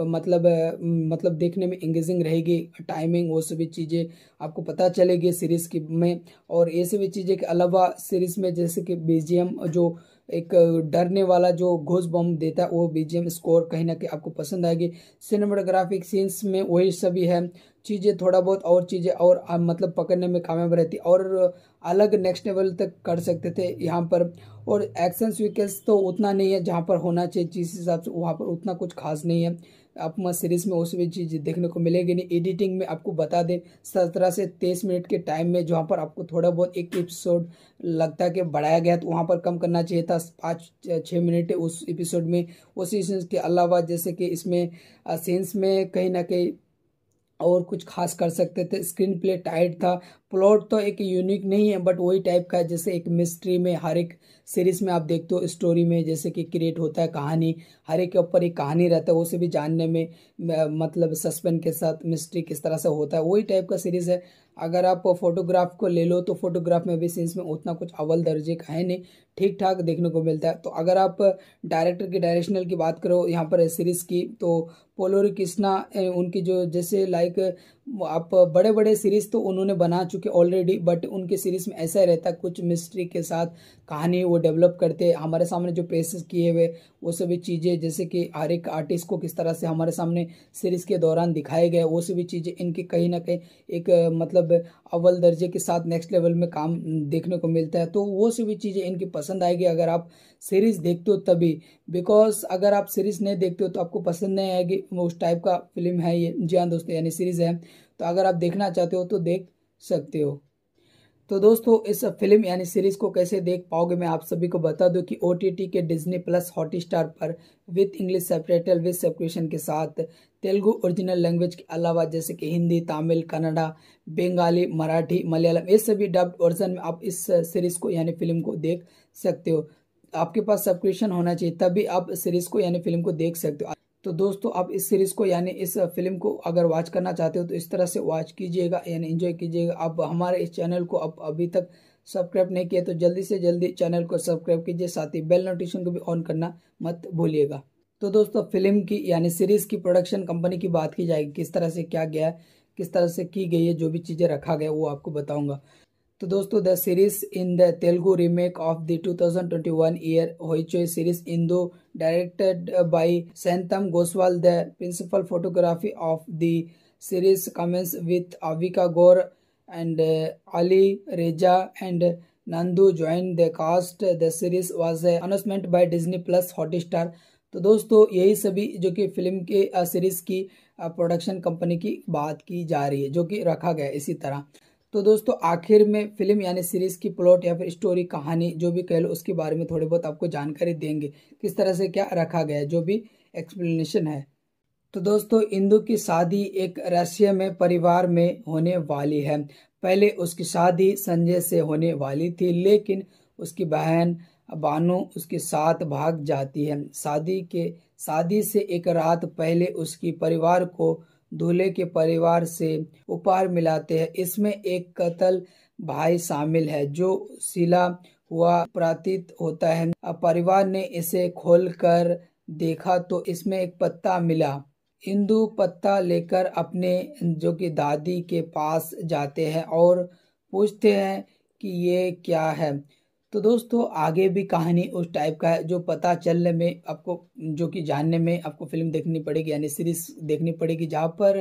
मतलब मतलब देखने में इंगेजिंग रहेगी टाइमिंग वो सभी चीज़ें आपको पता चलेगी सीरीज़ की में और ये सभी चीज़ें के अलावा सीरीज़ में जैसे कि बी जो एक डरने वाला जो घोष बम देता है वो बीजीएम स्कोर कहीं ना कहीं आपको पसंद आएगी सिनेमाटोग्राफिक सीन्स में वही सभी है चीज़ें थोड़ा बहुत और चीज़ें और मतलब पकड़ने में कामयाब रहती और अलग नेक्स्ट लेवल तक कर सकते थे यहाँ पर और एक्शन सीक्वेंस तो उतना नहीं है जहाँ पर होना चाहिए जिस हिसाब से वहाँ पर उतना कुछ खास नहीं है आप सीरीज़ में भी चीज़ देखने को मिलेगी नहीं एडिटिंग में आपको बता दें सत्रह से तेईस मिनट के टाइम में जहाँ पर आपको थोड़ा बहुत एक एपिसोड लगता है कि बढ़ाया गया तो वहाँ पर कम करना चाहिए था पाँच छः मिनट उस एपिसोड में उसी के अलावा जैसे कि इसमें सीन्स में कहीं ना कहीं और कुछ खास कर सकते थे स्क्रीन प्ले टाइट था प्लॉट तो एक यूनिक नहीं है बट वही टाइप का है जैसे एक मिस्ट्री में हर एक सीरीज में आप देखते हो स्टोरी में जैसे कि क्रिएट होता है कहानी हर एक के ऊपर एक कहानी रहता है उसे भी जानने में मतलब सस्पेंस के साथ मिस्ट्री किस तरह से होता है वही टाइप का सीरीज़ है अगर आप फोटोग्राफ को ले लो तो फोटोग्राफ में भी सीन्स में उतना कुछ अव्वल दर्जे का है नहीं ठीक ठाक देखने को मिलता है तो अगर आप डायरेक्टर की डायरेक्शनल की बात करो यहाँ पर सीरीज़ की तो पोलोरी कृष्णा उनकी जो जैसे लाइक आप बड़े बड़े सीरीज़ तो उन्होंने बना चुके ऑलरेडी बट उनके सीरीज़ में ऐसा ही रहता कुछ मिस्ट्री के साथ कहानी वो डेवलप करते हमारे सामने जो पेशेस किए हुए वो सभी चीज़ें जैसे कि हर एक आर्टिस्ट को किस तरह से हमारे सामने सीरीज़ के दौरान दिखाए गए वो सभी चीज़ें इनकी कहीं ना कहीं एक मतलब अव्वल दर्जे के साथ नेक्स्ट लेवल में काम देखने को मिलता है तो वो सभी चीज़ें इनकी पसंद पसंद आएगी अगर आप सीरीज़ देखते हो तभी बिकॉज अगर आप सीरीज़ नहीं देखते हो तो आपको पसंद नहीं आएगी उस टाइप का फिल्म है ये जी हाँ दोस्तों यानी सीरीज़ है तो अगर आप देखना चाहते हो तो देख सकते हो तो दोस्तों इस फिल्म यानी सीरीज़ को कैसे देख पाओगे मैं आप सभी को बता दूं कि ओ के डिज्नी प्लस हॉटस्टार पर with English subtitle with subscription के साथ तेलुगु ओरिजिनल लैंग्वेज के अलावा जैसे कि हिंदी तमिल कन्नड़ा बंगाली मराठी मलयालम ये सभी डब्ड वर्जन में आप इस सीरीज़ को यानी फिल्म को देख सकते हो आपके पास सब्सक्रिप्शन होना चाहिए तभी आप सीरीज को यानी फिल्म को देख सकते हो तो दोस्तों आप इस सीरीज को यानी इस फिल्म को अगर वॉच करना चाहते हो तो इस तरह से वॉच कीजिएगा यानी एंजॉय कीजिएगा आप हमारे इस चैनल को आप अभी तक सब्सक्राइब नहीं किया तो जल्दी से जल्दी चैनल को सब्सक्राइब कीजिए साथ ही बेल नोटिफिकेशन को भी ऑन करना मत भूलिएगा तो दोस्तों फिल्म की यानी सीरीज की प्रोडक्शन कंपनी की बात की जाएगी किस तरह से क्या गया किस तरह से की गई है जो भी चीज़ें रखा गया वो आपको बताऊंगा तो दोस्तों the series in the Telugu remake of the 2021 year Hoichoi series इन दो directed by सैंतम गोस्वाल the principal photography of the series commence with Avika Gaur and Ali Reza and Nandu join the cast the series was was uh, announcement plus Disney Plus तो दोस्तों यही सभी जो कि film के series uh, की production uh, company की बात की जा रही है जो कि रखा गया इसी तरह तो दोस्तों आखिर में फिल्म यानी सीरीज की प्लॉट या फिर स्टोरी कहानी जो भी कह लो उसके बारे में थोड़ी बहुत आपको जानकारी देंगे किस तरह से क्या रखा गया है जो भी एक्सप्लेनेशन है तो दोस्तों इंदु की शादी एक रशिया में परिवार में होने वाली है पहले उसकी शादी संजय से होने वाली थी लेकिन उसकी बहन बानो उसके साथ भाग जाती है शादी के शादी से एक रात पहले उसकी परिवार को दूल्हे के परिवार से उपहार मिलाते हैं इसमें एक कतल भाई शामिल है जो सिला हुआ प्रतीत होता है परिवार ने इसे खोलकर देखा तो इसमें एक पत्ता मिला इंदु पत्ता लेकर अपने जो कि दादी के पास जाते हैं और पूछते हैं कि ये क्या है तो दोस्तों आगे भी कहानी उस टाइप का है जो पता चलने में आपको जो कि जानने में आपको फिल्म देखनी पड़ेगी यानी सीरीज देखनी पड़ेगी जहाँ पर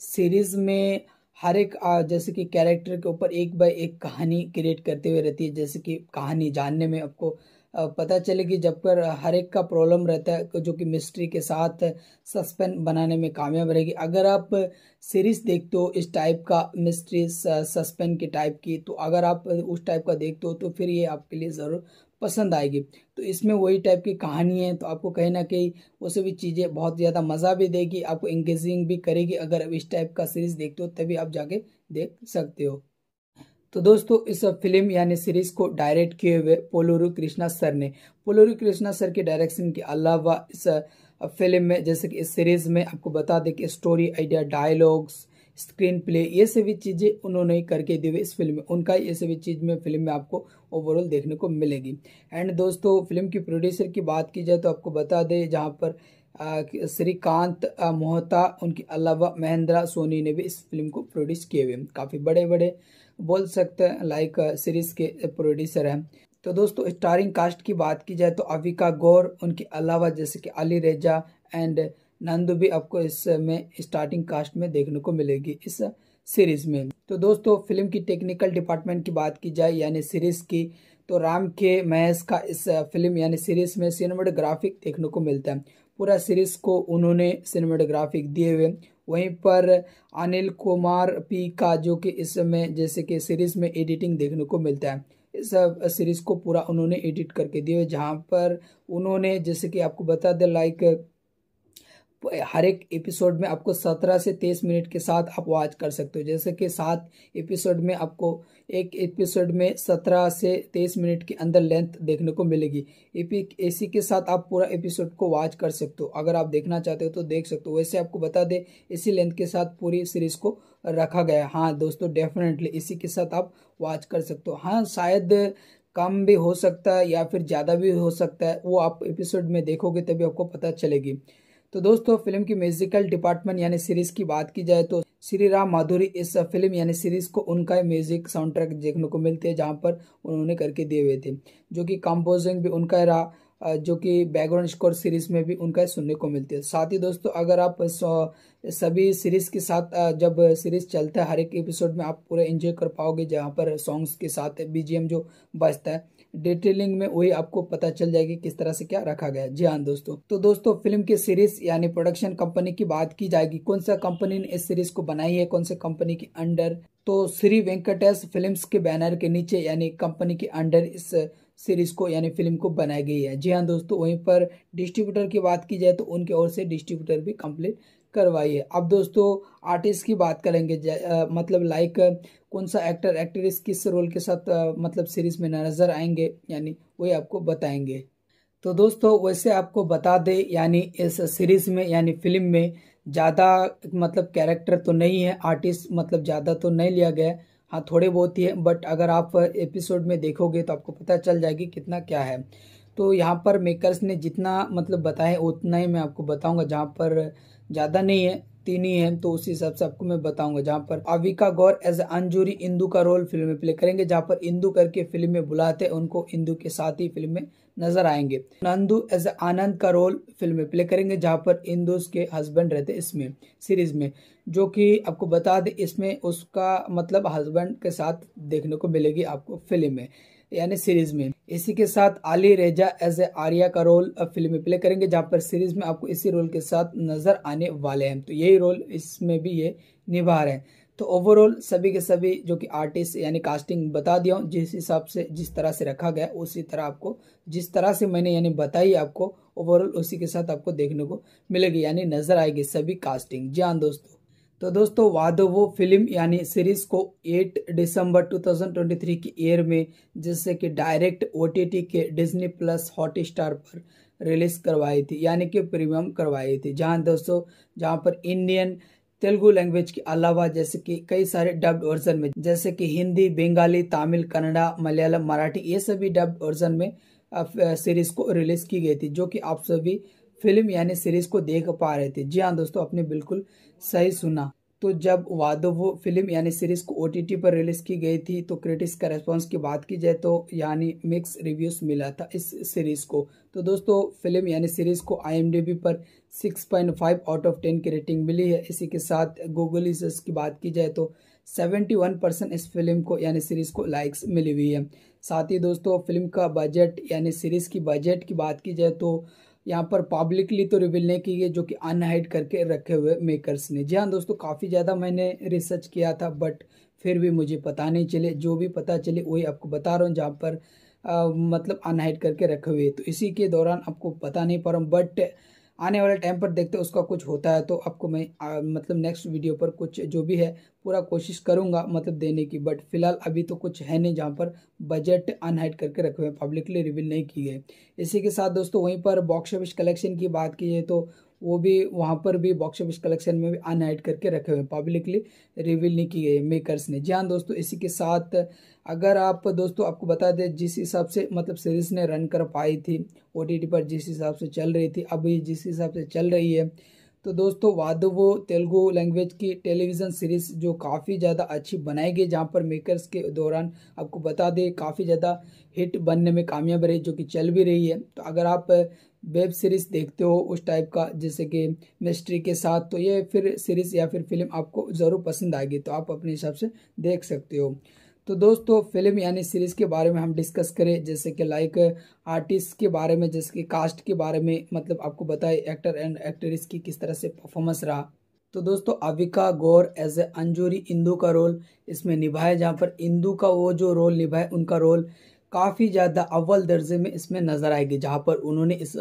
सीरीज में हर एक जैसे कि कैरेक्टर के ऊपर एक बाय एक कहानी क्रिएट करते हुए रहती है जैसे कि कहानी जानने में आपको पता चले कि जब कर हर एक का प्रॉब्लम रहता है जो कि मिस्ट्री के साथ सस्पेंस बनाने में कामयाब रहेगी अगर आप सीरीज देखते हो इस टाइप का मिस्ट्री सस्पेंस के टाइप की तो अगर आप उस टाइप का देखते हो तो फिर ये आपके लिए ज़रूर पसंद आएगी तो इसमें वही टाइप की कहानी है तो आपको कहीं ना कहीं वो सभी चीज़ें बहुत ज़्यादा मज़ा भी देगी आपको इंगेजिंग भी करेगी अगर आप इस टाइप का सीरीज़ देखते हो तभी आप जाके देख सकते हो तो दोस्तों इस फिल्म यानी सीरीज को डायरेक्ट किए हुए पोलोरू कृष्णा सर ने पोलोरू कृष्णा सर के डायरेक्शन के अलावा इस फिल्म में जैसे कि इस सीरीज में आपको बता दें कि story idea dialogues screenplay ये सभी चीज़ें उन्होंने करके दी हुई इस फिल्म में उनका ये सभी चीज़ में फिल्म में आपको ओवरऑल देखने को मिलेगी एंड दोस्तों फिल्म की प्रोड्यूसर की बात की जाए तो आपको बता दें जहाँ पर श्रीकांत मोहता उनके अलावा महेंद्रा सोनी ने भी इस फिल्म को प्रोड्यूस किए हुए काफ़ी बड़े बड़े बोल सकते हैं लाइक सीरीज uh, के प्रोड्यूसर हैं तो दोस्तों स्टारिंग कास्ट की बात की जाए तो अविका गौर उनके अलावा जैसे कि अली रेजा एंड नंदू भी आपको इसमें स्टार्टिंग कास्ट में देखने को मिलेगी इस सीरीज में तो दोस्तों फिल्म की टेक्निकल डिपार्टमेंट की बात की जाए यानी सीरीज की तो राम के महेश का इस फिल्म यानी सीरीज में सिनेमाटोग्राफिक देखने को मिलता है पूरा सीरीज को उन्होंने सिनेमाटोग्राफिक दिए हुए वहीं पर अनिल कुमार पी का जो कि इसमें जैसे कि सीरीज़ में एडिटिंग देखने को मिलता है इस सीरीज़ को पूरा उन्होंने एडिट करके दिया जहाँ पर उन्होंने जैसे कि आपको बता दें लाइक हर एक एपिसोड में आपको सत्रह से तेईस मिनट के साथ आप वॉच कर सकते हो जैसे कि सात एपिसोड में आपको एक एपिसोड में सत्रह से तेईस मिनट के अंदर लेंथ देखने को मिलेगी इसी के साथ आप पूरा एपिसोड को वॉच कर सकते हो अगर आप देखना चाहते हो तो देख सकते हो वैसे आपको बता दें इसी लेंथ के साथ पूरी सीरीज़ को रखा गया हाँ दोस्तों डेफिनेटली इसी के साथ आप वॉच कर सकते हो हाँ शायद कम भी हो सकता है या फिर ज़्यादा भी हो सकता है वो आप एपिसोड में देखोगे तभी आपको पता चलेगी तो दोस्तों फिल्म की म्यूजिकल डिपार्टमेंट यानी सीरीज की बात की जाए तो श्री राम माधुरी इस फिल्म यानी सीरीज को उनका म्यूजिक साउंड ट्रैक देखने को मिलते हैं जहाँ पर उन्होंने करके दिए हुए थे जो कि कंपोजिंग भी उनका रहा जो कि बैकग्राउंड स्कोर सीरीज में भी उनका सुनने को मिलती है साथ ही दोस्तों अगर आप सभी सीरीज के साथ जब सीरीज चलता है हर एक एपिसोड में आप पूरा एंजॉय कर पाओगे जहाँ पर सॉन्ग्स के साथ बीजीएम जो बजता है डिटेलिंग में वही आपको पता चल जाएगी किस तरह से क्या रखा गया जी हाँ दोस्तों तो दोस्तों फिल्म के सीरीज यानी प्रोडक्शन कंपनी की बात की जाएगी कौन सा कंपनी ने इस सीरीज को बनाई है कौन सा कंपनी के अंडर तो श्री वेंकटेश फिल्म्स के बैनर के नीचे यानी कंपनी के अंडर इस सीरीज को यानी फिल्म को बनाई गई है जी हाँ दोस्तों वहीं पर डिस्ट्रीब्यूटर की बात की जाए तो उनके ओर से डिस्ट्रीब्यूटर भी कंप्लीट करवाइए अब दोस्तों आर्टिस्ट की बात करेंगे आ, मतलब लाइक कौन सा एक्टर एक्ट्रेस किस रोल के साथ आ, मतलब सीरीज में नज़र आएंगे यानी वही आपको बताएंगे तो दोस्तों वैसे आपको बता दें यानी इस सीरीज़ में यानी फिल्म में ज़्यादा मतलब कैरेक्टर तो नहीं है आर्टिस्ट मतलब ज़्यादा तो नहीं लिया गया है हाँ थोड़े बहुत ही है बट अगर आप एपिसोड में देखोगे तो आपको पता चल जाएगी कितना क्या है तो यहाँ पर मेकर्स ने जितना मतलब बताया उतना ही मैं आपको बताऊँगा जहाँ पर ज़्यादा नहीं है तीन ही है तो उस हिसाब से आपको मैं बताऊंगा जहाँ पर अविका गौर एज अंजूरी इंदू का रोल फिल्म में प्ले करेंगे जहाँ पर इंदू करके फिल्म में बुलाते हैं उनको इंदू के साथ ही फिल्म में नजर आएंगे नंदू एज आनंद का रोल फिल्म में प्ले करेंगे जहाँ पर इंदूस के हस्बैंड रहते इसमें सीरीज में जो कि आपको बता दें इसमें उसका मतलब हस्बैंड के साथ देखने को मिलेगी आपको फिल्म में यानी सीरीज में इसी के साथ आली रेजा एज ए आर्या का रोल फिल्म में प्ले करेंगे जहाँ पर सीरीज में आपको इसी रोल के साथ नजर आने वाले हैं तो यही रोल इसमें भी ये निभा रहे हैं तो ओवरऑल सभी के सभी जो कि आर्टिस्ट यानी कास्टिंग बता दिया हूँ जिस हिसाब से जिस तरह से रखा गया उसी तरह आपको जिस तरह से मैंने यानी बताई आपको ओवरऑल उसी के साथ आपको देखने को मिलेगी यानी नजर आएगी सभी कास्टिंग जी हाँ दोस्तों तो दोस्तों वादो वो फिल्म यानी सीरीज़ को 8 दिसंबर 2023 की एयर में जिससे कि डायरेक्ट ओ के डिज्नी प्लस हॉट स्टार पर रिलीज़ करवाई थी यानी कि प्रीमियम करवाई थी जहां दोस्तों जहां पर इंडियन तेलुगु लैंग्वेज के अलावा जैसे कि कई सारे डब्ड वर्जन में जैसे कि हिंदी बंगाली तमिल कन्नड़ा मलयालम मराठी ये सभी डब्ड वर्जन में सीरीज़ को रिलीज़ की गई थी जो कि आप सभी फिल्म यानी सीरीज़ को देख पा रहे थे जी हाँ दोस्तों अपने बिल्कुल सही सुना तो जब वादव फिल्म यानी सीरीज को ओ पर रिलीज की गई थी तो क्रिटिक्स का रेस्पॉन्स की बात की जाए तो यानी मिक्स रिव्यूज मिला था इस सीरीज को तो दोस्तों फिल्म यानी सीरीज को आई पर 6.5 आउट ऑफ 10 की रेटिंग मिली है इसी के साथ गूगल यूजर्स की बात की जाए तो 71 परसेंट इस फिल्म को यानी सीरीज को लाइक्स मिली हुई है साथ ही दोस्तों फिल्म का बजट यानी सीरीज की बजट की बात की जाए तो यहाँ पर पब्लिकली तो रिवील नहीं की है जो कि अनहाइड करके रखे हुए मेकर्स ने जी हाँ दोस्तों काफ़ी ज़्यादा मैंने रिसर्च किया था बट फिर भी मुझे पता नहीं चले जो भी पता चले वही आपको बता रहा हूँ जहाँ पर आ, मतलब अनहाइड करके रखे हुए तो इसी के दौरान आपको पता नहीं पा रहा हूँ बट आने वाले टाइम पर देखते हैं उसका कुछ होता है तो आपको मैं आ, मतलब नेक्स्ट वीडियो पर कुछ जो भी है पूरा कोशिश करूँगा मतलब देने की बट फिलहाल अभी तो कुछ है नहीं जहाँ पर बजट अनहाइड करके रखे हुए पब्लिकली रिवील नहीं की गए इसी के साथ दोस्तों वहीं पर बॉक्स ऑफिस कलेक्शन की बात की जाए तो वो भी वहाँ पर भी बॉक्स ऑफिस कलेक्शन में भी अनहाइड करके रखे हुए पब्लिकली रिवील नहीं की है मेकर्स ने जी हाँ दोस्तों इसी के साथ अगर आप दोस्तों आपको बता दें जिस हिसाब से मतलब सीरीज ने रन कर पाई थी ओ पर जिस हिसाब से चल रही थी अभी जिस हिसाब से चल रही है तो दोस्तों वाद वो तेलुगु लैंग्वेज की टेलीविज़न सीरीज़ जो काफ़ी ज़्यादा अच्छी बनाई गई जहाँ पर मेकर्स के दौरान आपको बता दें काफ़ी ज़्यादा हिट बनने में कामयाब रही जो कि चल भी रही है तो अगर आप वेब सीरीज़ देखते हो उस टाइप का जैसे कि मिस्ट्री के साथ तो ये फिर सीरीज़ या फिर फिल्म आपको ज़रूर पसंद आएगी तो आप अपने हिसाब से देख सकते हो तो दोस्तों फिल्म यानी सीरीज़ के बारे में हम डिस्कस करें जैसे कि लाइक आर्टिस्ट के बारे में जैसे कि कास्ट के बारे में मतलब आपको बताए एक्टर एंड एक्ट्रेस की किस तरह से परफॉर्मेंस रहा तो दोस्तों अविका गौर एज ए अंजूरी इंदू का रोल इसमें निभाया जहाँ पर इंदू का वो जो रोल निभाए उनका रोल काफ़ी ज़्यादा अव्वल दर्जे में इसमें नज़र आएगी जहाँ पर उन्होंने इस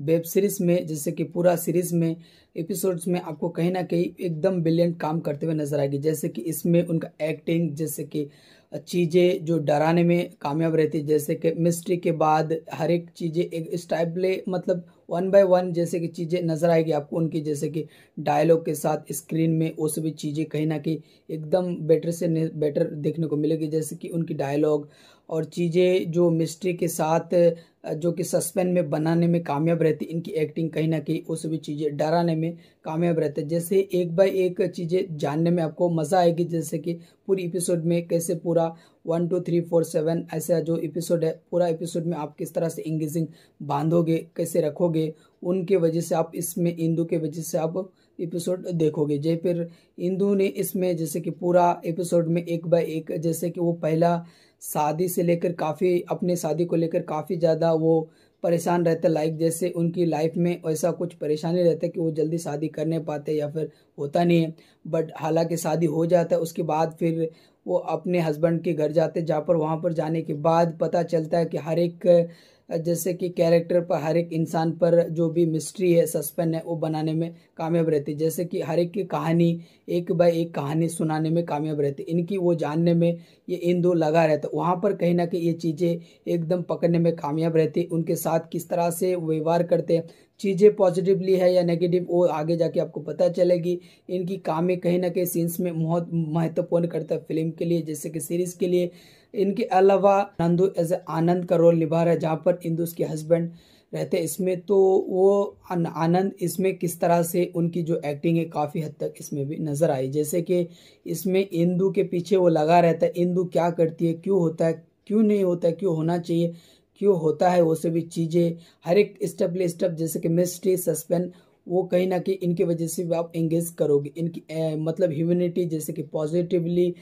वेब सीरीज़ में जैसे कि पूरा सीरीज़ में एपिसोड्स में आपको कहीं ना कहीं एकदम ब्रिलियंट काम करते हुए नज़र आएगी जैसे कि इसमें उनका एक्टिंग जैसे कि चीज़ें जो डराने में कामयाब रहती जैसे कि मिस्ट्री के बाद हर एक चीज़ें एक स्टाइबले मतलब वन बाय वन जैसे कि चीज़ें नज़र आएगी आपको उनकी जैसे कि डायलॉग के साथ स्क्रीन में वो सभी चीज़ें कहीं ना कहीं एकदम बेटर से बेटर देखने को मिलेगी जैसे कि उनकी डायलॉग और चीज़ें जो मिस्ट्री के साथ जो कि सस्पेंस में बनाने में कामयाब रहती इनकी एक्टिंग कहीं ना कहीं उस भी चीज़ें डराने में कामयाब रहते जैसे एक बाय एक चीज़ें जानने में आपको मज़ा आएगी जैसे कि पूरी एपिसोड में कैसे पूरा one two three four seven ऐसा जो एपिसोड है पूरा एपिसोड में आप किस तरह से इंगेजिंग बांधोगे कैसे रखोगे उनके वजह से आप इसमें इंदू के वजह से आप एपिसोड देखोगे जय फिर इंदू ने इसमें जैसे कि पूरा एपिसोड में एक बाय एक जैसे कि वो पहला शादी से लेकर काफ़ी अपने शादी को लेकर काफ़ी ज़्यादा वो परेशान रहते लाइक जैसे उनकी लाइफ में ऐसा कुछ परेशानी रहता है कि वो जल्दी शादी कर नहीं पाते या फिर होता नहीं है बट हालांकि शादी हो जाता है उसके बाद फिर वो अपने हस्बैंड के घर जाते जहाँ पर वहाँ पर जाने के बाद पता चलता है कि हर एक जैसे कि कैरेक्टर पर हर एक इंसान पर जो भी मिस्ट्री है सस्पेंस है वो बनाने में कामयाब रहती है जैसे कि हर एक की कहानी एक बाय एक कहानी सुनाने में कामयाब रहती है इनकी वो जानने में ये इन दो लगा रहता है वहाँ पर कहीं ना कहीं ये चीज़ें एकदम पकड़ने में कामयाब रहती है उनके साथ किस तरह से व्यवहार करते हैं चीज़ें पॉजिटिवली है या नेगेटिव वो आगे जाके आपको पता चलेगी इनकी कामें कहीं ना कहीं सीन्स में बहुत महत्वपूर्ण करता है फिल्म के लिए जैसे कि सीरीज़ के लिए इनके अलावा नंदू एज आनंद का रोल निभा रहा है जहाँ पर इंदू उसके हस्बैंड रहते हैं इसमें तो वो आनंद इसमें किस तरह से उनकी जो एक्टिंग है काफ़ी हद तक इसमें भी नज़र आई जैसे कि इसमें इंदू के पीछे वो लगा रहता है इंदू क्या करती है क्यों होता है क्यों नहीं होता है क्यों होना चाहिए क्यों होता है वो सभी चीज़ें हर एक स्टेप ले स्टेप जैसे कि मिस्ट्री सस्पेंस वो कहीं ना कहीं इनकी वजह से भी आप एंगेज करोगे इनकी ए, मतलब ह्यूमनिटी जैसे कि पॉजिटिवली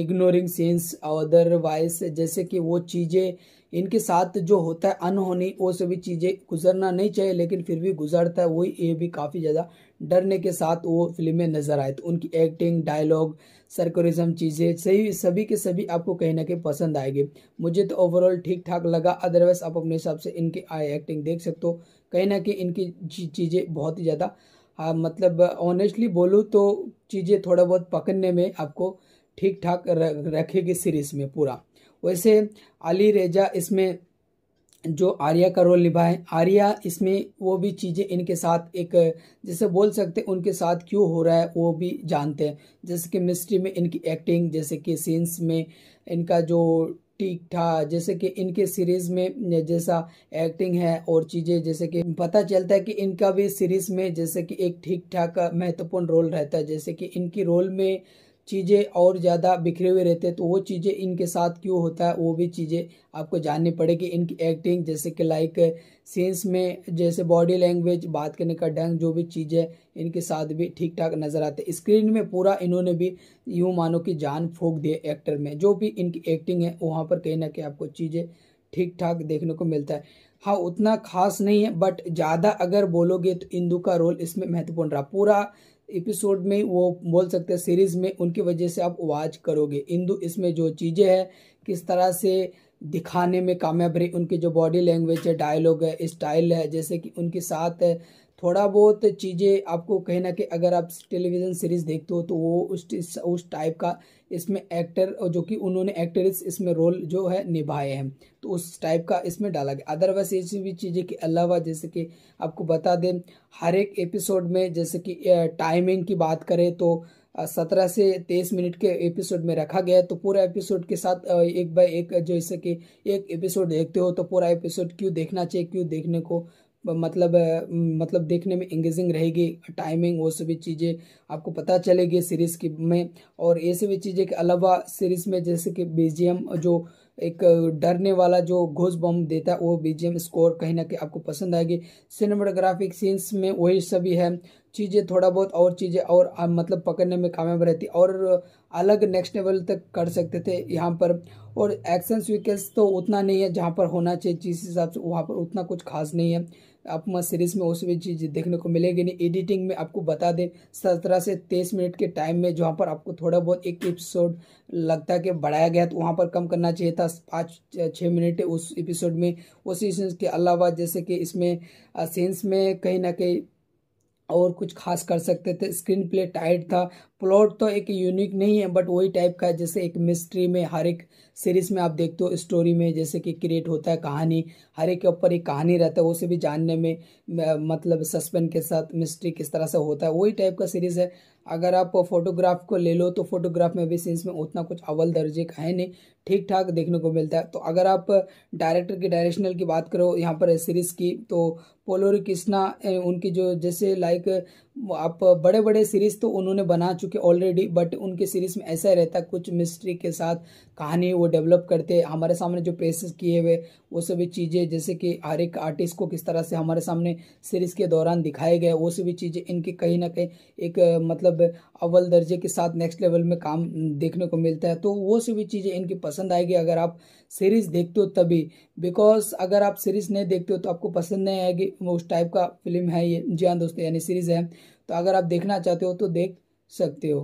इग्नोरिंग सेंस अदरवाइज जैसे कि वो चीज़ें इनके साथ जो होता है अनहोनी वो सभी चीज़ें गुजरना नहीं चाहिए लेकिन फिर भी गुजरता है वही ये भी काफ़ी ज़्यादा डरने के साथ वो फिल्में नज़र आए तो उनकी एक्टिंग डायलॉग सरकोरिज्म चीज़ें सही सभी के सभी आपको कहीं ना कहीं पसंद आएगी मुझे तो ओवरऑल ठीक ठाक लगा अदरवाइज आप अपने हिसाब से इनकी एक्टिंग देख सकते हो कहीं ना कहीं इनकी चीज़ें बहुत ही ज़्यादा मतलब ऑनेस्टली बोलूँ तो चीज़ें थोड़ा बहुत पकड़ने में आपको ठीक ठाक रखेगी सीरीज़ में पूरा वैसे अली रेजा इसमें जो आर्या का रोल निभा है आर्या इसमें वो भी चीज़ें इनके साथ एक जैसे बोल सकते हैं उनके साथ क्यों हो रहा है वो भी जानते हैं जैसे कि मिस्ट्री में इनकी एक्टिंग जैसे कि सीन्स में इनका जो ठीक ठाक जैसे कि इनके सीरीज में जैसा एक्टिंग है और चीज़ें जैसे कि पता चलता है कि इनका भी सीरीज में जैसे कि एक ठीक ठाक महत्वपूर्ण रोल रहता है जैसे कि इनकी रोल में चीज़ें और ज़्यादा बिखरे हुए रहते हैं तो वो चीज़ें इनके साथ क्यों होता है वो भी चीज़ें आपको जाननी पड़ेगी इनकी एक्टिंग जैसे कि लाइक सीन्स में जैसे बॉडी लैंग्वेज बात करने का ढंग जो भी चीज़ें इनके साथ भी ठीक ठाक नज़र आते स्क्रीन में पूरा इन्होंने भी यूँ मानो कि जान फूक दिए एक्टर में जो भी इनकी एक्टिंग है वहाँ पर कहीं ना कहीं आपको चीज़ें ठीक ठाक देखने को मिलता है हाँ उतना खास नहीं है बट ज़्यादा अगर बोलोगे तो इंदू का रोल इसमें महत्वपूर्ण रहा पूरा एपिसोड में वो बोल सकते हैं सीरीज़ में उनकी वजह से आप वाच करोगे इंदू इसमें जो चीज़ें हैं किस तरह से दिखाने में कामयाब रही उनकी जो बॉडी लैंग्वेज है डायलॉग है स्टाइल है जैसे कि उनके साथ है थोड़ा बहुत चीज़ें आपको कहीं ना कि अगर आप टेलीविज़न सीरीज़ देखते हो तो वो उस उस टाइप का इसमें एक्टर जो कि उन्होंने एक्ट्रेस इसमें रोल जो है निभाए हैं तो उस टाइप का इसमें डाला गया अदरवाइज ऐसी भी चीज़ें के अलावा जैसे कि आपको बता दें हर एक एपिसोड में जैसे कि टाइमिंग की बात करें तो सत्रह से तेईस मिनट के एपिसोड में रखा गया है तो पूरा एपिसोड के साथ एक बाय एक जैसे कि एक एपिसोड देखते हो तो पूरा एपिसोड क्यों देखना चाहिए क्यों देखने को मतलब मतलब देखने में एंगेजिंग रहेगी टाइमिंग वो सभी चीज़ें आपको पता चलेगी सीरीज़ की में और ये सभी चीज़ें के अलावा सीरीज़ में जैसे कि बीजीएम जो एक डरने वाला जो घोष बम देता है वो बीजेम स्कोर कहीं ना कहीं आपको पसंद आएगी सिनेमाटोग्राफिक सीन्स में वही सभी है चीज़ें थोड़ा बहुत और चीज़ें और आ, मतलब पकड़ने में कामयाब रहती और अलग नेक्स्ट लेवल तक कर सकते थे यहाँ पर और एक्शन स्विकल्स तो उतना नहीं है जहाँ पर होना चाहिए जिस हिसाब से वहाँ पर उतना कुछ खास नहीं है आप सीरीज़ में वो सभी चीज़ देखने को मिलेगी नहीं एडिटिंग में आपको बता दें सत्रह से तेईस मिनट के टाइम में जहाँ पर आपको थोड़ा बहुत एक एपिसोड लगता है कि बढ़ाया गया तो वहाँ पर कम करना चाहिए था पाँच छः मिनट उस एपिसोड में उसी के अलावा जैसे कि इसमें सेंस में कहीं ना कहीं और कुछ खास कर सकते थे स्क्रीन प्ले टाइट था प्लॉट तो एक यूनिक नहीं है बट वही टाइप का है जैसे एक मिस्ट्री में हर एक सीरीज़ में आप देखते हो स्टोरी में जैसे कि क्रिएट होता है कहानी हर एक के ऊपर एक कहानी रहता है उसे भी जानने में मतलब सस्पेंस के साथ मिस्ट्री किस तरह से होता है वही टाइप का सीरीज़ है अगर आप फोटोग्राफ को ले लो तो फोटोग्राफ में भी सीन्स में उतना कुछ अव्वल दर्जे का है नहीं ठीक ठाक देखने को मिलता है तो अगर आप डायरेक्टर की डायरेक्शनल की बात करो यहाँ पर सीरीज़ की तो पोलोरी कृष्णा उनकी जो जैसे लाइक आप बड़े बड़े सीरीज़ तो उन्होंने बना चुके ऑलरेडी बट उनके सीरीज़ में ऐसा ही रहता कुछ मिस्ट्री के साथ कहानी वो डेवलप करते हमारे सामने जो पेशेस किए हुए वो सभी चीज़ें जैसे कि हर एक आर्टिस्ट को किस तरह से हमारे सामने सीरीज़ के दौरान दिखाए गए वो सभी चीज़ें इनकी कहीं ना कहीं एक मतलब अव्वल दर्जे के साथ नेक्स्ट लेवल में काम देखने को मिलता है तो वो सभी चीज़ें इनकी पसंद आएगी अगर आप सीरीज़ देखते हो तभी बिकॉज अगर आप सीरीज़ नहीं देखते हो तो आपको पसंद नहीं आएगी उस टाइप का फिल्म है ये जी हाँ दोस्तों यानी सीरीज़ है तो अगर आप देखना चाहते हो तो देख सकते हो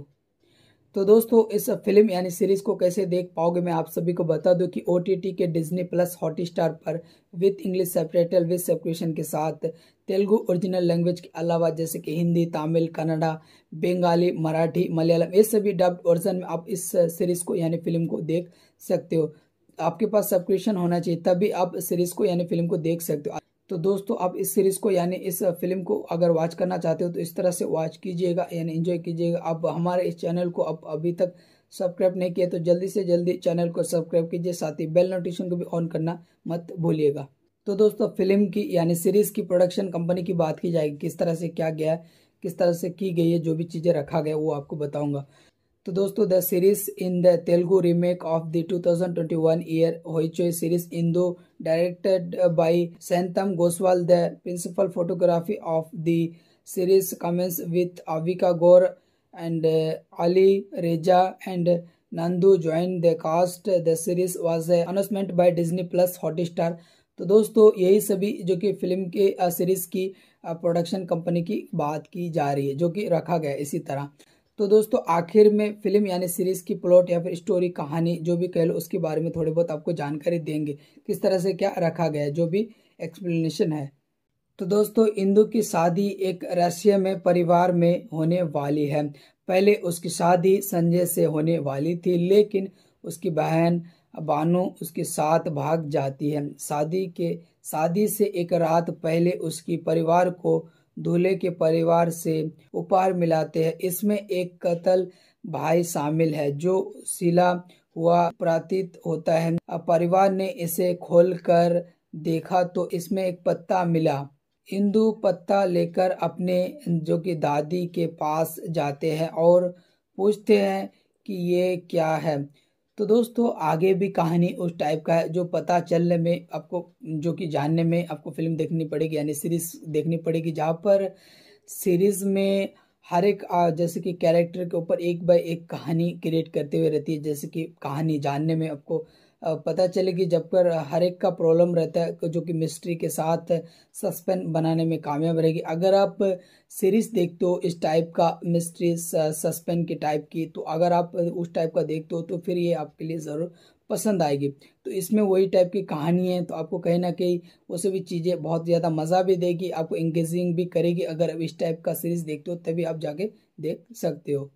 तो दोस्तों इस फिल्म यानी सीरीज़ को कैसे देख पाओगे मैं आप सभी को बता दूं कि ओ के डिज्नी प्लस हॉट स्टार पर with English subtitle with subscription के साथ तेलुगु ओरिजिनल लैंग्वेज के अलावा जैसे कि हिंदी तमिल कन्नडा बंगाली मराठी मलयालम ये सभी डब्ड वर्जन में आप इस सीरीज़ को यानी फिल्म को देख सकते हो आपके पास सब्सक्रिप्शन होना चाहिए तभी आप सीरीज़ को यानी फिल्म को देख सकते हो तो दोस्तों आप इस सीरीज़ को यानी इस फिल्म को अगर वॉच करना चाहते हो तो इस तरह से वॉच कीजिएगा यानी एंजॉय कीजिएगा आप हमारे इस चैनल को आप अभी तक सब्सक्राइब नहीं किया तो जल्दी से जल्दी चैनल को सब्सक्राइब कीजिए साथ ही बेल नोटिफिकेशन को भी ऑन करना मत भूलिएगा तो दोस्तों फिल्म की यानी सीरीज़ की प्रोडक्शन कंपनी की बात की जाएगी किस तरह से क्या गया किस तरह से की गई है जो भी चीज़ें रखा गया वो आपको बताऊंगा तो दोस्तों the series in the Telugu remake of the 2021 year Hoichoi series इन दो directed by Saintam Goswal the principal photography of the series commence with Avika Gaur and Ali Reza and Nandu join the cast the series was announcement by Disney Plus Disney तो दोस्तों यही सभी जो कि film के series की production company की बात की जा रही है जो कि रखा गया इसी तरह तो दोस्तों आखिर में फिल्म यानी सीरीज़ की प्लॉट या फिर स्टोरी कहानी जो भी कह लो उसके बारे में थोड़ी बहुत आपको जानकारी देंगे किस तरह से क्या रखा गया जो भी एक्सप्लेनेशन है तो दोस्तों इंदु की शादी एक रहस्य में परिवार में होने वाली है पहले उसकी शादी संजय से होने वाली थी लेकिन उसकी बहन बानो उसके साथ भाग जाती है शादी के शादी से एक रात पहले उसकी परिवार को दूल्हे के परिवार से उपहार मिलाते हैं इसमें एक कतल भाई शामिल है जो सिला हुआ प्रतीत होता है परिवार ने इसे खोलकर देखा तो इसमें एक पत्ता मिला इंदु पत्ता लेकर अपने जो कि दादी के पास जाते हैं और पूछते हैं कि ये क्या है तो दोस्तों आगे भी कहानी उस टाइप का है जो पता चलने में आपको जो कि जानने में आपको फिल्म देखनी पड़ेगी यानी सीरीज देखनी पड़ेगी जहाँ पर सीरीज में हर एक जैसे कि कैरेक्टर के ऊपर एक बाय एक कहानी क्रिएट करते हुए रहती है जैसे कि कहानी जानने में आपको पता चले कि जब कर हर एक का प्रॉब्लम रहता है जो कि मिस्ट्री के साथ सस्पेंस बनाने में कामयाब रहेगी अगर आप सीरीज देखते हो इस टाइप का मिस्ट्री सस्पेंस के टाइप की तो अगर आप उस टाइप का देखते हो तो फिर ये आपके लिए ज़रूर पसंद आएगी तो इसमें वही टाइप की कहानी है तो आपको कहीं ना कहीं वो सभी चीज़ें बहुत ज़्यादा मज़ा भी देगी आपको इंगेजिंग भी करेगी अगर आप इस टाइप का सीरीज़ देखते हो तभी आप जाके देख सकते हो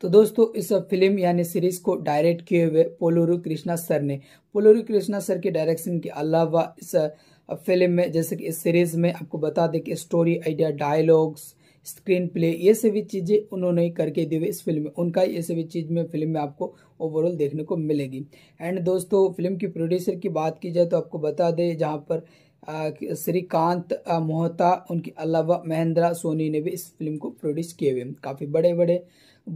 तो दोस्तों इस फिल्म यानी सीरीज को डायरेक्ट किए हुए पोलोरू कृष्णा सर ने पोलोरू कृष्णा सर के डायरेक्शन के अलावा इस फिल्म में जैसे कि इस सीरीज में आपको बता दें कि story idea dialogues screenplay ये सभी चीज़ें उन्होंने करके दी हुई इस फिल्म में उनका ये सभी चीज़ में फिल्म में आपको ओवरऑल देखने को मिलेगी एंड दोस्तों फिल्म की प्रोड्यूसर की बात की जाए तो आपको बता दें जहाँ पर श्रीकांत मोहता उनके अलावा महेंद्रा सोनी ने भी इस फिल्म को प्रोड्यूस किए हुए काफ़ी बड़े बड़े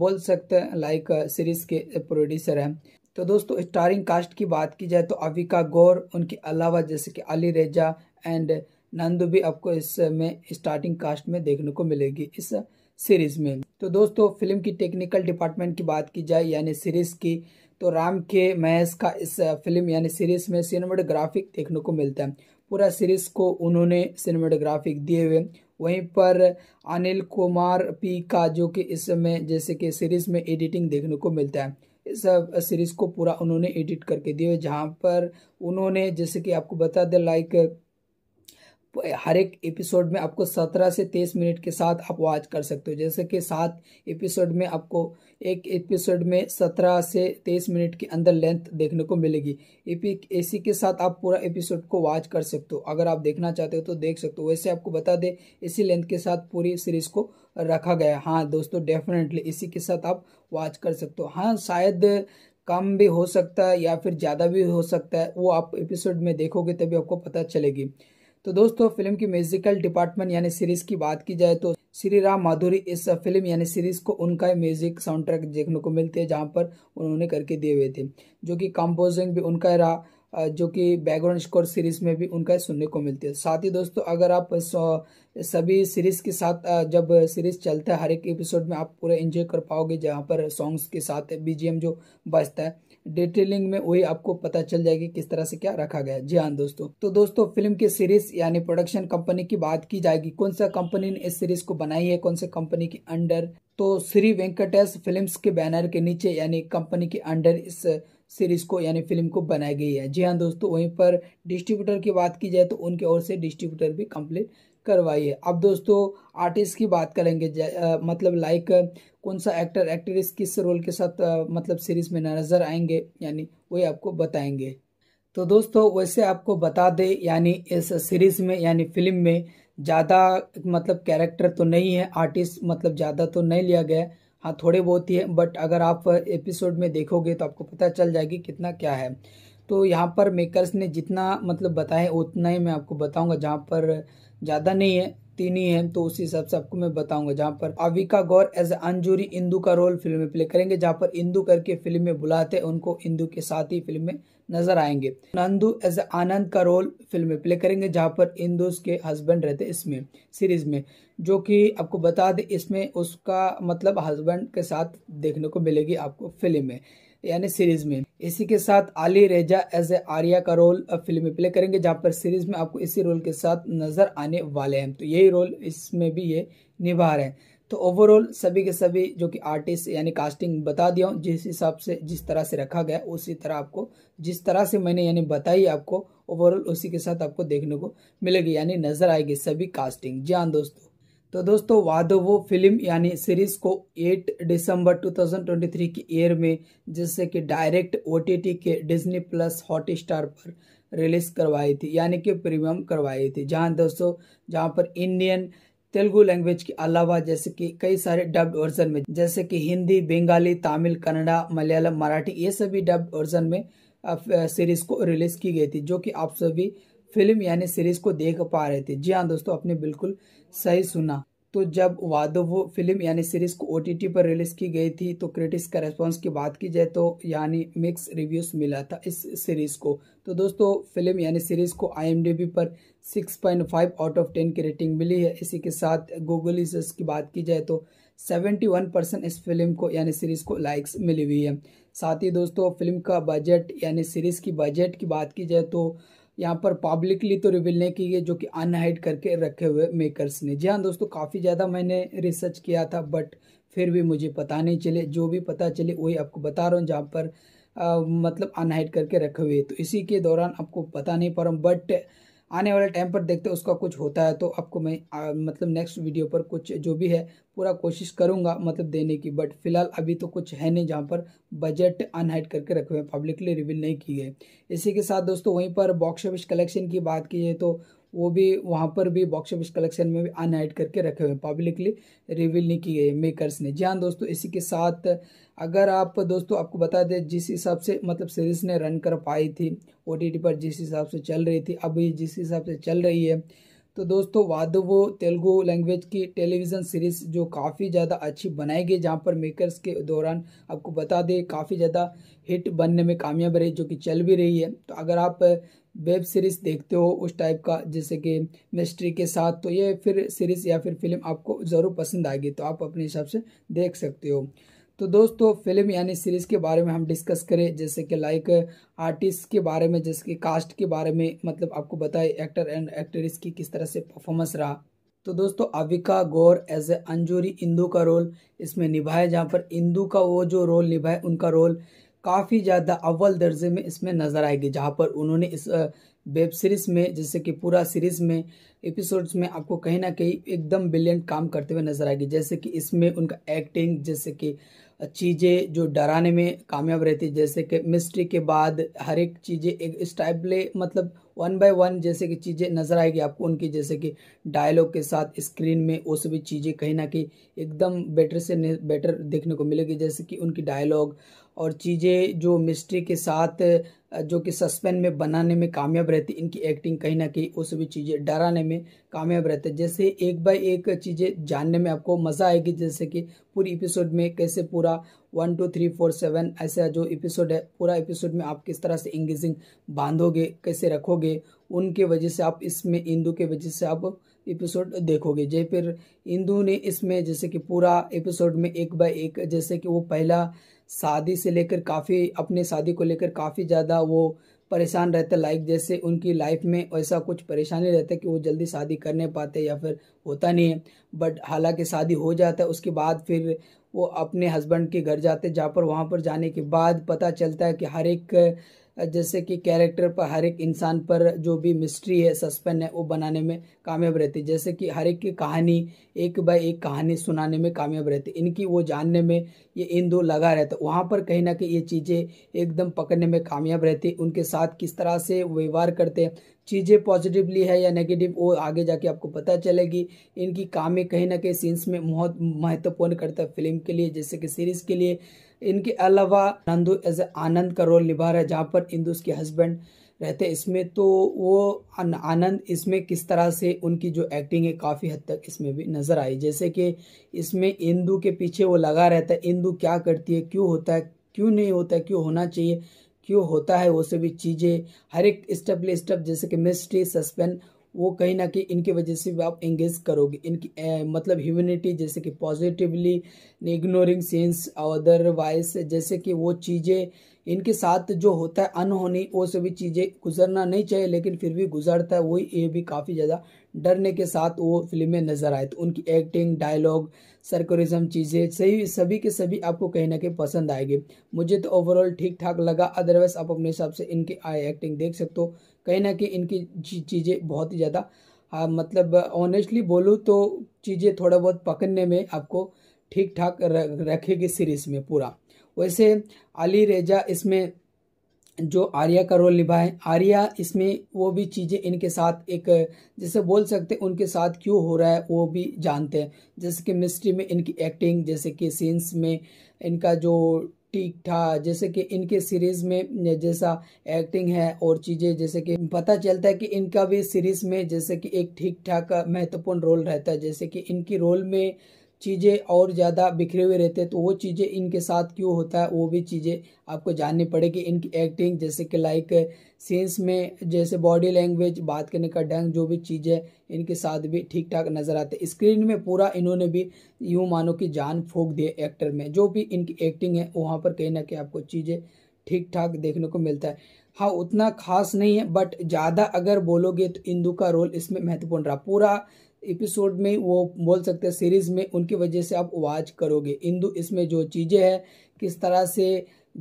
बोल सकते हैं लाइक सीरीज uh, के प्रोड्यूसर हैं तो दोस्तों स्टारिंग कास्ट की बात की जाए तो अविका गौर उनके अलावा जैसे कि अली रेजा एंड नंदू भी आपको इसमें स्टार्टिंग कास्ट में देखने को मिलेगी इस सीरीज में तो दोस्तों फिल्म की टेक्निकल डिपार्टमेंट की बात की जाए यानी सीरीज की तो राम के महेश का इस फिल्म यानी सीरीज में सिनेमाटोग्राफिक देखने को मिलता है पूरा सीरीज को उन्होंने सिनेमाटोग्राफिक दिए हुए वहीं पर अनिल कुमार पी का जो कि इस समय जैसे कि सीरीज़ में एडिटिंग देखने को मिलता है इस सीरीज़ को पूरा उन्होंने एडिट करके दिया जहाँ पर उन्होंने जैसे कि आपको बता दें लाइक हर एक एपिसोड में आपको सत्रह से तेईस मिनट के साथ आप वॉच कर सकते हो जैसे कि सात एपिसोड में आपको एक एपिसोड में सत्रह से तेईस मिनट के अंदर लेंथ देखने को मिलेगी एपिक इसी के साथ आप पूरा एपिसोड को वॉच कर सकते हो अगर आप देखना चाहते हो तो देख सकते हो वैसे आपको बता दें इसी लेंथ के साथ पूरी सीरीज़ को रखा गया हाँ दोस्तों डेफिनेटली इसी के साथ आप वॉच कर सकते हो हाँ शायद कम भी हो सकता है या फिर ज़्यादा भी हो सकता है वो आप एपिसोड में देखोगे तभी आपको पता चलेगी तो दोस्तों फिल्म की म्यूजिकल डिपार्टमेंट यानी सीरीज की बात की जाए तो श्री राम माधुरी इस फिल्म यानी सीरीज को उनका म्यूजिक साउंड ट्रैक देखने को मिलते हैं जहाँ पर उन्होंने करके दिए हुए थे जो कि कंपोजिंग भी उनका रहा जो कि बैकग्राउंड स्कोर सीरीज में भी उनका सुनने को मिलती है साथ ही दोस्तों अगर आप सभी सीरीज के साथ जब सीरीज चलता है हर एक एपिसोड में आप पूरा एंजॉय कर पाओगे जहाँ पर सॉन्ग्स के साथ बीजीएम जो बजता है डिटेलिंग में वही आपको पता चल जाएगी किस तरह से क्या रखा गया जी हाँ दोस्तों तो दोस्तों फिल्म की सीरीज यानी प्रोडक्शन कंपनी की बात की जाएगी कौन सा कंपनी ने इस सीरीज को बनाई है कौन सा कंपनी के अंडर तो श्री वेंकटेश फिल्म्स के बैनर के नीचे यानी कंपनी के अंडर इस सीरीज को यानी फिल्म को बनाई गई है जी हाँ दोस्तों वहीं पर डिस्ट्रीब्यूटर की बात की जाए तो उनके ओर से डिस्ट्रीब्यूटर भी कंप्लीट करवाई है अब दोस्तों आर्टिस्ट की बात करेंगे आ, मतलब लाइक कौन सा एक्टर एक्ट्रेस किस रोल के साथ आ, मतलब सीरीज में नजर आएंगे यानी वही आपको बताएंगे तो दोस्तों वैसे आपको बता दे यानी इस सीरीज में यानी फिल्म में ज़्यादा मतलब कैरेक्टर तो नहीं है आर्टिस्ट मतलब ज़्यादा तो नहीं लिया गया हाँ थोड़े बहुत ही है बट अगर आप एपिसोड में देखोगे तो आपको पता चल जाएगी कितना क्या है तो यहाँ पर मेकर्स ने जितना मतलब बताया उतना ही मैं आपको बताऊँगा जहाँ पर ज़्यादा नहीं है तीन ही है तो उसी हिसाब से आपको मैं बताऊंगा जहाँ पर अविका गौर एज अंजूरी इंदू का रोल फिल्म में प्ले करेंगे जहाँ पर इंदू करके फिल्म में बुलाते उनको इंदू के साथ ही फिल्म में नजर आएंगे नंदू एज आनंद का रोल फिल्म में प्ले करेंगे जहाँ पर इंदू के हस्बैंड रहते इसमें सीरीज में जो कि आपको बता दें इसमें उसका मतलब हस्बैंड के साथ देखने को मिलेगी आपको फिल्म में यानी सीरीज में इसी के साथ आली रेजा एज ए आर्या का रोल फिल्म में प्ले करेंगे जहाँ पर सीरीज में आपको इसी रोल के साथ नजर आने वाले हैं तो यही रोल इसमें भी ये निभा रहे हैं तो ओवरऑल सभी के सभी जो कि आर्टिस्ट यानी कास्टिंग बता दिया हूँ जिस हिसाब से जिस तरह से रखा गया उसी तरह आपको जिस तरह से मैंने यानी बताई आपको ओवरऑल उसी के साथ आपको देखने को मिलेगी यानी नजर आएगी सभी कास्टिंग जी हाँ दोस्तों तो दोस्तों वादो वो फिल्म यानी सीरीज़ को 8 दिसंबर 2023 की एयर में जिससे कि डायरेक्ट ओ के डिज्नी प्लस हॉट स्टार पर रिलीज़ करवाई थी यानी कि प्रीमियम करवाई थी जहां दोस्तों जहां पर इंडियन तेलुगु लैंग्वेज के अलावा जैसे कि कई सारे डब्ड वर्जन में जैसे कि हिंदी बंगाली तमिल कन्नड़ा मलयालम मराठी ये सभी डब्ड वर्जन में सीरीज़ को रिलीज़ की गई थी जो कि आप सभी फिल्म यानी सीरीज़ को देख पा रहे थे जी हाँ दोस्तों अपने बिल्कुल सही सुना तो जब वो फिल्म यानी सीरीज को ओटीटी पर रिलीज की गई थी तो क्रिटिक्स का रेस्पॉन्स की बात की जाए तो यानी मिक्स रिव्यूज मिला था इस सीरीज को तो दोस्तों फिल्म यानी सीरीज को आईएमडीबी पर 6.5 आउट ऑफ 10 की रेटिंग मिली है इसी के साथ गूगल यूजर्स की बात की जाए तो 71 परसेंट इस फिल्म को यानी सीरीज को लाइक्स मिली हुई है साथ ही दोस्तों फिल्म का बजट यानी सीरीज की बजट की बात की जाए तो यहाँ पर पब्लिकली तो रिवील नहीं की है जो कि अनहाइड करके रखे हुए मेकर्स ने जी हाँ दोस्तों काफ़ी ज़्यादा मैंने रिसर्च किया था बट फिर भी मुझे पता नहीं चले जो भी पता चले वही आपको बता रहा हूँ जहाँ पर आ, मतलब अनहाइड करके रखे हुए तो इसी के दौरान आपको पता नहीं पा रहा हूँ बट आने वाले टाइम पर देखते हैं उसका कुछ होता है तो आपको मैं आ, मतलब नेक्स्ट वीडियो पर कुछ जो भी है पूरा कोशिश करूँगा मतलब देने की बट फिलहाल अभी तो कुछ है नहीं जहाँ पर बजट अनहाइड करके रखे हुए पब्लिकली रिवील नहीं की गए इसी के साथ दोस्तों वहीं पर बॉक्स ऑफिस कलेक्शन की बात की जाए तो वो भी वहाँ पर भी बॉक्स ऑफिस कलेक्शन में भी अनहाइड करके रखे हुए पब्लिकली रिवील नहीं की गई मेकर्स ने जी हाँ दोस्तों इसी के साथ अगर आप दोस्तों आपको बता दें जिस हिसाब से मतलब सीरीज़ ने रन कर पाई थी ओ पर जिस हिसाब से चल रही थी अभी जिस हिसाब से चल रही है तो दोस्तों वाद वो तेलुगु लैंग्वेज की टेलीविज़न सीरीज़ जो काफ़ी ज़्यादा अच्छी बनाई गई जहाँ पर मेकर्स के दौरान आपको बता दें काफ़ी ज़्यादा हिट बनने में कामयाब रही जो कि चल भी रही है तो अगर आप वेब सीरीज़ देखते हो उस टाइप का जैसे कि मिस्ट्री के साथ तो ये फिर सीरीज़ या फिर फिल्म आपको ज़रूर पसंद आएगी तो आप अपने हिसाब से देख सकते हो तो दोस्तों फिल्म यानी सीरीज़ के बारे में हम डिस्कस करें जैसे कि लाइक आर्टिस्ट के बारे में जैसे कि कास्ट के बारे में मतलब आपको बताए एक्टर एंड एक्ट्रेस की किस तरह से परफॉर्मेंस रहा तो दोस्तों अविका गौर एज ए अंजूरी इंदू का रोल इसमें निभाया जहाँ पर इंदू का वो जो रोल निभाए उनका रोल काफ़ी ज़्यादा अव्वल दर्जे में इसमें नज़र आएगी जहाँ पर उन्होंने इस वेब सीरीज़ में जैसे कि पूरा सीरीज़ में एपिसोड्स में आपको कहीं ना कहीं एकदम ब्रिलियंट काम करते हुए नज़र आएगी जैसे कि इसमें उनका एक्टिंग जैसे कि चीज़ें जो डराने में कामयाब रहती जैसे कि मिस्ट्री के बाद हर एक चीज़ें एक ले मतलब वन बाय वन जैसे कि चीज़ें नज़र आएगी आपको उनकी जैसे कि डायलॉग के साथ स्क्रीन में वो सभी चीज़ें कहीं ना कहीं एकदम बेटर से बेटर देखने को मिलेगी जैसे कि उनकी डायलॉग और चीज़ें जो मिस्ट्री के साथ जो कि सस्पेंस में बनाने में कामयाब रहती इनकी एक्टिंग कहीं ना कहीं वो सभी चीज़ें डराने में कामयाब रहते जैसे एक बाय एक चीज़ें जानने में आपको मज़ा आएगी जैसे कि पूरी एपिसोड में कैसे पूरा one two three four seven ऐसा जो एपिसोड है पूरा एपिसोड में आप किस तरह से इंगेजिंग बांधोगे कैसे रखोगे उनके वजह से आप इसमें इंदू के वजह से आप एपिसोड देखोगे जय फिर इंदू ने इसमें जैसे कि पूरा एपिसोड में एक बाय एक जैसे कि वो पहला शादी से लेकर काफ़ी अपने शादी को लेकर काफ़ी ज़्यादा वो परेशान रहते लाइक जैसे उनकी लाइफ में ऐसा कुछ परेशानी रहता है कि वो जल्दी शादी कर नहीं पाते या फिर होता नहीं है बट हालांकि शादी हो जाता है उसके बाद फिर वो अपने हस्बैंड के घर जाते जहाँ पर वहाँ पर जाने के बाद पता चलता है कि हर एक जैसे कि कैरेक्टर पर हर एक इंसान पर जो भी मिस्ट्री है सस्पेंस है वो बनाने में कामयाब रहती है जैसे कि हर एक की कहानी एक बाय एक कहानी सुनाने में कामयाब रहती है इनकी वो जानने में ये इन दो लगा रहता है वहाँ पर कहीं ना कहीं ये चीज़ें एकदम पकड़ने में कामयाब रहती है उनके साथ किस तरह से व्यवहार करते हैं चीज़ें पॉजिटिवली है या नेगेटिव वो आगे जाके आपको पता चलेगी इनकी कामें कहीं ना कहीं सीन्स में बहुत महत्वपूर्ण करता है फिल्म के लिए जैसे कि सीरीज़ के लिए इनके अलावा नंदू एज आनंद का रोल निभा रहा है जहाँ पर इंदू उसके हस्बैंड रहते हैं इसमें तो वो आनंद इसमें किस तरह से उनकी जो एक्टिंग है काफ़ी हद तक इसमें भी नज़र आई जैसे कि इसमें इंदू के पीछे वो लगा रहता है इंदू क्या करती है क्यों होता है क्यों नहीं होता है क्यों होना चाहिए क्यों होता है वो सभी चीज़ें हर एक स्टेप ले स्टेप जैसे कि मिस्ट्री सस्पेंस वो कहीं ना कहीं इनकी वजह से भी आप एंगेज करोगे इनकी ए, मतलब ह्यूमनिटी जैसे कि पॉजिटिवली इग्नोरिंग सेंस अदरवाइज जैसे कि वो चीज़ें इनके साथ जो होता है अनहोनी वो सभी चीज़ें गुजरना नहीं चाहिए लेकिन फिर भी गुजरता है वही ये भी काफ़ी ज़्यादा डरने के साथ वो फिल्में नज़र आए तो उनकी एक्टिंग डायलॉग सरकोरिज्म चीज़ें सही सभी के सभी आपको कहीं ना कहीं पसंद आएगी मुझे तो ओवरऑल ठीक ठाक लगा अदरवाइज़ आप अपने हिसाब से इनके आई एक्टिंग देख सकते हो कहीं ना कहीं इनकी चीज़ें बहुत ही ज़्यादा मतलब ऑनेस्टली बोलूँ तो चीज़ें थोड़ा बहुत पकड़ने में आपको ठीक ठाक रखेगी सीरीज़ में पूरा वैसे अली रेजा इसमें जो आर्या का रोल निभाए आर्या इसमें वो भी चीज़ें इनके साथ एक जैसे बोल सकते उनके साथ क्यों हो रहा है वो भी जानते हैं जैसे कि मिस्ट्री में इनकी एक्टिंग जैसे कि सीन्स में इनका जो ठीक था जैसे कि इनके सीरीज़ में जैसा एक्टिंग है और चीज़ें जैसे कि पता चलता है कि इनका भी सीरीज़ में जैसे कि एक ठीक ठाक महत्वपूर्ण रोल रहता है जैसे कि इनकी रोल में चीज़ें और ज़्यादा बिखरे हुए रहते हैं तो वो चीज़ें इनके साथ क्यों होता है वो भी चीज़ें आपको जाननी पड़ेगी इनकी एक्टिंग जैसे कि लाइक सीन्स में जैसे बॉडी लैंग्वेज बात करने का ढंग जो भी चीज़ें इनके साथ भी ठीक ठाक नज़र आते स्क्रीन में पूरा इन्होंने भी यूँ मानो कि जान फूक दिए एक्टर में जो भी इनकी एक्टिंग है वहाँ पर कहीं ना कहीं आपको चीज़ें ठीक ठाक देखने को मिलता है हाँ उतना खास नहीं है बट ज़्यादा अगर बोलोगे तो इंदू का रोल इसमें महत्वपूर्ण रहा पूरा एपिसोड में वो बोल सकते हैं सीरीज़ में उनकी वजह से आप वाच करोगे इंदु इसमें जो चीज़ें हैं किस तरह से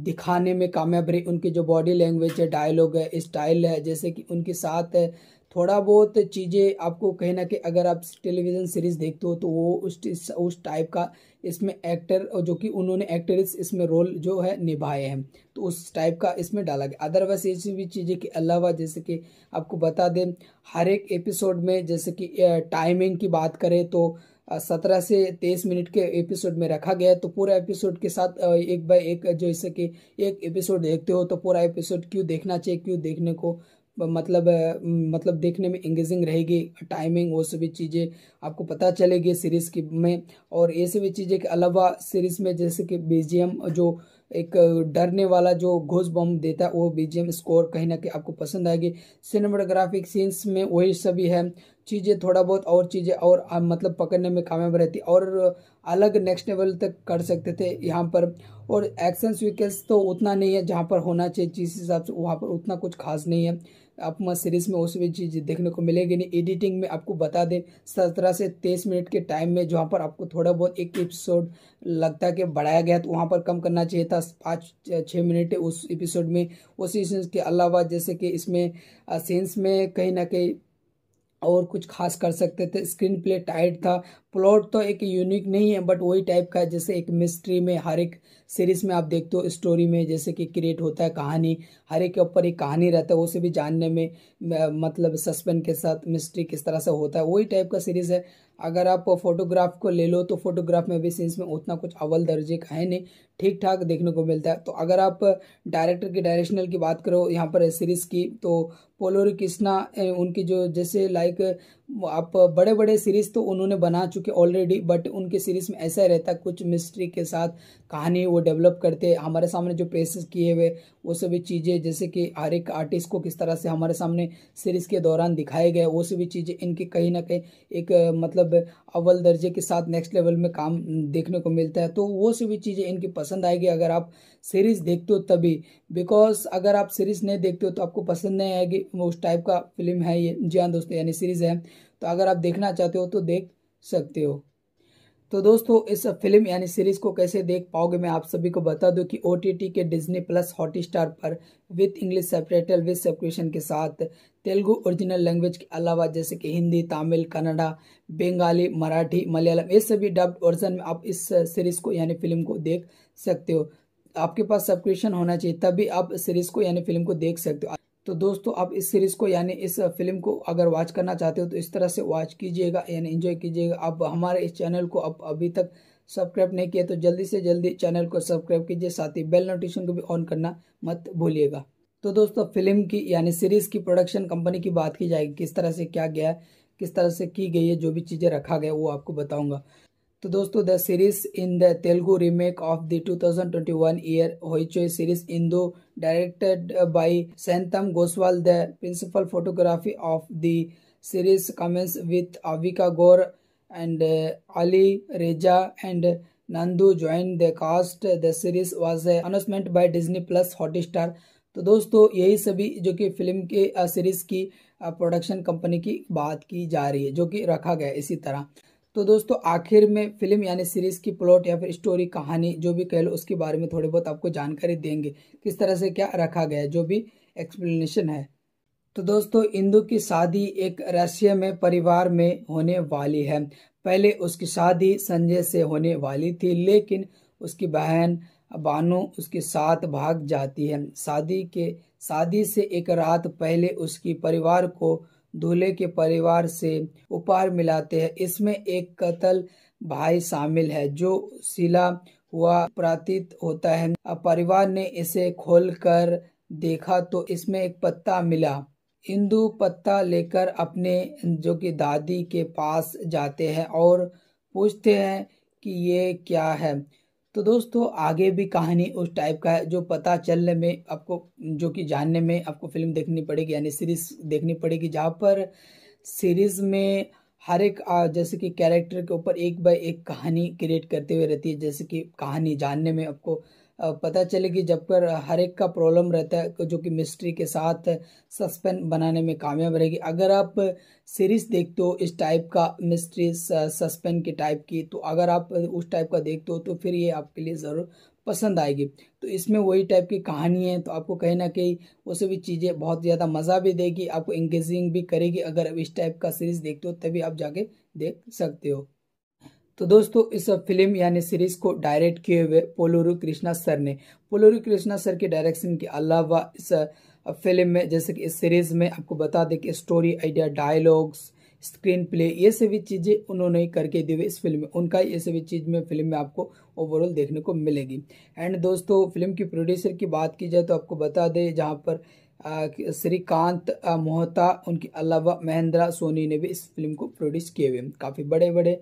दिखाने में कामयाब रही उनकी जो बॉडी लैंग्वेज है डायलॉग है स्टाइल है जैसे कि उनके साथ है थोड़ा बहुत चीज़ें आपको कहीं ना कहीं अगर आप टेलीविज़न सीरीज़ देखते हो तो वो उस उस टाइप का इसमें एक्टर जो कि उन्होंने एक्टर्स इसमें रोल जो है निभाए हैं तो उस टाइप का इसमें डाला गया अदरवाइज ये भी चीज़ें के अलावा जैसे कि आपको बता दें हर एक एपिसोड में जैसे कि टाइमिंग की बात करें तो सत्रह से तेईस मिनट के एपिसोड में रखा गया है तो पूरा एपिसोड के साथ एक बाय एक जैसे कि एक एपिसोड देखते हो तो पूरा एपिसोड क्यों देखना चाहिए क्यों देखने को मतलब मतलब देखने में इंगेजिंग रहेगी टाइमिंग वो सभी चीज़ें आपको पता चलेगी सीरीज़ की में और ये सभी चीज़ें के अलावा सीरीज़ में जैसे कि बी जो एक डरने वाला जो घोष बम देता है वो बीजीएम स्कोर कहीं ना कहीं आपको पसंद आएगी सिनेमाटोग्राफिक सीन्स में वही सभी है चीज़ें थोड़ा बहुत और चीज़ें और मतलब पकड़ने में कामयाब रहती और अलग नेक्स्ट लेवल तक कर सकते थे यहाँ पर और एक्शन सीक्वेंस तो उतना नहीं है जहाँ पर होना चाहिए जिस हिसाब से वहाँ पर उतना कुछ खास नहीं है आपको सीरीज़ में वो सभी चीज़ देखने को मिलेगी नहीं एडिटिंग में आपको बता दें सत्रह से तेईस मिनट के टाइम में जहाँ पर आपको थोड़ा बहुत एक एपिसोड लगता है कि बढ़ाया गया तो वहाँ पर कम करना चाहिए था पाँच छः मिनट उस एपिसोड में उसी के अलावा जैसे कि इसमें सीन्स में कहीं ना कहीं और कुछ खास कर सकते थे स्क्रीन प्ले टाइट था प्लॉट तो एक यूनिक नहीं है बट वही टाइप का है जैसे एक मिस्ट्री में हर एक सीरीज में आप देखते हो स्टोरी में जैसे कि क्रिएट होता है कहानी हर एक के ऊपर एक कहानी रहता है उसे भी जानने में मतलब सस्पेंस के साथ मिस्ट्री किस तरह से होता है वही टाइप का सीरीज़ है अगर आप फोटोग्राफ को ले लो तो फोटोग्राफ में भी सीरीज में उतना कुछ अव्वल दर्जे का है नहीं ठीक ठाक देखने को मिलता है तो अगर आप डायरेक्टर की डायरेक्शनल की बात करो यहाँ पर सीरीज़ की तो पोलोर कृष्णा उनकी जो जैसे लाइक आप बड़े बड़े सीरीज़ तो उन्होंने बना चुके ऑलरेडी बट उनके सीरीज़ में ऐसा रहता कुछ मिस्ट्री के साथ कहानी वो डेवलप करते हमारे सामने जो पेशेस किए हुए वो सभी चीज़ें जैसे कि हर एक आर्टिस्ट को किस तरह से हमारे सामने सीरीज़ के दौरान दिखाए गए वो सभी चीज़ें इनकी कहीं ना कहीं एक मतलब अव्वल दर्जे के साथ नेक्स्ट लेवल में काम देखने को मिलता है तो वो सभी चीज़ें इनकी पसंद आएगी अगर आप सीरीज़ देखते हो तभी बिकॉज अगर आप सीरीज़ नहीं देखते हो तो आपको पसंद नहीं आएगी वो उस टाइप का फिल्म है ये जी हाँ दोस्तों यानी सीरीज़ है तो अगर आप देखना चाहते हो तो देख सकते हो तो दोस्तों इस फिल्म यानी सीरीज को कैसे देख पाओगे मैं आप सभी को बता दूं कि ओ के डिज्नी प्लस हॉटस्टार पर with English separator with subscription के साथ तेलुगु ओरिजिनल लैंग्वेज के अलावा जैसे कि हिंदी तमिल कन्नडा बंगाली मराठी मलयालम ये सभी डब्ड वर्जन में आप इस सीरीज को यानी फिल्म को देख सकते हो आपके पास सब्सक्रिप्शन होना चाहिए तभी आप सीरीज को यानी फिल्म को देख सकते हो तो दोस्तों आप इस सीरीज़ को यानी इस फिल्म को अगर वॉच करना चाहते हो तो इस तरह से वॉच कीजिएगा यानी इन्जॉय कीजिएगा आप हमारे इस चैनल को अब अभी तक सब्सक्राइब नहीं किया तो जल्दी से जल्दी चैनल को सब्सक्राइब कीजिए साथ ही बेल नोटिफिकेशन को भी ऑन करना मत भूलिएगा तो दोस्तों फिल्म की यानी सीरीज़ की प्रोडक्शन कंपनी की बात की जाएगी किस तरह से क्या गया है किस तरह से की गई है जो भी चीज़ें रखा गया वो आपको बताऊँगा तो दोस्तों the series in the Telugu remake of the one year हो सीरीज इन दो directed by Santham Goswal. The principal photography of the series commences with Avika Gor and uh, Ali Reza and Nandu Nandu the cast the series was an announcement by Disney Plus Hotstar तो दोस्तों यही सभी जो कि film के series की production company की बात की जा रही है जो कि रखा गया इसी तरह तो दोस्तों आखिर में फिल्म यानी सीरीज़ की प्लॉट या फिर स्टोरी कहानी जो भी कह लो उसके बारे में थोड़ी बहुत आपको जानकारी देंगे किस तरह से क्या रखा गया जो भी एक्सप्लेनेशन है तो दोस्तों इंदु की शादी एक रहस्य में परिवार में होने वाली है पहले उसकी शादी संजय से होने वाली थी लेकिन उसकी बहन बानो उसके साथ भाग जाती है शादी के शादी से एक रात पहले उसकी परिवार को दूल्हे के परिवार से उपहार मिलाते हैं इसमें एक कतल भाई शामिल है जो सिला हुआ प्रतीत होता है परिवार ने इसे खोलकर देखा तो इसमें एक पत्ता मिला इंदु पत्ता लेकर अपने जो कि दादी के पास जाते हैं और पूछते हैं कि ये क्या है तो दोस्तों आगे भी कहानी उस टाइप का है जो पता चलने में आपको जो कि जानने में आपको फिल्म देखनी पड़ेगी यानी सीरीज देखनी पड़ेगी जहाँ पर सीरीज में हर एक जैसे कि कैरेक्टर के ऊपर एक बाय एक कहानी क्रिएट करते हुए रहती है जैसे कि कहानी जानने में आपको पता चले कि जब कर हर एक का प्रॉब्लम रहता है जो कि मिस्ट्री के साथ सस्पेंस बनाने में कामयाब रहेगी अगर आप सीरीज देखते हो इस टाइप का मिस्ट्री सस्पेंस के टाइप की तो अगर आप उस टाइप का देखते हो तो फिर ये आपके लिए ज़रूर पसंद आएगी तो इसमें वही टाइप की कहानी है तो आपको कहीं ना कहीं वो सभी चीज़ें बहुत ज़्यादा मज़ा भी देगी आपको इंगेजिंग भी करेगी अगर इस टाइप का सीरीज़ देखते हो तभी आप जाके देख सकते हो तो दोस्तों इस फिल्म यानी सीरीज को डायरेक्ट किए हुए पोलोरू कृष्णा सर ने पोलोरू कृष्णा सर के डायरेक्शन के अलावा इस फिल्म में जैसे कि इस सीरीज में आपको बता दें कि story idea dialogues screenplay ये सभी चीज़ें उन्होंने करके दी हुई इस फिल्म में उनका ये सभी चीज़ में फिल्म में आपको ओवरऑल देखने को मिलेगी एंड दोस्तों फिल्म की प्रोड्यूसर की बात की जाए तो आपको बता दें जहाँ पर श्रीकांत मोहता उनके अलावा महेंद्रा सोनी ने भी इस फिल्म को प्रोड्यूस किए हुए काफ़ी बड़े बड़े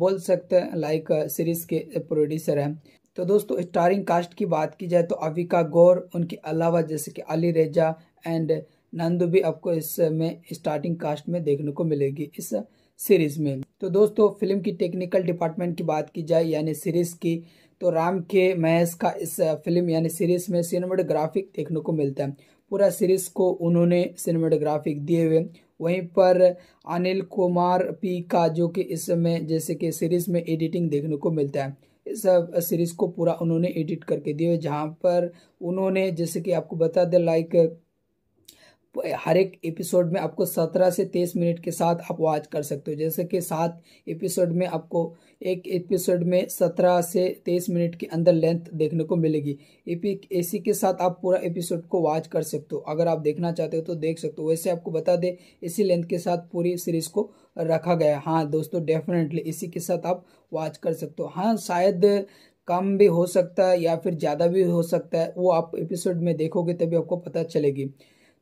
बोल सकते हैं लाइक सीरीज के प्रोड्यूसर हैं तो दोस्तों स्टारिंग कास्ट की बात की जाए तो अविका गौर उनके अलावा जैसे कि अली रेजा एंड नंदू भी आपको इसमें स्टार्टिंग कास्ट में देखने को मिलेगी इस सीरीज में तो दोस्तों फिल्म की टेक्निकल डिपार्टमेंट की बात की जाए यानी सीरीज की तो राम के महेश का इस फिल्म यानी सीरीज में सिनेमाटोग्राफिक देखने को मिलता है पूरा सीरीज को उन्होंने सिनेमाटोग्राफिक दिए हुए वहीं पर अनिल कुमार पी का जो कि इस समय जैसे कि सीरीज में एडिटिंग देखने को मिलता है इस सीरीज़ को पूरा उन्होंने एडिट करके दिए जहाँ पर उन्होंने जैसे कि आपको बता दें लाइक हर एक एपिसोड में आपको सत्रह से तेईस मिनट के साथ आप वॉच कर सकते हो जैसे कि सात एपिसोड में आपको एक एपिसोड में सत्रह से तेईस मिनट के अंदर लेंथ देखने को मिलेगी एपिक एसी के साथ आप पूरा एपिसोड को वॉच कर सकते हो अगर आप देखना चाहते हो तो देख सकते हो वैसे आपको बता दें इसी लेंथ के साथ पूरी सीरीज को रखा गया हाँ दोस्तों डेफिनेटली इसी के साथ आप वॉच कर सकते हो हाँ शायद कम भी हो सकता है या फिर ज़्यादा भी हो सकता है वो आप एपिसोड में देखोगे तभी आपको पता चलेगी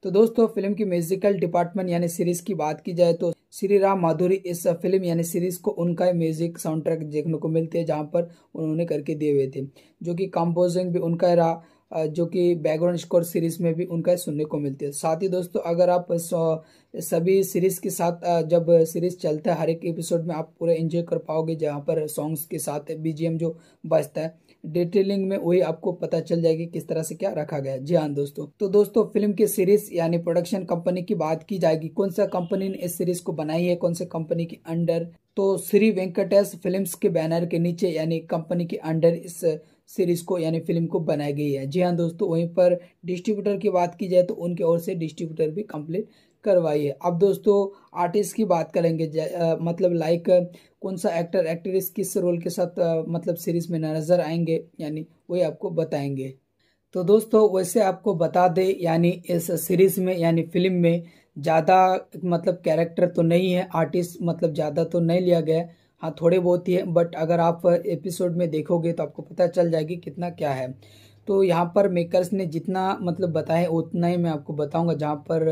तो दोस्तों फिल्म की म्यूजिकल डिपार्टमेंट यानी सीरीज़ की बात की जाए तो श्री राम माधुरी इस फिल्म यानी सीरीज को उनका म्यूजिक साउंड ट्रैक देखने को मिलते हैं जहाँ पर उन्होंने करके दिए हुए थे जो कि कंपोजिंग भी उनका रहा जो कि बैकग्राउंड स्कोर सीरीज में भी उनका सुनने को मिलती है साथ ही दोस्तों अगर आप सभी सीरीज के साथ जब सीरीज चलता है हर एक एपिसोड में आप पूरा एंजॉय कर पाओगे जहाँ पर सॉन्ग्स के साथ बीजीएम जो बजता है डिटेलिंग में वही आपको पता चल जाएगी किस तरह से क्या रखा गया जी हाँ दोस्तों तो दोस्तों फिल्म की सीरीज यानी प्रोडक्शन कंपनी की बात की जाएगी कौन सा कंपनी ने इस सीरीज को बनाई है कौन से कंपनी के अंडर तो श्री वेंकटेश फिल्म्स के बैनर के नीचे यानी कंपनी के अंडर इस सीरीज को यानी फिल्म को बनाई गई है जी हाँ दोस्तों वहीं पर डिस्ट्रीब्यूटर की बात की जाए तो उनके ओर से डिस्ट्रीब्यूटर भी कंप्लीट करवाइए अब दोस्तों आर्टिस्ट की बात करेंगे मतलब लाइक कौन सा एक्टर एक्ट्रेस किस रोल के साथ मतलब सीरीज में नजर आएंगे यानी वही आपको बताएंगे तो दोस्तों वैसे आपको बता दें यानी इस सीरीज में यानी फिल्म में ज़्यादा मतलब कैरेक्टर तो नहीं है आर्टिस्ट मतलब ज़्यादा तो नहीं लिया गया है हाँ थोड़े बहुत ही है बट अगर आप एपिसोड में देखोगे तो आपको पता चल जाएगी कितना क्या है तो यहाँ पर मेकर्स ने जितना मतलब बताए उतना ही मैं आपको बताऊंगा जहाँ पर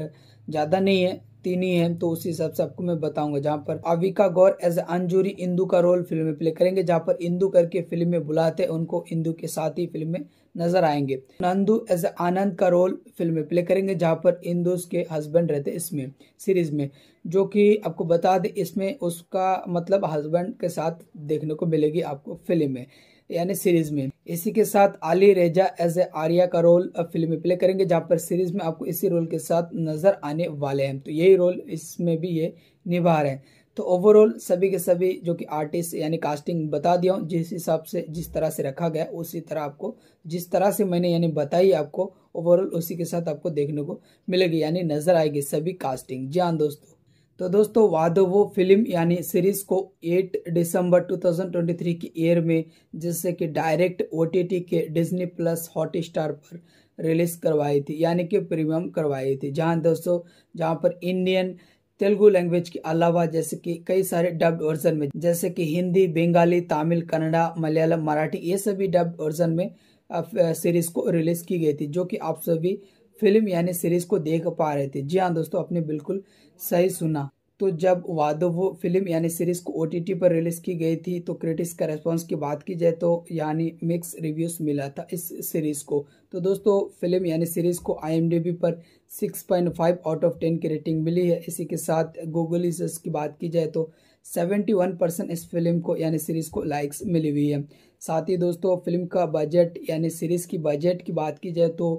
ज़्यादा नहीं है तीन ही है तो उसी हिसाब से आपको मैं बताऊंगा जहाँ पर अविका गौर एज अंजूरी इंदू का रोल फिल्म में प्ले करेंगे जहाँ पर इंदू करके फिल्म में बुलाते हैं उनको इंदू के साथ ही फिल्म में नजर आएंगे नंदू एज आनंद का रोल फिल्म में प्ले करेंगे जहाँ पर इंदू के हस्बैंड रहते हैं इसमें सीरीज में जो कि आपको बता दें इसमें उसका मतलब हस्बैंड के साथ देखने को मिलेगी आपको फिल्म में यानी सीरीज में इसी के साथ आली रेजा एज ए आर्या का रोल फिल्म में प्ले करेंगे जहाँ पर सीरीज में आपको इसी रोल के साथ नजर आने वाले हैं तो यही रोल इसमें भी ये निभा रहे हैं तो ओवरऑल सभी के सभी जो कि आर्टिस्ट यानी कास्टिंग बता दिया हूँ जिस हिसाब से जिस तरह से रखा गया उसी तरह आपको जिस तरह से मैंने यानी बताई आपको ओवरऑल उसी के साथ आपको देखने को मिलेगी यानी नज़र आएगी सभी कास्टिंग जी हाँ दोस्तों तो दोस्तों वादो वो फिल्म यानी सीरीज को 8 दिसंबर 2023 की एयर में जिससे कि डायरेक्ट ओ के डिज्नी प्लस हॉट स्टार पर रिलीज़ करवाई थी यानी कि प्रीमियम करवाई थी जहां दोस्तों जहां पर इंडियन तेलुगु लैंग्वेज के अलावा जैसे कि कई सारे डब्ड वर्जन में जैसे कि हिंदी बंगाली तमिल कन्नड़ा मलयालम मराठी ये सभी डब्ड वर्जन में सीरीज़ को रिलीज़ की गई थी जो कि आप सभी फिल्म यानी सीरीज़ को देख पा रहे थे जी हाँ दोस्तों अपने बिल्कुल सही सुना तो जब वादो फिल्म यानी सीरीज को ओटीटी पर रिलीज की गई थी तो क्रिटिक्स का रेस्पॉन्स की बात की जाए तो यानी मिक्स रिव्यूज मिला था इस सीरीज को तो दोस्तों फिल्म यानी सीरीज को आईएमडीबी पर 6.5 आउट ऑफ 10 की रेटिंग मिली है इसी के साथ गूगल की बात की जाए तो 71 परसेंट इस फिल्म को यानी सीरीज को लाइक्स मिली हुई है साथ ही दोस्तों फिल्म का बजट यानी सीरीज की बजट की बात की जाए तो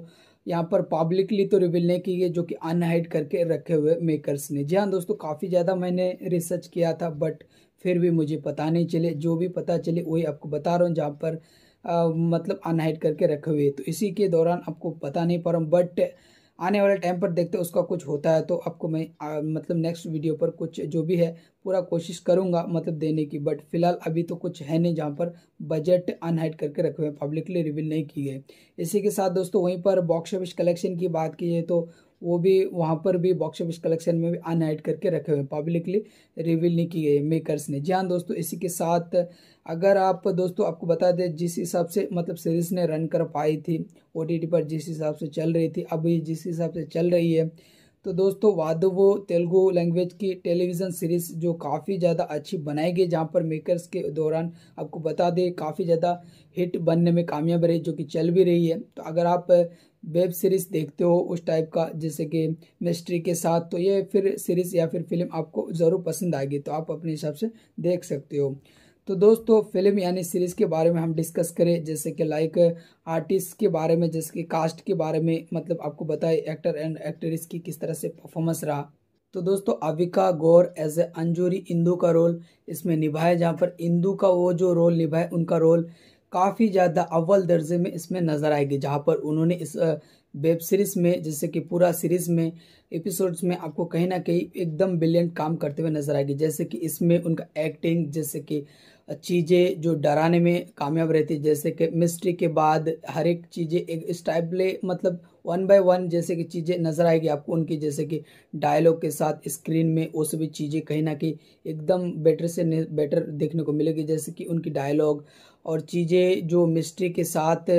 यहाँ पर पब्लिकली तो रिविल नहीं की है जो कि अनहाइड करके रखे हुए मेकर्स ने जी हाँ दोस्तों काफ़ी ज़्यादा मैंने रिसर्च किया था बट फिर भी मुझे पता नहीं चले जो भी पता चले वही आपको बता रहा हूँ जहाँ पर आ, मतलब अनहाइड करके रखे हुए तो इसी के दौरान आपको पता नहीं पा रहा हूँ बट आने वाले टाइम पर देखते हैं उसका कुछ होता है तो आपको मैं आ, मतलब नेक्स्ट वीडियो पर कुछ जो भी है पूरा कोशिश करूँगा मतलब देने की बट फिलहाल अभी तो कुछ है नहीं जहाँ पर बजट अनहाइड करके रखे हुए हैं पब्लिकली रिवील नहीं की गए इसी के साथ दोस्तों वहीं पर बॉक्स ऑफिस कलेक्शन की बात की जाए तो वो भी वहाँ पर भी बॉक्स ऑफिस कलेक्शन में भी अनहाइड करके रखे हुए हैं पब्लिकली रिवील नहीं की गई मेकर्स ने जी हाँ दोस्तों इसी के साथ अगर आप दोस्तों आपको बता दें जिस हिसाब से मतलब सीरीज़ ने रन कर पाई थी ओ पर जिस हिसाब से चल रही थी अभी जिस हिसाब से चल रही है तो दोस्तों वादवो तेलुगु लैंग्वेज की टेलीविज़न सीरीज़ जो काफ़ी ज़्यादा अच्छी बनाई गई जहाँ पर मेकर्स के दौरान आपको बता दें काफ़ी ज़्यादा हिट बनने में कामयाब रही जो कि चल भी रही है तो अगर आप वेब सीरीज़ देखते हो उस टाइप का जैसे कि मिस्ट्री के साथ तो ये फिर सीरीज़ या फिर फिल्म आपको ज़रूर पसंद आएगी तो आप अपने हिसाब से देख सकते हो तो दोस्तों फिल्म यानी सीरीज़ के बारे में हम डिस्कस करें जैसे कि लाइक आर्टिस्ट के बारे में जैसे कि कास्ट के बारे में मतलब आपको बताए एक्टर एंड एक्ट्रेस की किस तरह से परफॉर्मेंस रहा तो दोस्तों अविका गौर एज ए अंजूरी इंदू का रोल इसमें निभाए जहाँ पर इंदू का वो जो रोल निभाए उनका रोल काफ़ी ज़्यादा अव्वल दर्जे में इसमें नज़र आएगी जहाँ पर उन्होंने इस वेब सीरीज़ में जैसे कि पूरा सीरीज़ में एपिसोड्स में आपको कहीं ना कहीं एकदम ब्रिलियंट काम करते हुए नज़र आएगी जैसे कि इसमें उनका एक्टिंग जैसे कि चीज़ें जो डराने में कामयाब रहती है जैसे कि मिस्ट्री के बाद हर एक चीज़ें एक स्टाइपले मतलब वन बाय वन जैसे कि चीज़ें नज़र आएगी आपको उनकी जैसे कि डायलॉग के साथ स्क्रीन में वो सभी चीज़ें कहीं ना कहीं एकदम बेटर से बेटर देखने को मिलेगी जैसे कि उनकी डायलॉग और चीज़ें जो मिस्ट्री के साथ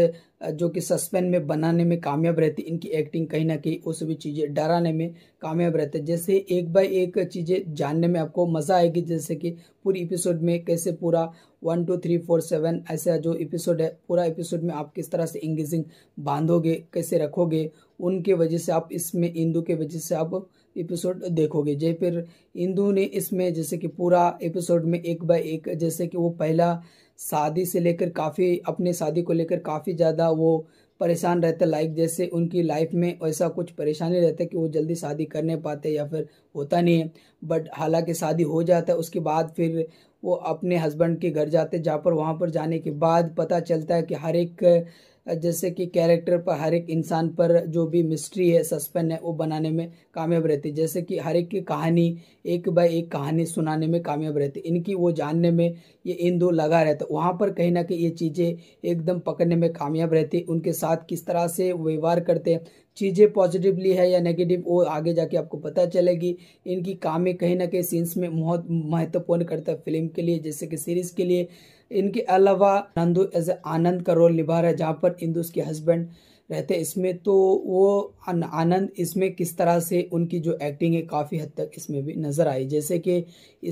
जो कि सस्पेंड में बनाने में कामयाब रहती इनकी एक्टिंग कहीं ना कहीं वो सभी चीज़ें डराने में कामयाब रहते जैसे एक बाय एक चीज़ें जानने में आपको मज़ा आएगी जैसे कि पूरी एपिसोड में कैसे पूरा one two three four seven ऐसा जो एपिसोड है पूरा एपिसोड में आप किस तरह से इंगेजिंग बांधोगे कैसे रखोगे उनके वजह से आप इसमें इंदू के वजह से आप एपिसोड देखोगे जय फिर इंदू ने इसमें जैसे कि पूरा एपिसोड में एक बाय एक जैसे कि वो पहला शादी से लेकर काफ़ी अपने शादी को लेकर काफ़ी ज़्यादा वो परेशान रहते लाइक जैसे उनकी लाइफ में ऐसा कुछ परेशानी रहता है कि वो जल्दी शादी कर नहीं पाते या फिर होता नहीं है बट हालांकि शादी हो जाता है उसके बाद फिर वो अपने हस्बैंड के घर जाते जहाँ पर वहाँ पर जाने के बाद पता चलता है कि हर एक जैसे कि कैरेक्टर पर हर एक इंसान पर जो भी मिस्ट्री है सस्पेंस है वो बनाने में कामयाब रहती है जैसे कि हर एक की कहानी एक बाय एक कहानी सुनाने में कामयाब रहती इनकी वो जानने में ये इन दो लगा रहता वहाँ पर कहीं ना कहीं ये चीज़ें एकदम पकड़ने में कामयाब रहती उनके साथ किस तरह से व्यवहार करते हैं चीज़ें पॉजिटिवली है या नेगेटिव वो आगे जाके आपको पता चलेगी इनकी कामें कहीं ना कहीं सीन्स में बहुत महत्वपूर्ण करता है फिल्म के लिए जैसे कि सीरीज़ के लिए इनके अलावा नंदू एज आनंद का रोल निभा रहा है जहाँ पर इंदू उसके हस्बैंड रहते हैं इसमें तो वो आनंद इसमें किस तरह से उनकी जो एक्टिंग है काफ़ी हद तक इसमें भी नज़र आई जैसे कि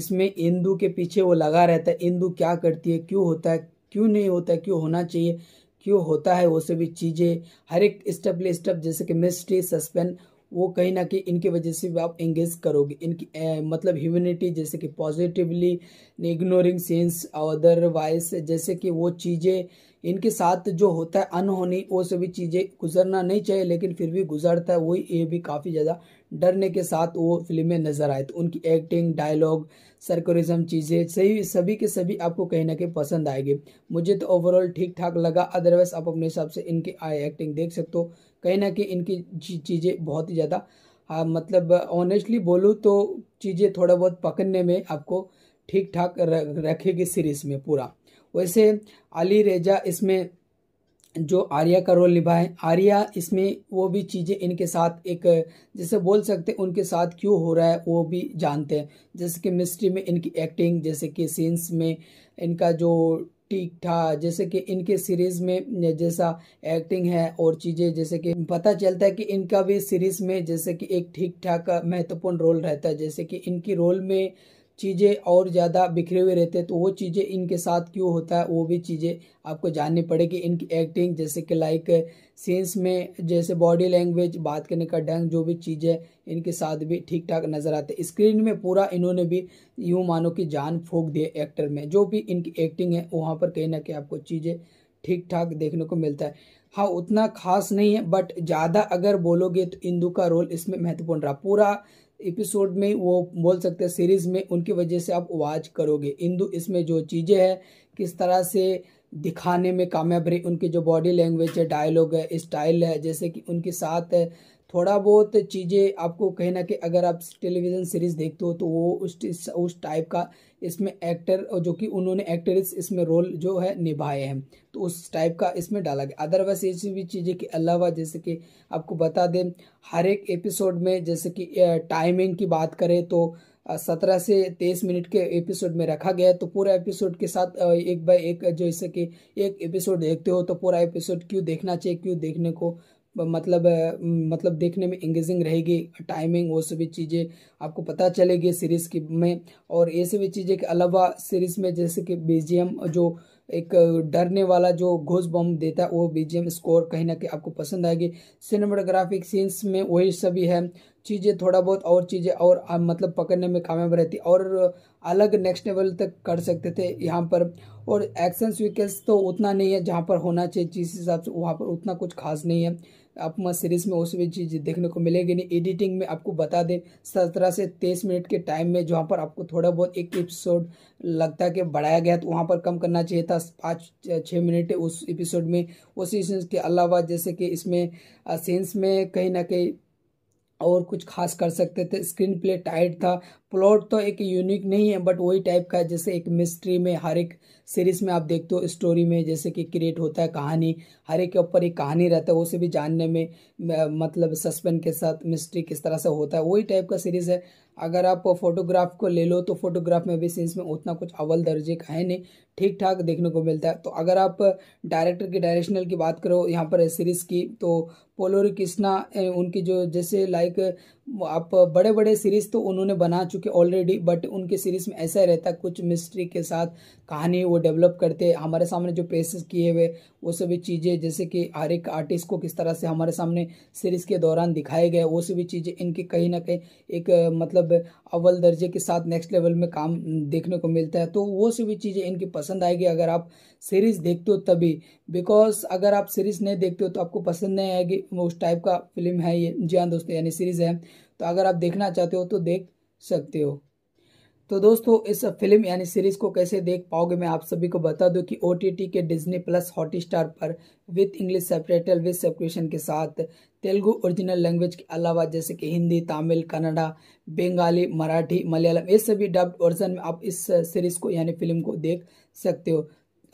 इसमें इंदू के पीछे वो लगा रहता है इंदू क्या करती है क्यों होता है क्यों नहीं होता है क्यों होना चाहिए क्यों होता है वो सभी चीज़ें हर एक स्टेप ले स्टेप जैसे कि मिस्ट्री सस्पेंस वो कहीं ना कहीं इनकी वजह से भी आप एंगेज करोगे इनकी ए, मतलब ह्यूमनिटी जैसे कि पॉजिटिवली इग्नोरिंग सेंस और अदरवाइज जैसे कि वो चीज़ें इनके साथ जो होता है अनहोनी वो सभी चीज़ें गुजरना नहीं चाहिए लेकिन फिर भी गुजरता है वही ये भी काफ़ी ज़्यादा डरने के साथ वो फिल्म में नज़र आए तो उनकी एक्टिंग डायलॉग सरकोरिज्म चीज़ें सही सभी के सभी आपको कहीं ना कहीं पसंद आएगी मुझे तो ओवरऑल ठीक ठाक लगा अदरवाइज आप अपने हिसाब से इनकी एक्टिंग देख सकते हो कहीं ना कहीं इनकी चीज़ें बहुत ही ज़्यादा हाँ, मतलब ऑनेस्टली बोलूँ तो चीज़ें थोड़ा बहुत पकड़ने में आपको ठीक ठाक रखेगी सीरीज में पूरा वैसे अली रेजा इसमें जो आर्या का रोल निभाए आर्या इसमें वो भी चीज़ें इनके साथ एक जैसे बोल सकते हैं उनके साथ क्यों हो रहा है वो भी जानते हैं जैसे कि मिस्ट्री में इनकी एक्टिंग जैसे कि सीन्स में इनका जो ठीक ठाक जैसे कि इनके सीरीज़ में जैसा एक्टिंग है और चीज़ें जैसे कि पता चलता है कि इनका भी सीरीज़ में जैसे कि एक ठीक ठाक महत्वपूर्ण रोल रहता है जैसे कि इनकी रोल में चीज़ें और ज़्यादा बिखरे हुए रहते हैं तो वो चीज़ें इनके साथ क्यों होता है वो भी चीज़ें आपको जाननी पड़ेगी इनकी एक्टिंग जैसे कि लाइक सेंस में जैसे बॉडी लैंग्वेज बात करने का ढंग जो भी चीज़ें इनके साथ भी ठीक ठाक नज़र आते स्क्रीन में पूरा इन्होंने भी यूँ मानो कि जान फूक दिए एक्टर में जो भी इनकी एक्टिंग है वहाँ पर कहीं ना कहीं आपको चीज़ें ठीक ठाक देखने को मिलता है हाँ उतना खास नहीं है बट ज़्यादा अगर बोलोगे तो इंदू का रोल इसमें महत्वपूर्ण रहा पूरा एपिसोड में वो बोल सकते हैं सीरीज़ में उनकी वजह से आप वाच करोगे इंदु इसमें जो चीज़ें हैं किस तरह से दिखाने में कामयाब रही उनकी जो बॉडी लैंग्वेज है डायलॉग है स्टाइल है जैसे कि उनके साथ है थोड़ा बहुत चीज़ें आपको कहना कि अगर आप टेलीविज़न सीरीज़ देखते हो तो वो उस उस टाइप का इसमें एक्टर और जो कि उन्होंने एक्ट्रेस इसमें रोल जो है निभाए हैं तो उस टाइप का इसमें डाला गया अदरवाइज ऐसी भी चीज़ें के अलावा जैसे कि आपको बता दें हर एक एपिसोड में जैसे कि टाइमिंग की बात करें तो सत्रह से तेईस मिनट के एपिसोड में रखा गया है तो पूरा एपिसोड के साथ एक बाय एक जैसे कि एक एपिसोड देखते हो तो पूरा एपिसोड क्यों देखना चाहिए क्यों देखने को मतलब मतलब देखने में इंगेजिंग रहेगी टाइमिंग वो सभी चीज़ें आपको पता चलेगी सीरीज़ की में और ये सभी चीज़ें के अलावा सीरीज़ में जैसे कि बी जो एक डरने वाला जो घोष बम देता है वो बी स्कोर कहीं ना कहीं आपको पसंद आएगी सिनेमाटोग्राफिक सीन्स में वही सभी है चीज़ें थोड़ा बहुत और चीज़ें और आ, मतलब पकड़ने में कामयाब रहती और अलग नेक्स्ट लेवल तक कर सकते थे यहाँ पर और एक्शन स्वीकेंस तो उतना नहीं है जहाँ पर होना चाहिए जिस हिसाब से वहाँ पर उतना कुछ खास नहीं है आपको सीरीज में उसमें चीज देखने को मिलेगी नहीं एडिटिंग में आपको बता दें सत्रह से तेईस मिनट के टाइम में जहाँ पर आपको थोड़ा बहुत एक एपिसोड लगता है कि बढ़ाया गया तो वहाँ पर कम करना चाहिए था पाँच छः मिनट उस एपिसोड में उसी सीन्स के अलावा जैसे कि इसमें सीन्स में कहीं ना कहीं और कुछ खास कर सकते थे स्क्रीन प्ले टाइट था प्लॉट तो एक यूनिक नहीं है बट वही टाइप का है जैसे एक मिस्ट्री में हर एक सीरीज में आप देखते हो स्टोरी में जैसे कि क्रिएट होता है कहानी हर एक के ऊपर एक कहानी रहता है उसे भी जानने में मतलब सस्पेंस के साथ मिस्ट्री किस तरह से होता है वही टाइप का सीरीज़ है अगर आप फोटोग्राफ को ले लो तो फोटोग्राफ में भी सीन्स में उतना कुछ अव्वल दर्जे का है नहीं ठीक ठाक देखने को मिलता है तो अगर आप डायरेक्टर के डायरेक्शनल की बात करो यहाँ पर सीरीज़ की तो पोलोरी कृष्णा उनकी जो जैसे लाइक आप बड़े बड़े सीरीज़ तो उन्होंने बना चुके ऑलरेडी बट उनके सीरीज़ में ऐसा ही रहता कुछ मिस्ट्री के साथ कहानी वो डेवलप करते हमारे सामने जो पेशेस किए हुए वो सभी चीज़ें जैसे कि हर एक आर्टिस्ट को किस तरह से हमारे सामने सीरीज़ के दौरान दिखाए गए वो सभी चीज़ें इनकी कहीं ना कहीं एक मतलब अव्वल दर्जे के साथ नेक्स्ट लेवल में काम देखने को मिलता है तो वो सभी चीज़ें इनकी पसंद आएगी अगर आप सीरीज़ देखते हो तभी बिकॉज अगर आप सीरीज़ नहीं देखते हो तो आपको पसंद नहीं आएगी उस टाइप का फिल्म है ये जी हाँ दोस्तों यानी सीरीज़ है तो अगर आप देखना चाहते हो तो देख सकते हो तो दोस्तों इस फिल्म यानी सीरीज को कैसे देख पाओगे मैं आप सभी को बता दूं कि ओ के डिज्नी प्लस हॉटस्टार पर with English separator with separation के साथ तेलुगु ओरिजिनल लैंग्वेज के अलावा जैसे कि हिंदी तमिल कन्नड़ा बंगाली मराठी मलयालम ये सभी डब्ड वर्जन में आप इस सीरीज को यानी फिल्म को देख सकते हो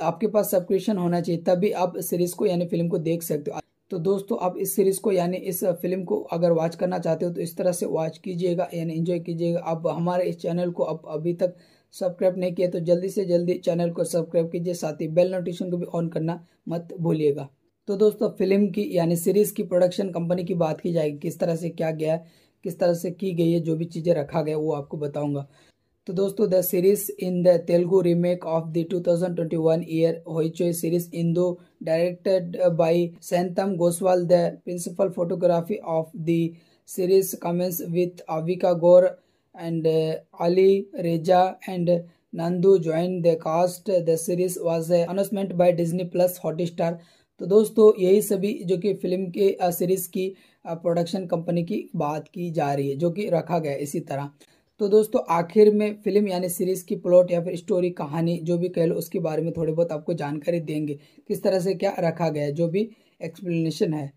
आपके पास सब्सक्रिप्शन होना चाहिए तभी आप सीरीज को यानी फिल्म को देख सकते हो तो दोस्तों आप इस सीरीज़ को यानी इस फिल्म को अगर वॉच करना चाहते हो तो इस तरह से वॉच कीजिएगा यानी इन्जॉय कीजिएगा आप हमारे इस चैनल को अब अभी तक सब्सक्राइब नहीं किया तो जल्दी से जल्दी चैनल को सब्सक्राइब कीजिए साथ ही बेल नोटिफिकेशन को भी ऑन करना मत भूलिएगा तो दोस्तों फिल्म की यानी सीरीज़ की प्रोडक्शन कंपनी की बात की जाएगी किस तरह से क्या गया किस तरह से की गई है जो भी चीज़ें रखा गया वो आपको बताऊंगा तो दोस्तों the series in the Telugu remake of the 2021 year Hoichoi series इन दो directed by सैंतम गोस्वाल the principal photography of the series commence with Avika Gor and Ali Reza and Nandu join the cast the series series was uh, Disney Plus Disney Plus तो दोस्तों यही सभी जो कि film के series uh, की production uh, company की बात की जा रही है जो कि रखा गया इसी तरह तो दोस्तों आखिर में फिल्म यानी सीरीज की प्लॉट या फिर स्टोरी कहानी जो भी कह लो उसके बारे में थोड़ी बहुत आपको जानकारी देंगे किस तरह से क्या रखा गया है जो भी एक्सप्लेनेशन है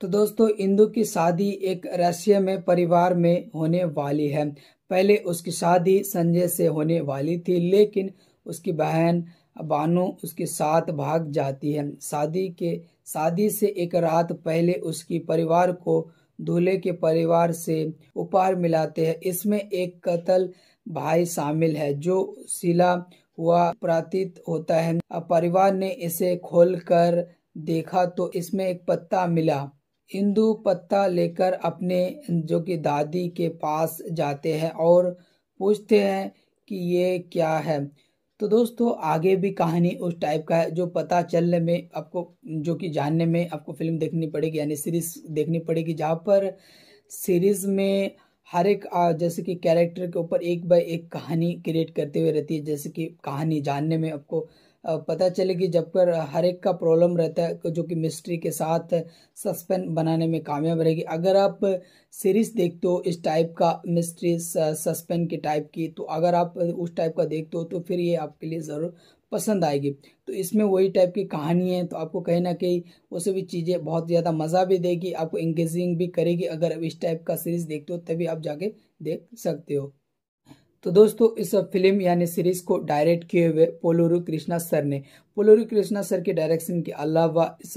तो दोस्तों इंदु की शादी एक रशिया में परिवार में होने वाली है पहले उसकी शादी संजय से होने वाली थी लेकिन उसकी बहन बानो उसके साथ भाग जाती है शादी के शादी से एक रात पहले उसकी परिवार को दूल्हे के परिवार से उपहार मिलाते हैं इसमें एक कतल भाई शामिल है जो सिला हुआ प्रतीत होता है परिवार ने इसे खोलकर देखा तो इसमें एक पत्ता मिला इंदु पत्ता लेकर अपने जो कि दादी के पास जाते हैं और पूछते हैं कि ये क्या है तो दोस्तों आगे भी कहानी उस टाइप का है जो पता चलने में आपको जो कि जानने में आपको फिल्म देखनी पड़ेगी यानी सीरीज देखनी पड़ेगी जहाँ पर सीरीज में हर एक जैसे कि कैरेक्टर के ऊपर एक बाय एक कहानी क्रिएट करते हुए रहती है जैसे कि कहानी जानने में आपको पता चले कि जब कर हर एक का प्रॉब्लम रहता है जो कि मिस्ट्री के साथ सस्पेंस बनाने में कामयाब रहेगी अगर आप सीरीज देखते हो इस टाइप का मिस्ट्री सस्पेंस के टाइप की तो अगर आप उस टाइप का देखते हो तो फिर ये आपके लिए ज़रूर पसंद आएगी तो इसमें वही टाइप की कहानी है तो आपको कहीं ना कहीं वो सभी चीज़ें बहुत ज़्यादा मज़ा भी देगी आपको इंगेजिंग भी करेगी अगर आप इस टाइप का सीरीज़ देखते हो तभी आप जाके देख सकते हो तो दोस्तों इस फिल्म यानी सीरीज को डायरेक्ट किए हुए पोलोरू कृष्णा सर ने पोलोरू कृष्णा सर के डायरेक्शन के अलावा इस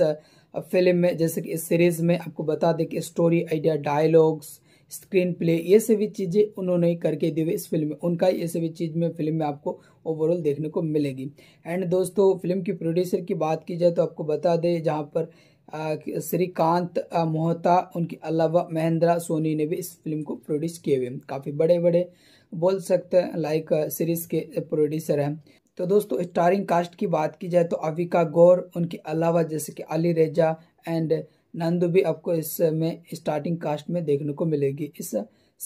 फिल्म में जैसे कि इस सीरीज में आपको बता दें कि story idea dialogues screenplay ये सभी चीज़ें उन्होंने करके दी हुई इस फिल्म में उनका ये सभी चीज़ में फिल्म में आपको ओवरऑल देखने को मिलेगी एंड दोस्तों फिल्म की प्रोड्यूसर की बात की जाए तो आपको बता दें जहाँ पर श्रीकांत मोहता उनके अलावा महेंद्रा सोनी ने भी इस फिल्म को प्रोड्यूस किए हुए काफ़ी बड़े बड़े बोल सकते हैं लाइक सीरीज के प्रोड्यूसर हैं तो दोस्तों स्टारिंग कास्ट की बात की जाए तो अविका गौर उनके अलावा जैसे कि अली रेजा एंड नंदू भी आपको इसमें स्टार्टिंग कास्ट में देखने को मिलेगी इस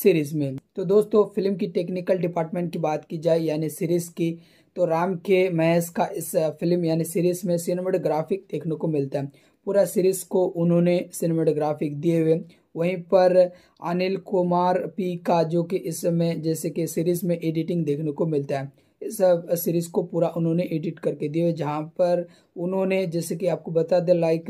सीरीज में तो दोस्तों फिल्म की टेक्निकल डिपार्टमेंट की बात की जाए यानी सीरीज की तो राम के महेश का इस फिल्म यानी सीरीज में सिनेमाटोग्राफिक देखने को मिलता है पूरा सीरीज़ को उन्होंने सिनेमाटोग्राफिक दिए हुए वहीं पर अनिल कुमार पी का जो कि इस समय जैसे कि सीरीज़ में एडिटिंग देखने को मिलता है इस सीरीज़ को पूरा उन्होंने एडिट करके दिए हुए जहाँ पर उन्होंने जैसे कि आपको बता दें लाइक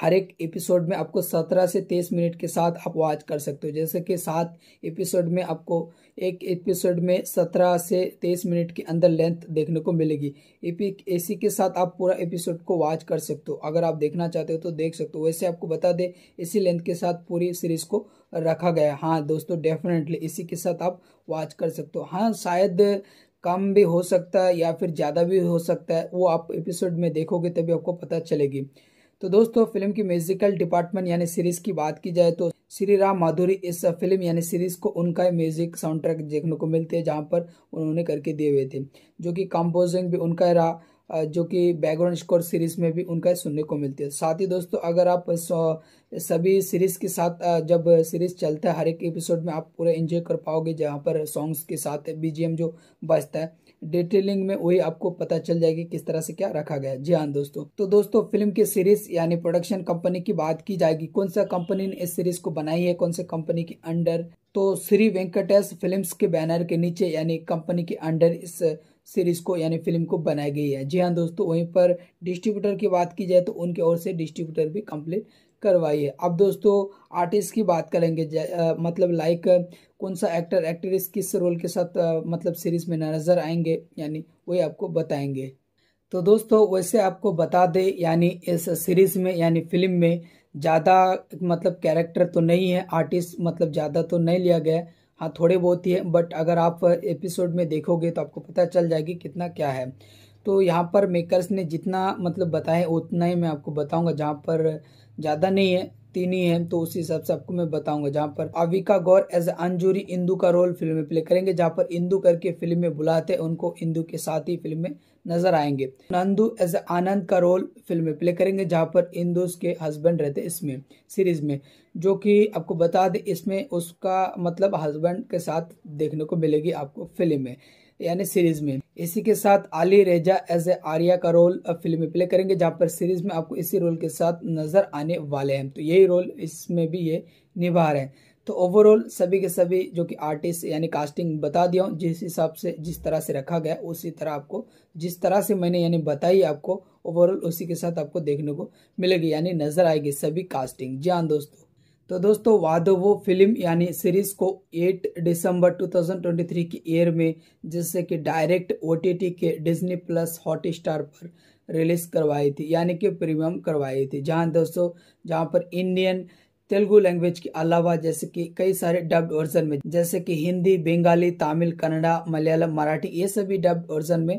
हर एक एपिसोड में आपको सत्रह से तेईस मिनट के साथ आप वॉच कर सकते हो जैसे कि सात एपिसोड में आपको एक एपिसोड में सत्रह से तेईस मिनट के अंदर लेंथ देखने को मिलेगी एपिक इसी के साथ आप पूरा एपिसोड को वॉच कर सकते हो अगर आप देखना चाहते हो तो देख सकते हो वैसे आपको बता दें इसी लेंथ के साथ पूरी सीरीज़ को रखा गया हाँ दोस्तों डेफिनेटली इसी के साथ आप वॉच कर सकते हो हाँ शायद कम भी हो सकता है या फिर ज़्यादा भी हो सकता है वो आप एपिसोड में देखोगे तभी आपको पता चलेगी तो दोस्तों फिल्म की म्यूजिकल डिपार्टमेंट यानी सीरीज़ की बात की जाए तो श्री राम माधुरी इस फिल्म यानी सीरीज को उनका म्यूजिक साउंड ट्रैक देखने को मिलती है जहाँ पर उन्होंने करके दिए हुए थे जो कि कंपोजिंग भी उनका रहा जो कि बैकग्राउंड स्कोर सीरीज में भी उनका सुनने को मिलती है साथ ही दोस्तों अगर आप सभी सीरीज के साथ जब सीरीज चलता है हर एक एपिसोड में आप पूरा एंजॉय कर पाओगे जहाँ पर सॉन्ग्स के साथ बीजीएम जो बजता है डिटेलिंग में वही आपको पता चल जाएगी किस तरह से क्या रखा गया जी हाँ दोस्तों तो दोस्तों फिल्म की सीरीज यानी प्रोडक्शन कंपनी की बात की जाएगी कौन सा कंपनी ने इस सीरीज को बनाई है कौन सा कंपनी के अंडर तो श्री वेंकटेश फिल्म्स के बैनर के नीचे यानी कंपनी के अंडर इस सीरीज को यानी फिल्म को बनाई गई है जी हाँ दोस्तों वहीं पर डिस्ट्रीब्यूटर की बात की जाए तो उनके ओर से डिस्ट्रीब्यूटर भी कंप्लीट करवाइए अब दोस्तों आर्टिस्ट की बात करेंगे आ, मतलब लाइक कौन सा एक्टर एक्ट्रेस किस रोल के साथ आ, मतलब सीरीज में नज़र आएंगे यानी वही आपको बताएंगे तो दोस्तों वैसे आपको बता दें यानी इस सीरीज़ में यानी फिल्म में ज़्यादा मतलब कैरेक्टर तो नहीं है आर्टिस्ट मतलब ज़्यादा तो नहीं लिया गया है हाँ थोड़े बहुत ही है बट अगर आप एपिसोड में देखोगे तो आपको पता चल जाएगी कितना क्या है तो यहाँ पर मेकर्स ने जितना मतलब बताया उतना ही मैं आपको बताऊँगा जहाँ पर ज़्यादा नहीं है तीन ही है तो उस हिसाब से आपको मैं बताऊंगा जहाँ पर अविका गौर एज अंजूरी इंदू का रोल फिल्म में प्ले करेंगे जहाँ पर इंदू करके फिल्म में बुलाते हैं उनको इंदू के साथ ही फिल्म में नजर आएंगे नंदू एज आनंद का रोल फिल्म में प्ले करेंगे जहाँ पर इंदूस के हस्बैंड रहते इसमें सीरीज में जो कि आपको बता दें इसमें उसका मतलब हस्बैंड के साथ देखने को मिलेगी आपको फिल्म में यानी सीरीज में इसी के साथ आली रेजा एज ए आर्या का रोल फिल्म में प्ले करेंगे जहाँ पर सीरीज में आपको इसी रोल के साथ नजर आने वाले हैं तो यही रोल इसमें भी ये निभा रहे हैं तो ओवरऑल सभी के सभी जो कि आर्टिस्ट यानी कास्टिंग बता दिया हूँ जिस हिसाब से जिस तरह से रखा गया उसी तरह आपको जिस तरह से मैंने यानी बताई आपको ओवरऑल उसी के साथ आपको देखने को मिलेगी यानी नजर आएगी सभी कास्टिंग जी हाँ दोस्तों तो दोस्तों वादो वो फिल्म यानी सीरीज़ को 8 दिसंबर 2023 की एयर में जिससे कि डायरेक्ट ओ के डिज्नी प्लस हॉट स्टार पर रिलीज़ करवाई थी यानी कि प्रीमियम करवाई थी जहां दोस्तों जहां पर इंडियन तेलुगु लैंग्वेज के अलावा जैसे कि कई सारे डब्ड वर्जन में जैसे कि हिंदी बंगाली तमिल कन्नड़ा मलयालम मराठी ये सभी डब्ड वर्जन में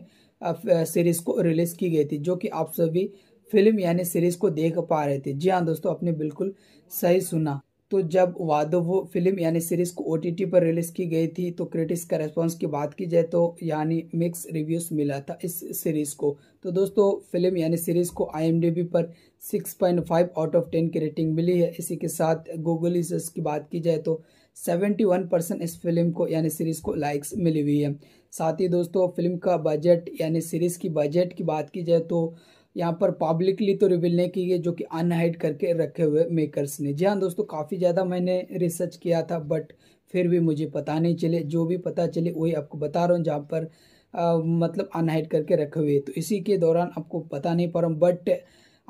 सीरीज़ को रिलीज़ की गई थी जो कि आप सभी फिल्म यानी सीरीज़ को देख पा रहे थे जी हाँ दोस्तों अपने बिल्कुल सही सुना तो जब वादो वो फिल्म यानी सीरीज को ओ पर रिलीज की गई थी तो क्रिटिक्स का रेस्पॉन्स की बात की जाए तो यानी मिक्स रिव्यूज मिला था इस सीरीज को तो दोस्तों फिल्म यानी सीरीज को आई पर 6.5 आउट ऑफ 10 की रेटिंग मिली है इसी के साथ गूगल यूजर्स की बात की जाए तो 71 परसेंट इस फिल्म को यानी सीरीज को लाइक्स मिली हुई है साथ ही दोस्तों फिल्म का बजट यानी सीरीज की बजट की बात की जाए तो यहाँ पर पब्लिकली तो रिवील नहीं की है जो कि अनहाइड करके रखे हुए मेकर्स ने जी हाँ दोस्तों काफ़ी ज़्यादा मैंने रिसर्च किया था बट फिर भी मुझे पता नहीं चले जो भी पता चले वही आपको बता रहा हूँ जहाँ पर आ, मतलब अनहाइड करके रखे हुए तो इसी के दौरान आपको पता नहीं पा रहा हूँ बट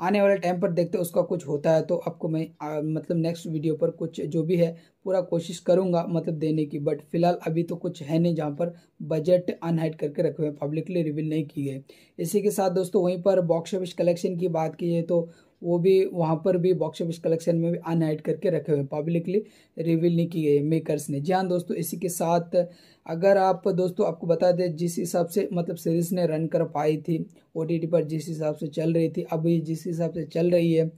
आने वाले टाइम पर देखते हैं उसका कुछ होता है तो आपको मैं आ, मतलब नेक्स्ट वीडियो पर कुछ जो भी है पूरा कोशिश करूंगा मतलब देने की बट फिलहाल अभी तो कुछ है नहीं जहाँ पर बजट अनहाइड करके रखे हुए पब्लिकली रिवील नहीं की गए इसी के साथ दोस्तों वहीं पर बॉक्स ऑफिस कलेक्शन की बात की जाए तो वो भी वहाँ पर भी बॉक्स ऑफिस कलेक्शन में भी अनहाइड करके रखे हुए पब्लिकली रिवील नहीं की है मेकर्स ने जी हाँ दोस्तों इसी के साथ अगर आप दोस्तों आपको बता दें जिस हिसाब से मतलब सीरीज ने रन कर पाई थी ओ पर जिस हिसाब से चल रही थी अभी जिस हिसाब से चल रही है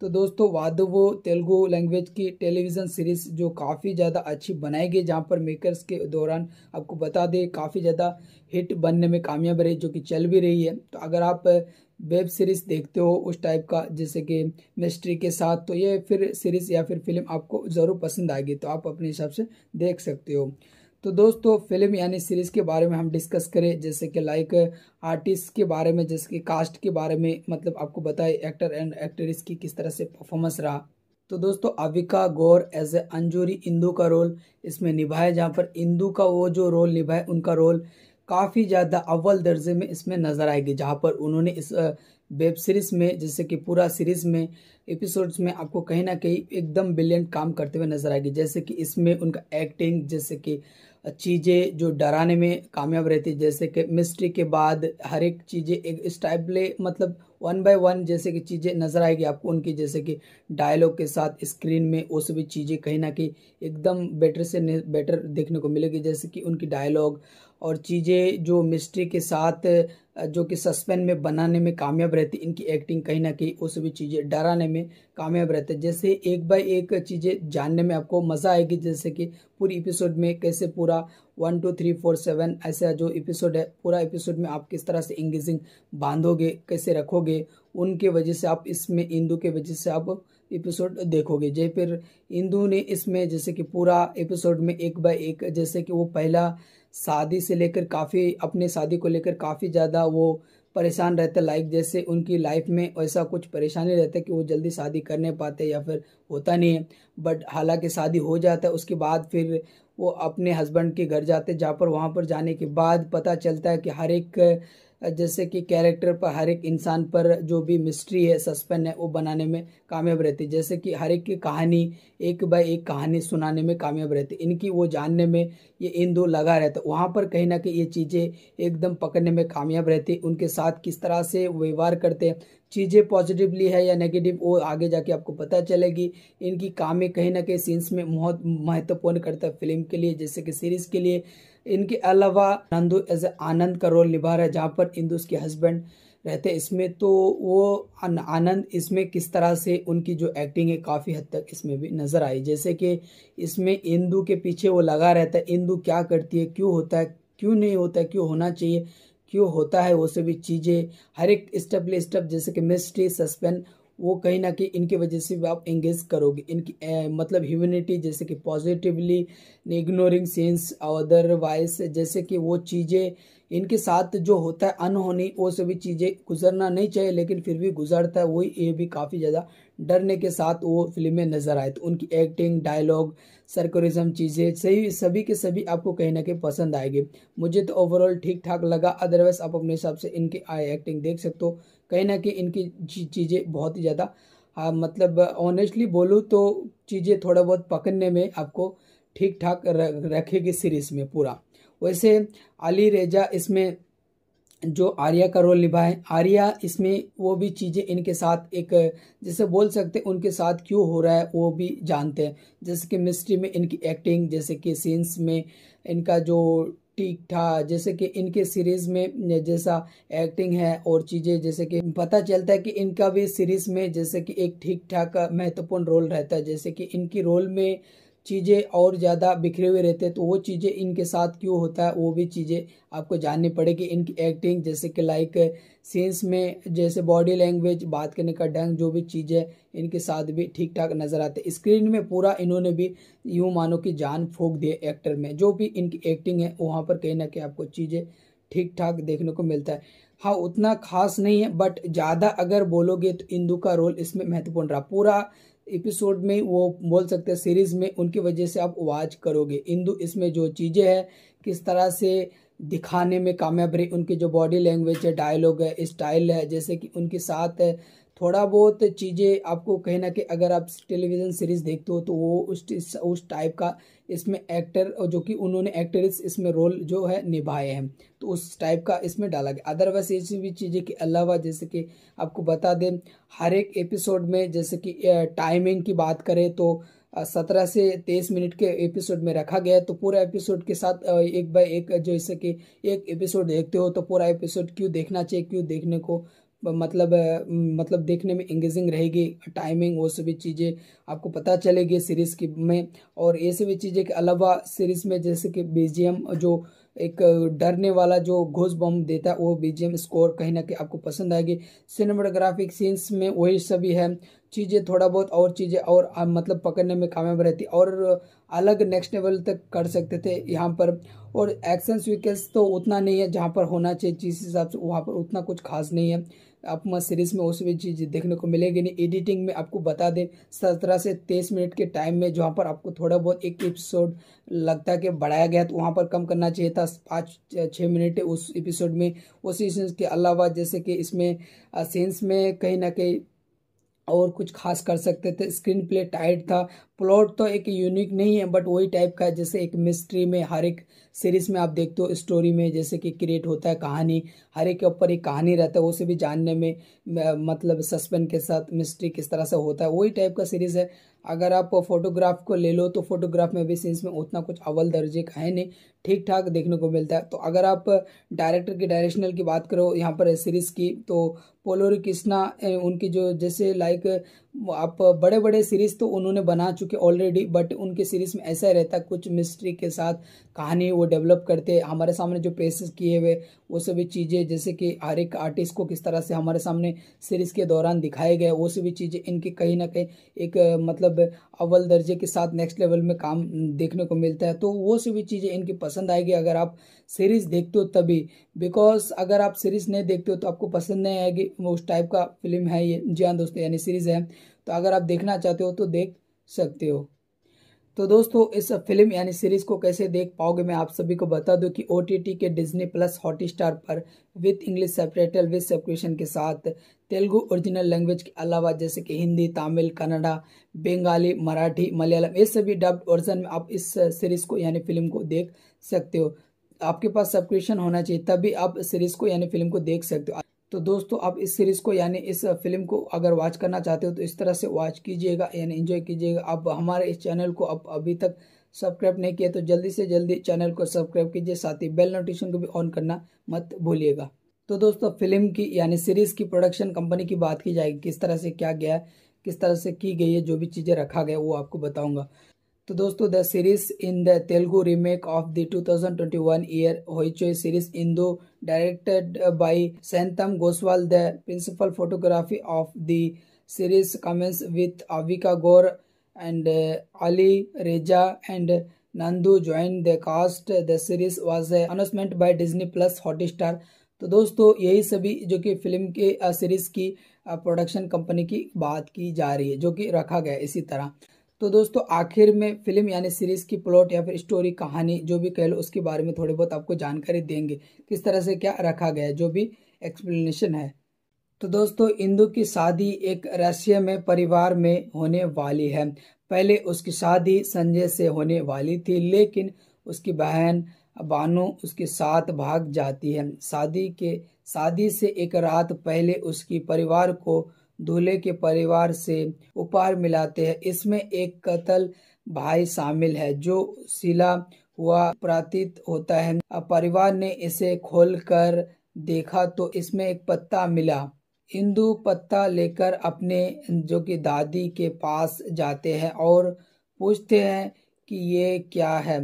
तो दोस्तों वाद वो तेलुगु लैंग्वेज की टेलीविज़न सीरीज़ जो काफ़ी ज़्यादा अच्छी बनाई गई जहाँ पर मेकर्स के दौरान आपको बता दें काफ़ी ज़्यादा हिट बनने में कामयाब रही जो कि चल भी रही है तो अगर आप वेब सीरीज़ देखते हो उस टाइप का जैसे कि मिस्ट्री के साथ तो ये फिर सीरीज़ या फिर फिल्म आपको ज़रूर पसंद आएगी तो आप अपने हिसाब से देख सकते हो तो दोस्तों फिल्म यानी सीरीज़ के बारे में हम डिस्कस करें जैसे कि लाइक आर्टिस्ट के बारे में जैसे कि कास्ट के बारे में मतलब आपको बताए एक्टर एंड एक्ट्रेस की किस तरह से परफॉर्मेंस रहा तो दोस्तों अविका गौर एज ए अंजूरी इंदू का रोल इसमें निभाया जहाँ पर इंदू का वो जो रोल निभाए उनका रोल काफ़ी ज़्यादा अव्वल दर्जे में इसमें नज़र आएगी जहाँ पर उन्होंने इस वेब सीरीज़ में जैसे कि पूरा सीरीज़ में एपिसोड्स में आपको कहीं ना कहीं एकदम ब्रिलियंट काम करते हुए नज़र आएगी जैसे कि इसमें उनका एक्टिंग जैसे कि चीज़ें जो डराने में कामयाब रहती है जैसे कि मिस्ट्री के बाद हर एक चीज़ें एक स्टाइबले मतलब वन बाय वन जैसे कि चीज़ें नज़र आएगी आपको उनकी जैसे कि डायलॉग के साथ स्क्रीन में वो सभी चीज़ें कहीं ना कहीं एकदम बेटर से बेटर देखने को मिलेगी जैसे कि उनकी डायलॉग और चीज़ें जो मिस्ट्री के साथ जो कि सस्पेंस में बनाने में कामयाब रहती इनकी एक्टिंग कहीं ना कहीं वो सभी चीज़ें डराने में कामयाब रहते जैसे एक बाय एक चीज़ें जानने में आपको मज़ा आएगी जैसे कि पूरी एपिसोड में कैसे पूरा one two three four seven ऐसा जो एपिसोड है पूरा एपिसोड में आप किस तरह से इंगेजिंग बांधोगे कैसे रखोगे उनके वजह से आप इसमें इंदू के वजह से आप एपिसोड देखोगे जय फिर इंदू ने इसमें जैसे कि पूरा एपिसोड में एक बाय एक जैसे कि वो पहला शादी से लेकर काफ़ी अपने शादी को लेकर काफ़ी ज़्यादा वो परेशान रहते लाइक जैसे उनकी लाइफ में ऐसा कुछ परेशानी रहता है कि वो जल्दी शादी कर नहीं पाते या फिर होता नहीं है बट हालांकि शादी हो जाता है उसके बाद फिर वो अपने हस्बैंड के घर जाते जहाँ पर वहाँ पर जाने के बाद पता चलता है कि हर एक जैसे कि कैरेक्टर पर हर एक इंसान पर जो भी मिस्ट्री है सस्पेंस है वो बनाने में कामयाब रहती है जैसे कि हर एक की कहानी एक बाय एक कहानी सुनाने में कामयाब रहती है इनकी वो जानने में ये इन दो लगा रहता है वहाँ पर कहीं ना कहीं ये चीज़ें एकदम पकड़ने में कामयाब रहती है उनके साथ किस तरह से व्यवहार करते हैं चीज़ें पॉजिटिवली है या नेगेटिव वो आगे जाके आपको पता चलेगी इनकी कामें कहीं ना कहीं सीन्स में बहुत महत्वपूर्ण करता है फिल्म के लिए जैसे कि सीरीज़ के लिए इनके अलावा नंदू एज आनंद का रोल निभा रहा है जहाँ पर इंदू उसके हस्बैंड रहते हैं इसमें तो वो आनंद इसमें किस तरह से उनकी जो एक्टिंग है काफ़ी हद तक इसमें भी नज़र आई जैसे कि इसमें इंदू के पीछे वो लगा रहता है इंदू क्या करती है क्यों होता है क्यों नहीं होता है क्यों होना चाहिए क्यों होता है वो सभी चीज़ें हर एक स्टेप ले स्टेप जैसे कि मिस्ट्री सस्पेंस वो कहीं ना कहीं इनकी वजह से भी आप एंगेज करोगे इनकी ए, मतलब ह्यूमनिटी जैसे कि पॉजिटिवली इग्नोरिंग सेंस अदरवाइज जैसे कि वो चीज़ें इनके साथ जो होता है अनहोनी वो सभी चीज़ें गुजरना नहीं चाहिए लेकिन फिर भी गुजरता है वही ये भी काफ़ी ज़्यादा डरने के साथ वो फिल्में नज़र आए तो उनकी एक्टिंग डायलॉग सरकोरिज्म चीज़ें सही सभी के सभी आपको कहीं ना कहीं पसंद आएगी मुझे तो ओवरऑल ठीक ठाक लगा अदरवाइज आप अपने हिसाब से इनकी एक्टिंग देख सकते हो कहीं ना कहीं इनकी चीज़ें बहुत ही ज़्यादा मतलब ऑनेस्टली बोलूँ तो चीज़ें थोड़ा बहुत पकड़ने में आपको ठीक ठाक रखेगी सीरीज़ में पूरा वैसे अली रेजा इसमें जो आर्या का रोल निभा है आर्या इसमें वो भी चीज़ें इनके साथ एक जैसे बोल सकते हैं उनके साथ क्यों हो रहा है वो भी जानते हैं जैसे कि मिस्ट्री में इनकी एक्टिंग जैसे कि सीन्स में इनका जो ठीक ठाक जैसे कि इनके सीरीज में जैसा एक्टिंग है और चीजें जैसे कि पता चलता है कि इनका भी सीरीज में जैसे कि एक ठीक ठाक महत्वपूर्ण रोल रहता है जैसे कि इनकी रोल में चीज़ें और ज़्यादा बिखरे हुए रहते हैं तो वो चीज़ें इनके साथ क्यों होता है वो भी चीज़ें आपको जाननी पड़ेगी इनकी एक्टिंग जैसे कि लाइक सीन्स में जैसे बॉडी लैंग्वेज बात करने का ढंग जो भी चीज़ है इनके साथ भी ठीक ठाक नज़र आते स्क्रीन में पूरा इन्होंने भी यूँ मानो कि जान फूक दिए एक्टर में जो भी इनकी एक्टिंग है वहाँ पर कहीं ना कहीं आपको चीज़ें ठीक ठाक देखने को मिलता है हाँ उतना खास नहीं है बट ज़्यादा अगर बोलोगे तो इंदू का रोल इसमें महत्वपूर्ण रहा पूरा एपिसोड में वो बोल सकते हैं सीरीज़ में उनकी वजह से आप वाच करोगे इंदू इसमें जो चीज़ें हैं किस तरह से दिखाने में कामयाब रही उनकी जो बॉडी लैंग्वेज है डायलॉग है स्टाइल है जैसे कि उनके साथ है थोड़ा बहुत चीज़ें आपको कहीं ना कि अगर आप टेलीविज़न सीरीज़ देखते हो तो वो उस उस टाइप का इसमें एक्टर जो कि उन्होंने एक्ट्रेस इसमें रोल जो है निभाए हैं तो उस टाइप का इसमें डाला गया अदरवाइज ऐसी भी चीज़ें के अलावा जैसे कि आपको बता दें हर एक एपिसोड में जैसे कि टाइमिंग की बात करें तो सत्रह से तेईस मिनट के एपिसोड में रखा गया है तो पूरा एपिसोड के साथ एक बाय एक जैसे कि एक एपिसोड देखते हो तो पूरा एपिसोड क्यों देखना चाहिए क्यों देखने को मतलब मतलब देखने में एंगेजिंग रहेगी टाइमिंग वो सभी चीज़ें आपको पता चलेगी सीरीज़ की में और ये सभी चीज़ें के अलावा सीरीज़ में जैसे कि बीजीएम जो एक डरने वाला जो घोष बम देता है वो बीजेम स्कोर कहीं ना कहीं आपको पसंद आएगी सिनेमाटोग्राफिक सीन्स में वही सभी है चीज़ें थोड़ा बहुत और चीज़ें और आ, मतलब पकड़ने में कामयाब रहती और अलग नेक्स्ट लेवल तक कर सकते थे यहाँ पर और एक्शन सीक्वेंस तो उतना नहीं है जहाँ पर होना चाहिए जिस हिसाब से वहाँ पर उतना कुछ खास नहीं है आप सीरीज़ में भी चीज़ देखने को मिलेगी नहीं एडिटिंग में आपको बता दें सत्रह से तेईस मिनट के टाइम में जहाँ पर आपको थोड़ा बहुत एक एपिसोड लगता है कि बढ़ाया गया तो वहाँ पर कम करना चाहिए था पाँच छः मिनट उस एपिसोड में उसी के अलावा जैसे कि इसमें सीन्स में कहीं ना कहीं और कुछ खास कर सकते थे स्क्रीन प्ले टाइट था प्लॉट तो एक यूनिक नहीं है बट वही टाइप का है जैसे एक मिस्ट्री में हर एक सीरीज़ में आप देखते हो स्टोरी में जैसे कि क्रिएट होता है कहानी हर एक के ऊपर एक कहानी रहता है उसे भी जानने में मतलब सस्पेंस के साथ मिस्ट्री किस तरह से होता है वही टाइप का सीरीज़ है अगर आप फोटोग्राफ को ले लो तो फोटोग्राफ में भी सीन्स में उतना कुछ अव्वल दर्जे का है नहीं ठीक ठाक देखने को मिलता है तो अगर आप डायरेक्टर की डायरेक्शनल की बात करो यहाँ पर सीरीज़ की तो पोलोरी कृष्णा उनकी जो जैसे लाइक आप बड़े बड़े सीरीज़ तो उन्होंने बना चुके ऑलरेडी बट उनके सीरीज़ में ऐसा ही रहता कुछ मिस्ट्री के साथ कहानी वो डेवलप करते हमारे सामने जो पेशेस किए हुए वो सभी चीज़ें जैसे कि हर एक आर्टिस्ट को किस तरह से हमारे सामने सीरीज़ के दौरान दिखाए गए वो सभी चीज़ें इनकी कहीं ना कहीं एक मतलब अव्वल दर्जे के साथ नेक्स्ट लेवल में काम देखने को मिलता है तो वो सभी चीज़ें इनकी पसंद आएगी अगर आप सीरीज़ देखते हो तभी बिकॉज अगर आप सीरीज़ नहीं देखते हो तो आपको पसंद नहीं आएगी उस टाइप का फिल्म है ये जी हाँ दोस्तों यानी सीरीज़ है तो अगर आप देखना चाहते हो तो देख सकते हो तो दोस्तों इस फिल्म यानी सीरीज़ को कैसे देख पाओगे मैं आप सभी को बता दूं कि ओ के डिज्नी प्लस हॉटस्टार पर with English subtitle with subscription के साथ तेलुगु ओरिजिनल लैंग्वेज के अलावा जैसे कि हिंदी तमिल कन्नड़ा बंगाली मराठी मलयालम ये सभी डब्ड वर्जन में आप इस सीरीज़ को यानी फिल्म को देख सकते हो आपके पास सब्सक्रिप्शन होना चाहिए तभी आप सीरीज़ को यानी फिल्म को देख सकते हो तो दोस्तों आप इस सीरीज़ को यानी इस फिल्म को अगर वॉच करना चाहते हो तो इस तरह से वॉच कीजिएगा यानी एंजॉय कीजिएगा आप हमारे इस चैनल को आप अभी तक सब्सक्राइब नहीं किया तो जल्दी से जल्दी चैनल को सब्सक्राइब कीजिए साथ ही बेल नोटिफिकेशन को भी ऑन करना मत भूलिएगा तो दोस्तों फिल्म की यानी सीरीज़ की प्रोडक्शन कंपनी की बात की जाएगी किस तरह से क्या गया है किस तरह से की गई है जो भी चीज़ें रखा गया वो आपको बताऊंगा तो दोस्तों the series in the Telugu remake of the 2021 year Hoichoi series इन दो directed by सैंतम गोस्वाल the principal photography of the series commence with Avika Gaur and Ali Reza and Nandu join the cast the series series announcement uh, uh announcement plus Disney तो दोस्तों यही सभी जो कि film के series uh, की production uh, company की बात की जा रही है जो कि रखा गया इसी तरह तो दोस्तों आखिर में फिल्म यानी सीरीज़ की प्लॉट या फिर स्टोरी कहानी जो भी कह लो उसके बारे में थोड़ी बहुत आपको जानकारी देंगे किस तरह से क्या रखा गया है जो भी एक्सप्लेनेशन है तो दोस्तों इंदु की शादी एक रहस्य में परिवार में होने वाली है पहले उसकी शादी संजय से होने वाली थी लेकिन उसकी बहन बानू उसके साथ भाग जाती है शादी के शादी से एक रात पहले उसकी परिवार को दूल्हे के परिवार से उपहार मिलाते हैं इसमें एक कतल भाई शामिल है जो सिला हुआ प्रतीत होता है परिवार ने इसे खोलकर देखा तो इसमें एक पत्ता मिला इंदु पत्ता लेकर अपने जो कि दादी के पास जाते हैं और पूछते हैं कि ये क्या है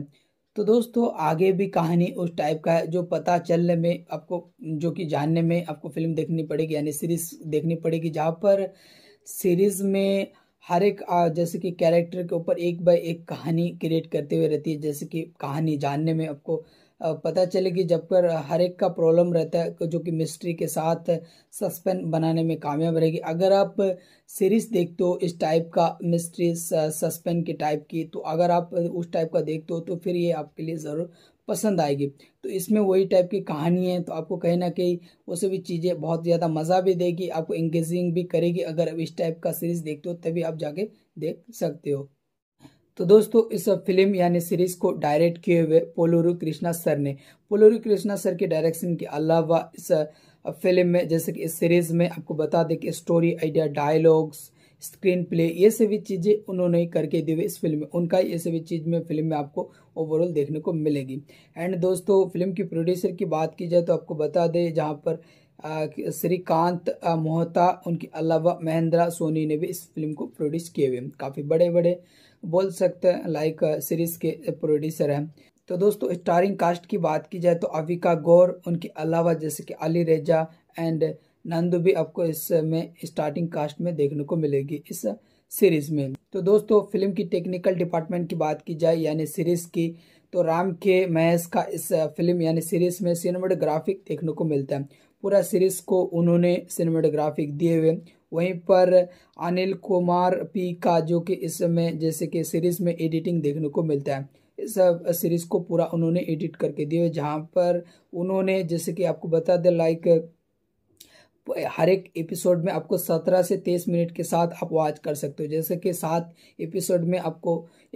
तो दोस्तों आगे भी कहानी उस टाइप का है जो पता चलने में आपको जो कि जानने में आपको फिल्म देखनी पड़ेगी यानी सीरीज देखनी पड़ेगी जहाँ पर सीरीज में हर एक जैसे कि कैरेक्टर के ऊपर एक बाय एक कहानी क्रिएट करते हुए रहती है जैसे कि कहानी जानने में आपको पता चले कि जब पर हर एक का प्रॉब्लम रहता है जो कि मिस्ट्री के साथ सस्पेंस बनाने में कामयाब रहेगी अगर आप सीरीज देखते हो इस टाइप का मिस्ट्री सस्पेंस के टाइप की तो अगर आप उस टाइप का देखते हो तो फिर ये आपके लिए ज़रूर पसंद आएगी तो इसमें वही टाइप की कहानी है तो आपको कहीं ना कहीं वो सभी चीज़ें बहुत ज़्यादा मज़ा भी देगी आपको इंगेजिंग भी करेगी अगर आप इस टाइप का सीरीज़ देखते हो तभी आप जाके देख सकते हो तो दोस्तों इस फिल्म यानी सीरीज को डायरेक्ट किए हुए पोलोरु कृष्णा सर ने पोलोरु कृष्णा सर के डायरेक्शन के अलावा इस फिल्म में जैसे कि इस सीरीज में आपको बता दें कि story idea dialogues screenplay ये सभी चीज़ें उन्होंने करके दी हुई इस फिल्म में उनका ये सभी चीज़ में फिल्म में आपको ओवरऑल देखने को मिलेगी एंड दोस्तों फिल्म की प्रोड्यूसर की बात की जाए तो आपको बता दें जहाँ पर श्रीकांत मोहता उनके अलावा महेंद्रा सोनी ने भी इस फिल्म को प्रोड्यूस किए हुए काफ़ी बड़े बड़े बोल सकते हैं लाइक सीरीज के प्रोड्यूसर हैं तो दोस्तों स्टारिंग कास्ट की बात की जाए तो अविका गौर उनके अलावा जैसे कि अली रेजा एंड नंदू भी आपको इसमें स्टार्टिंग कास्ट में देखने को मिलेगी इस सीरीज में तो दोस्तों फिल्म की टेक्निकल डिपार्टमेंट की बात की जाए यानी सीरीज की तो राम के महेश का इस फिल्म यानी सीरीज में सिनेमाटोग्राफिक देखने को मिलता है पूरा सीरीज़ को उन्होंने सिनेमाटोग्राफिक दिए हुए वहीं पर अनिल कुमार पी का जो कि इस समय जैसे कि सीरीज़ में एडिटिंग देखने को मिलता है इस सीरीज़ को पूरा उन्होंने एडिट करके दिए जहाँ पर उन्होंने जैसे कि आपको बता दें लाइक हर एक एपिसोड में आपको सत्रह से तेईस मिनट के साथ आप वॉच कर सकते हो जैसे कि सात एपिसोड में आपको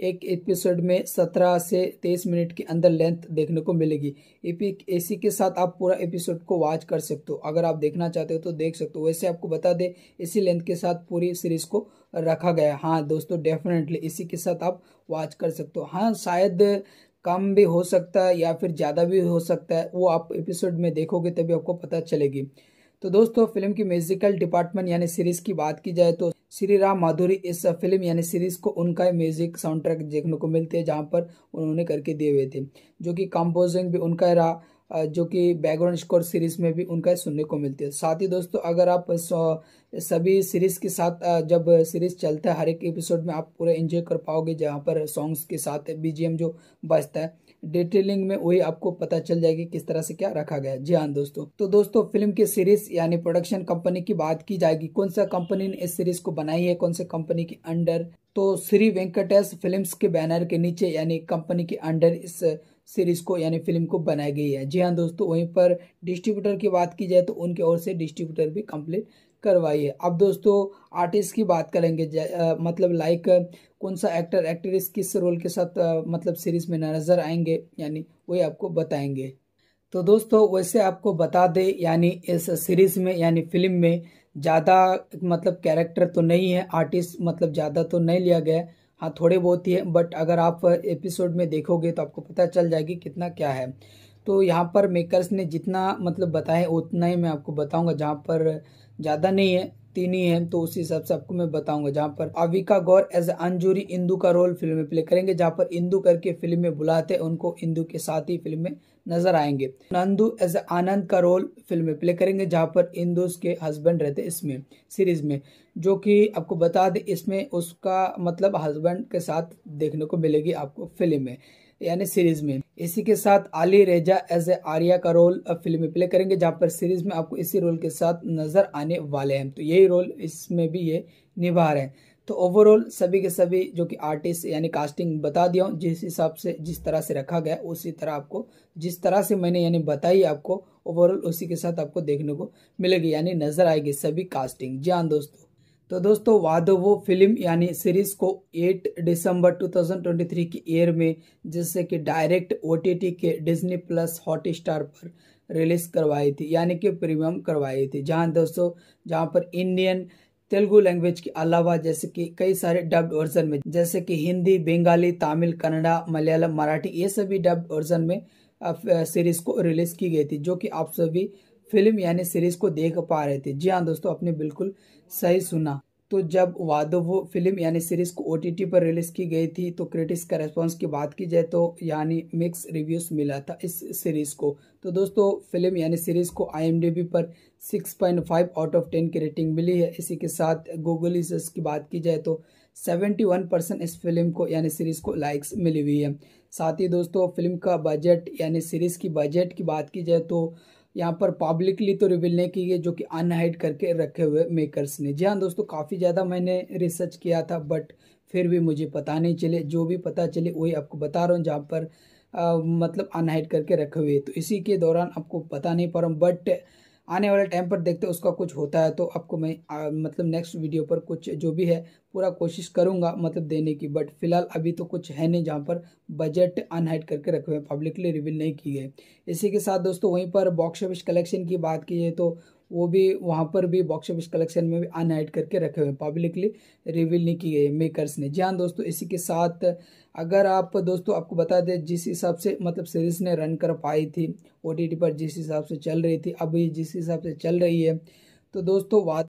एक एपिसोड में सत्रह से तेईस मिनट के अंदर लेंथ देखने को मिलेगी एपिक इसी के साथ आप पूरा एपिसोड को वॉच कर सकते हो अगर आप देखना चाहते हो तो देख सकते हो वैसे आपको बता दें इसी लेंथ के साथ पूरी सीरीज़ को रखा गया हाँ दोस्तों डेफिनेटली इसी के साथ आप वॉच कर सकते हो हाँ शायद कम भी हो सकता है या फिर ज़्यादा भी हो सकता है वो आप एपिसोड में देखोगे तभी आपको पता चलेगी तो दोस्तों फिल्म की म्यूजिकल डिपार्टमेंट यानी सीरीज की बात की जाए तो श्री राम माधुरी इस फिल्म यानी सीरीज को उनका म्यूजिक साउंड ट्रैक देखने को मिलते हैं जहाँ पर उन्होंने करके दिए हुए थे जो कि कंपोजिंग भी उनका रहा जो कि बैकग्राउंड स्कोर सीरीज में भी उनका सुनने को मिलती है साथ ही दोस्तों अगर आप सभी सीरीज के साथ जब सीरीज चलता है हर एक एपिसोड में आप पूरा एंजॉय कर पाओगे जहाँ पर सॉन्ग्स के साथ बीजीएम जो बजता है डिटेलिंग में वही आपको पता चल जाएगी किस तरह से क्या रखा गया जी हाँ दोस्तों तो दोस्तों फिल्म की सीरीज यानी प्रोडक्शन कंपनी की बात की जाएगी कौन सा कंपनी ने इस सीरीज को बनाई है कौन सा कंपनी के अंडर तो श्री वेंकटेश फिल्म्स के बैनर के नीचे यानी कंपनी के अंडर इस सीरीज को यानी फिल्म को बनाई गई है जी हाँ दोस्तों वहीं पर डिस्ट्रीब्यूटर की बात की जाए तो उनकी ओर से डिस्ट्रीब्यूटर भी कंप्लीट करवाई है अब दोस्तों आर्टिस्ट की बात करेंगे आ, मतलब लाइक कौन सा एक्टर एक्ट्रेस किस रोल के साथ आ, मतलब सीरीज में नज़र आएंगे यानी वही आपको बताएंगे तो दोस्तों वैसे आपको बता दे यानी इस सीरीज़ में यानी फिल्म में ज़्यादा मतलब कैरेक्टर तो नहीं है आर्टिस्ट मतलब ज़्यादा तो नहीं लिया गया हाँ थोड़े बहुत ही है बट अगर आप एपिसोड में देखोगे तो आपको पता चल जाएगी कितना क्या है तो यहाँ पर मेकर्स ने जितना मतलब बताया उतना ही मैं आपको बताऊँगा जहाँ पर ज़्यादा नहीं है तीन ही हैं तो उसी हिसाब से आपको मैं बताऊंगा जहाँ पर अविका गौर एज अंजूरी इंदू का रोल फिल्म में प्ले करेंगे जहाँ पर इंदू करके फिल्म में बुलाते हैं उनको इंदू के साथ ही फिल्म में नजर आएंगे नंदू एज आनंद का रोल फिल्म में प्ले करेंगे जहाँ पर इंदूस उसके हस्बैंड रहते इसमें सीरीज में जो कि आपको बता दें इसमें उसका मतलब हस्बैंड के साथ देखने को मिलेगी आपको फिल्म में यानी सीरीज में इसी के साथ आली रेजा एज ए आर्या का रोल फिल्म में प्ले करेंगे जहाँ पर सीरीज में आपको इसी रोल के साथ नजर आने वाले हैं तो यही रोल इसमें भी ये निभा रहे हैं तो ओवरऑल सभी के सभी जो कि आर्टिस्ट यानी कास्टिंग बता दिया हूँ जिस हिसाब से जिस तरह से रखा गया उसी तरह आपको जिस तरह से मैंने यानी बताई आपको ओवरऑल उसी के साथ आपको देखने को मिलेगी यानी नजर आएगी सभी कास्टिंग जी हाँ दोस्तों तो दोस्तों वादो वो फिल्म यानी सीरीज़ को 8 दिसंबर 2023 की एयर में जिससे कि डायरेक्ट ओ के डिज्नी प्लस हॉट स्टार पर रिलीज़ करवाई थी यानी कि प्रीमियम करवाई थी जहां दोस्तों जहां पर इंडियन तेलुगु लैंग्वेज के अलावा जैसे कि कई सारे डब्ड वर्जन में जैसे कि हिंदी बंगाली तमिल कन्नड़ा मलयालम मराठी ये सभी डब्ड वर्जन में सीरीज़ को रिलीज़ की गई थी जो कि आप सभी फिल्म यानी सीरीज़ को देख पा रहे थे जी हाँ दोस्तों अपने बिल्कुल सही सुना तो जब वादो वो फिल्म यानी सीरीज को ओटीटी पर रिलीज की गई थी तो क्रिटिक्स का रेस्पॉन्स की बात की जाए तो यानी मिक्स रिव्यूज मिला था इस सीरीज को तो दोस्तों फिल्म यानी सीरीज को आईएमडीबी पर 6.5 आउट ऑफ 10 की रेटिंग मिली है इसी के साथ गूगल यूजर्स की बात की जाए तो 71 परसेंट इस फिल्म को यानी सीरीज को लाइक्स मिली हुई है साथ ही दोस्तों फिल्म का बजट यानी सीरीज की बजट की बात की जाए तो यहाँ पर पब्लिकली तो रिविल नहीं की है जो कि अनहाइड करके रखे हुए मेकर्स ने जी हाँ दोस्तों काफ़ी ज़्यादा मैंने रिसर्च किया था बट फिर भी मुझे पता नहीं चले जो भी पता चले वही आपको बता रहा हूँ जहाँ पर आ, मतलब अनहाइड करके रखे हुए तो इसी के दौरान आपको पता नहीं पा रहा हूँ बट आने वाले टाइम पर देखते हैं उसका कुछ होता है तो आपको मैं आ, मतलब नेक्स्ट वीडियो पर कुछ जो भी है पूरा कोशिश करूँगा मतलब देने की बट फिलहाल अभी तो कुछ है नहीं जहाँ पर बजट अनहाइड करके रखे हुए पब्लिकली रिवील नहीं की गए इसी के साथ दोस्तों वहीं पर बॉक्स ऑफिस कलेक्शन की बात की जाए तो वो भी वहाँ पर भी बॉक्स ऑफिस कलेक्शन में भी अनहाइड करके रखे हुए पब्लिकली रिवील नहीं की गई मेकर्स ने जी हाँ दोस्तों इसी के साथ अगर आप दोस्तों आपको बता दें जिस हिसाब से मतलब सीरीज़ ने रन कर पाई थी ओ पर जिस हिसाब से चल रही थी अभी जिस हिसाब से चल रही है तो दोस्तों बात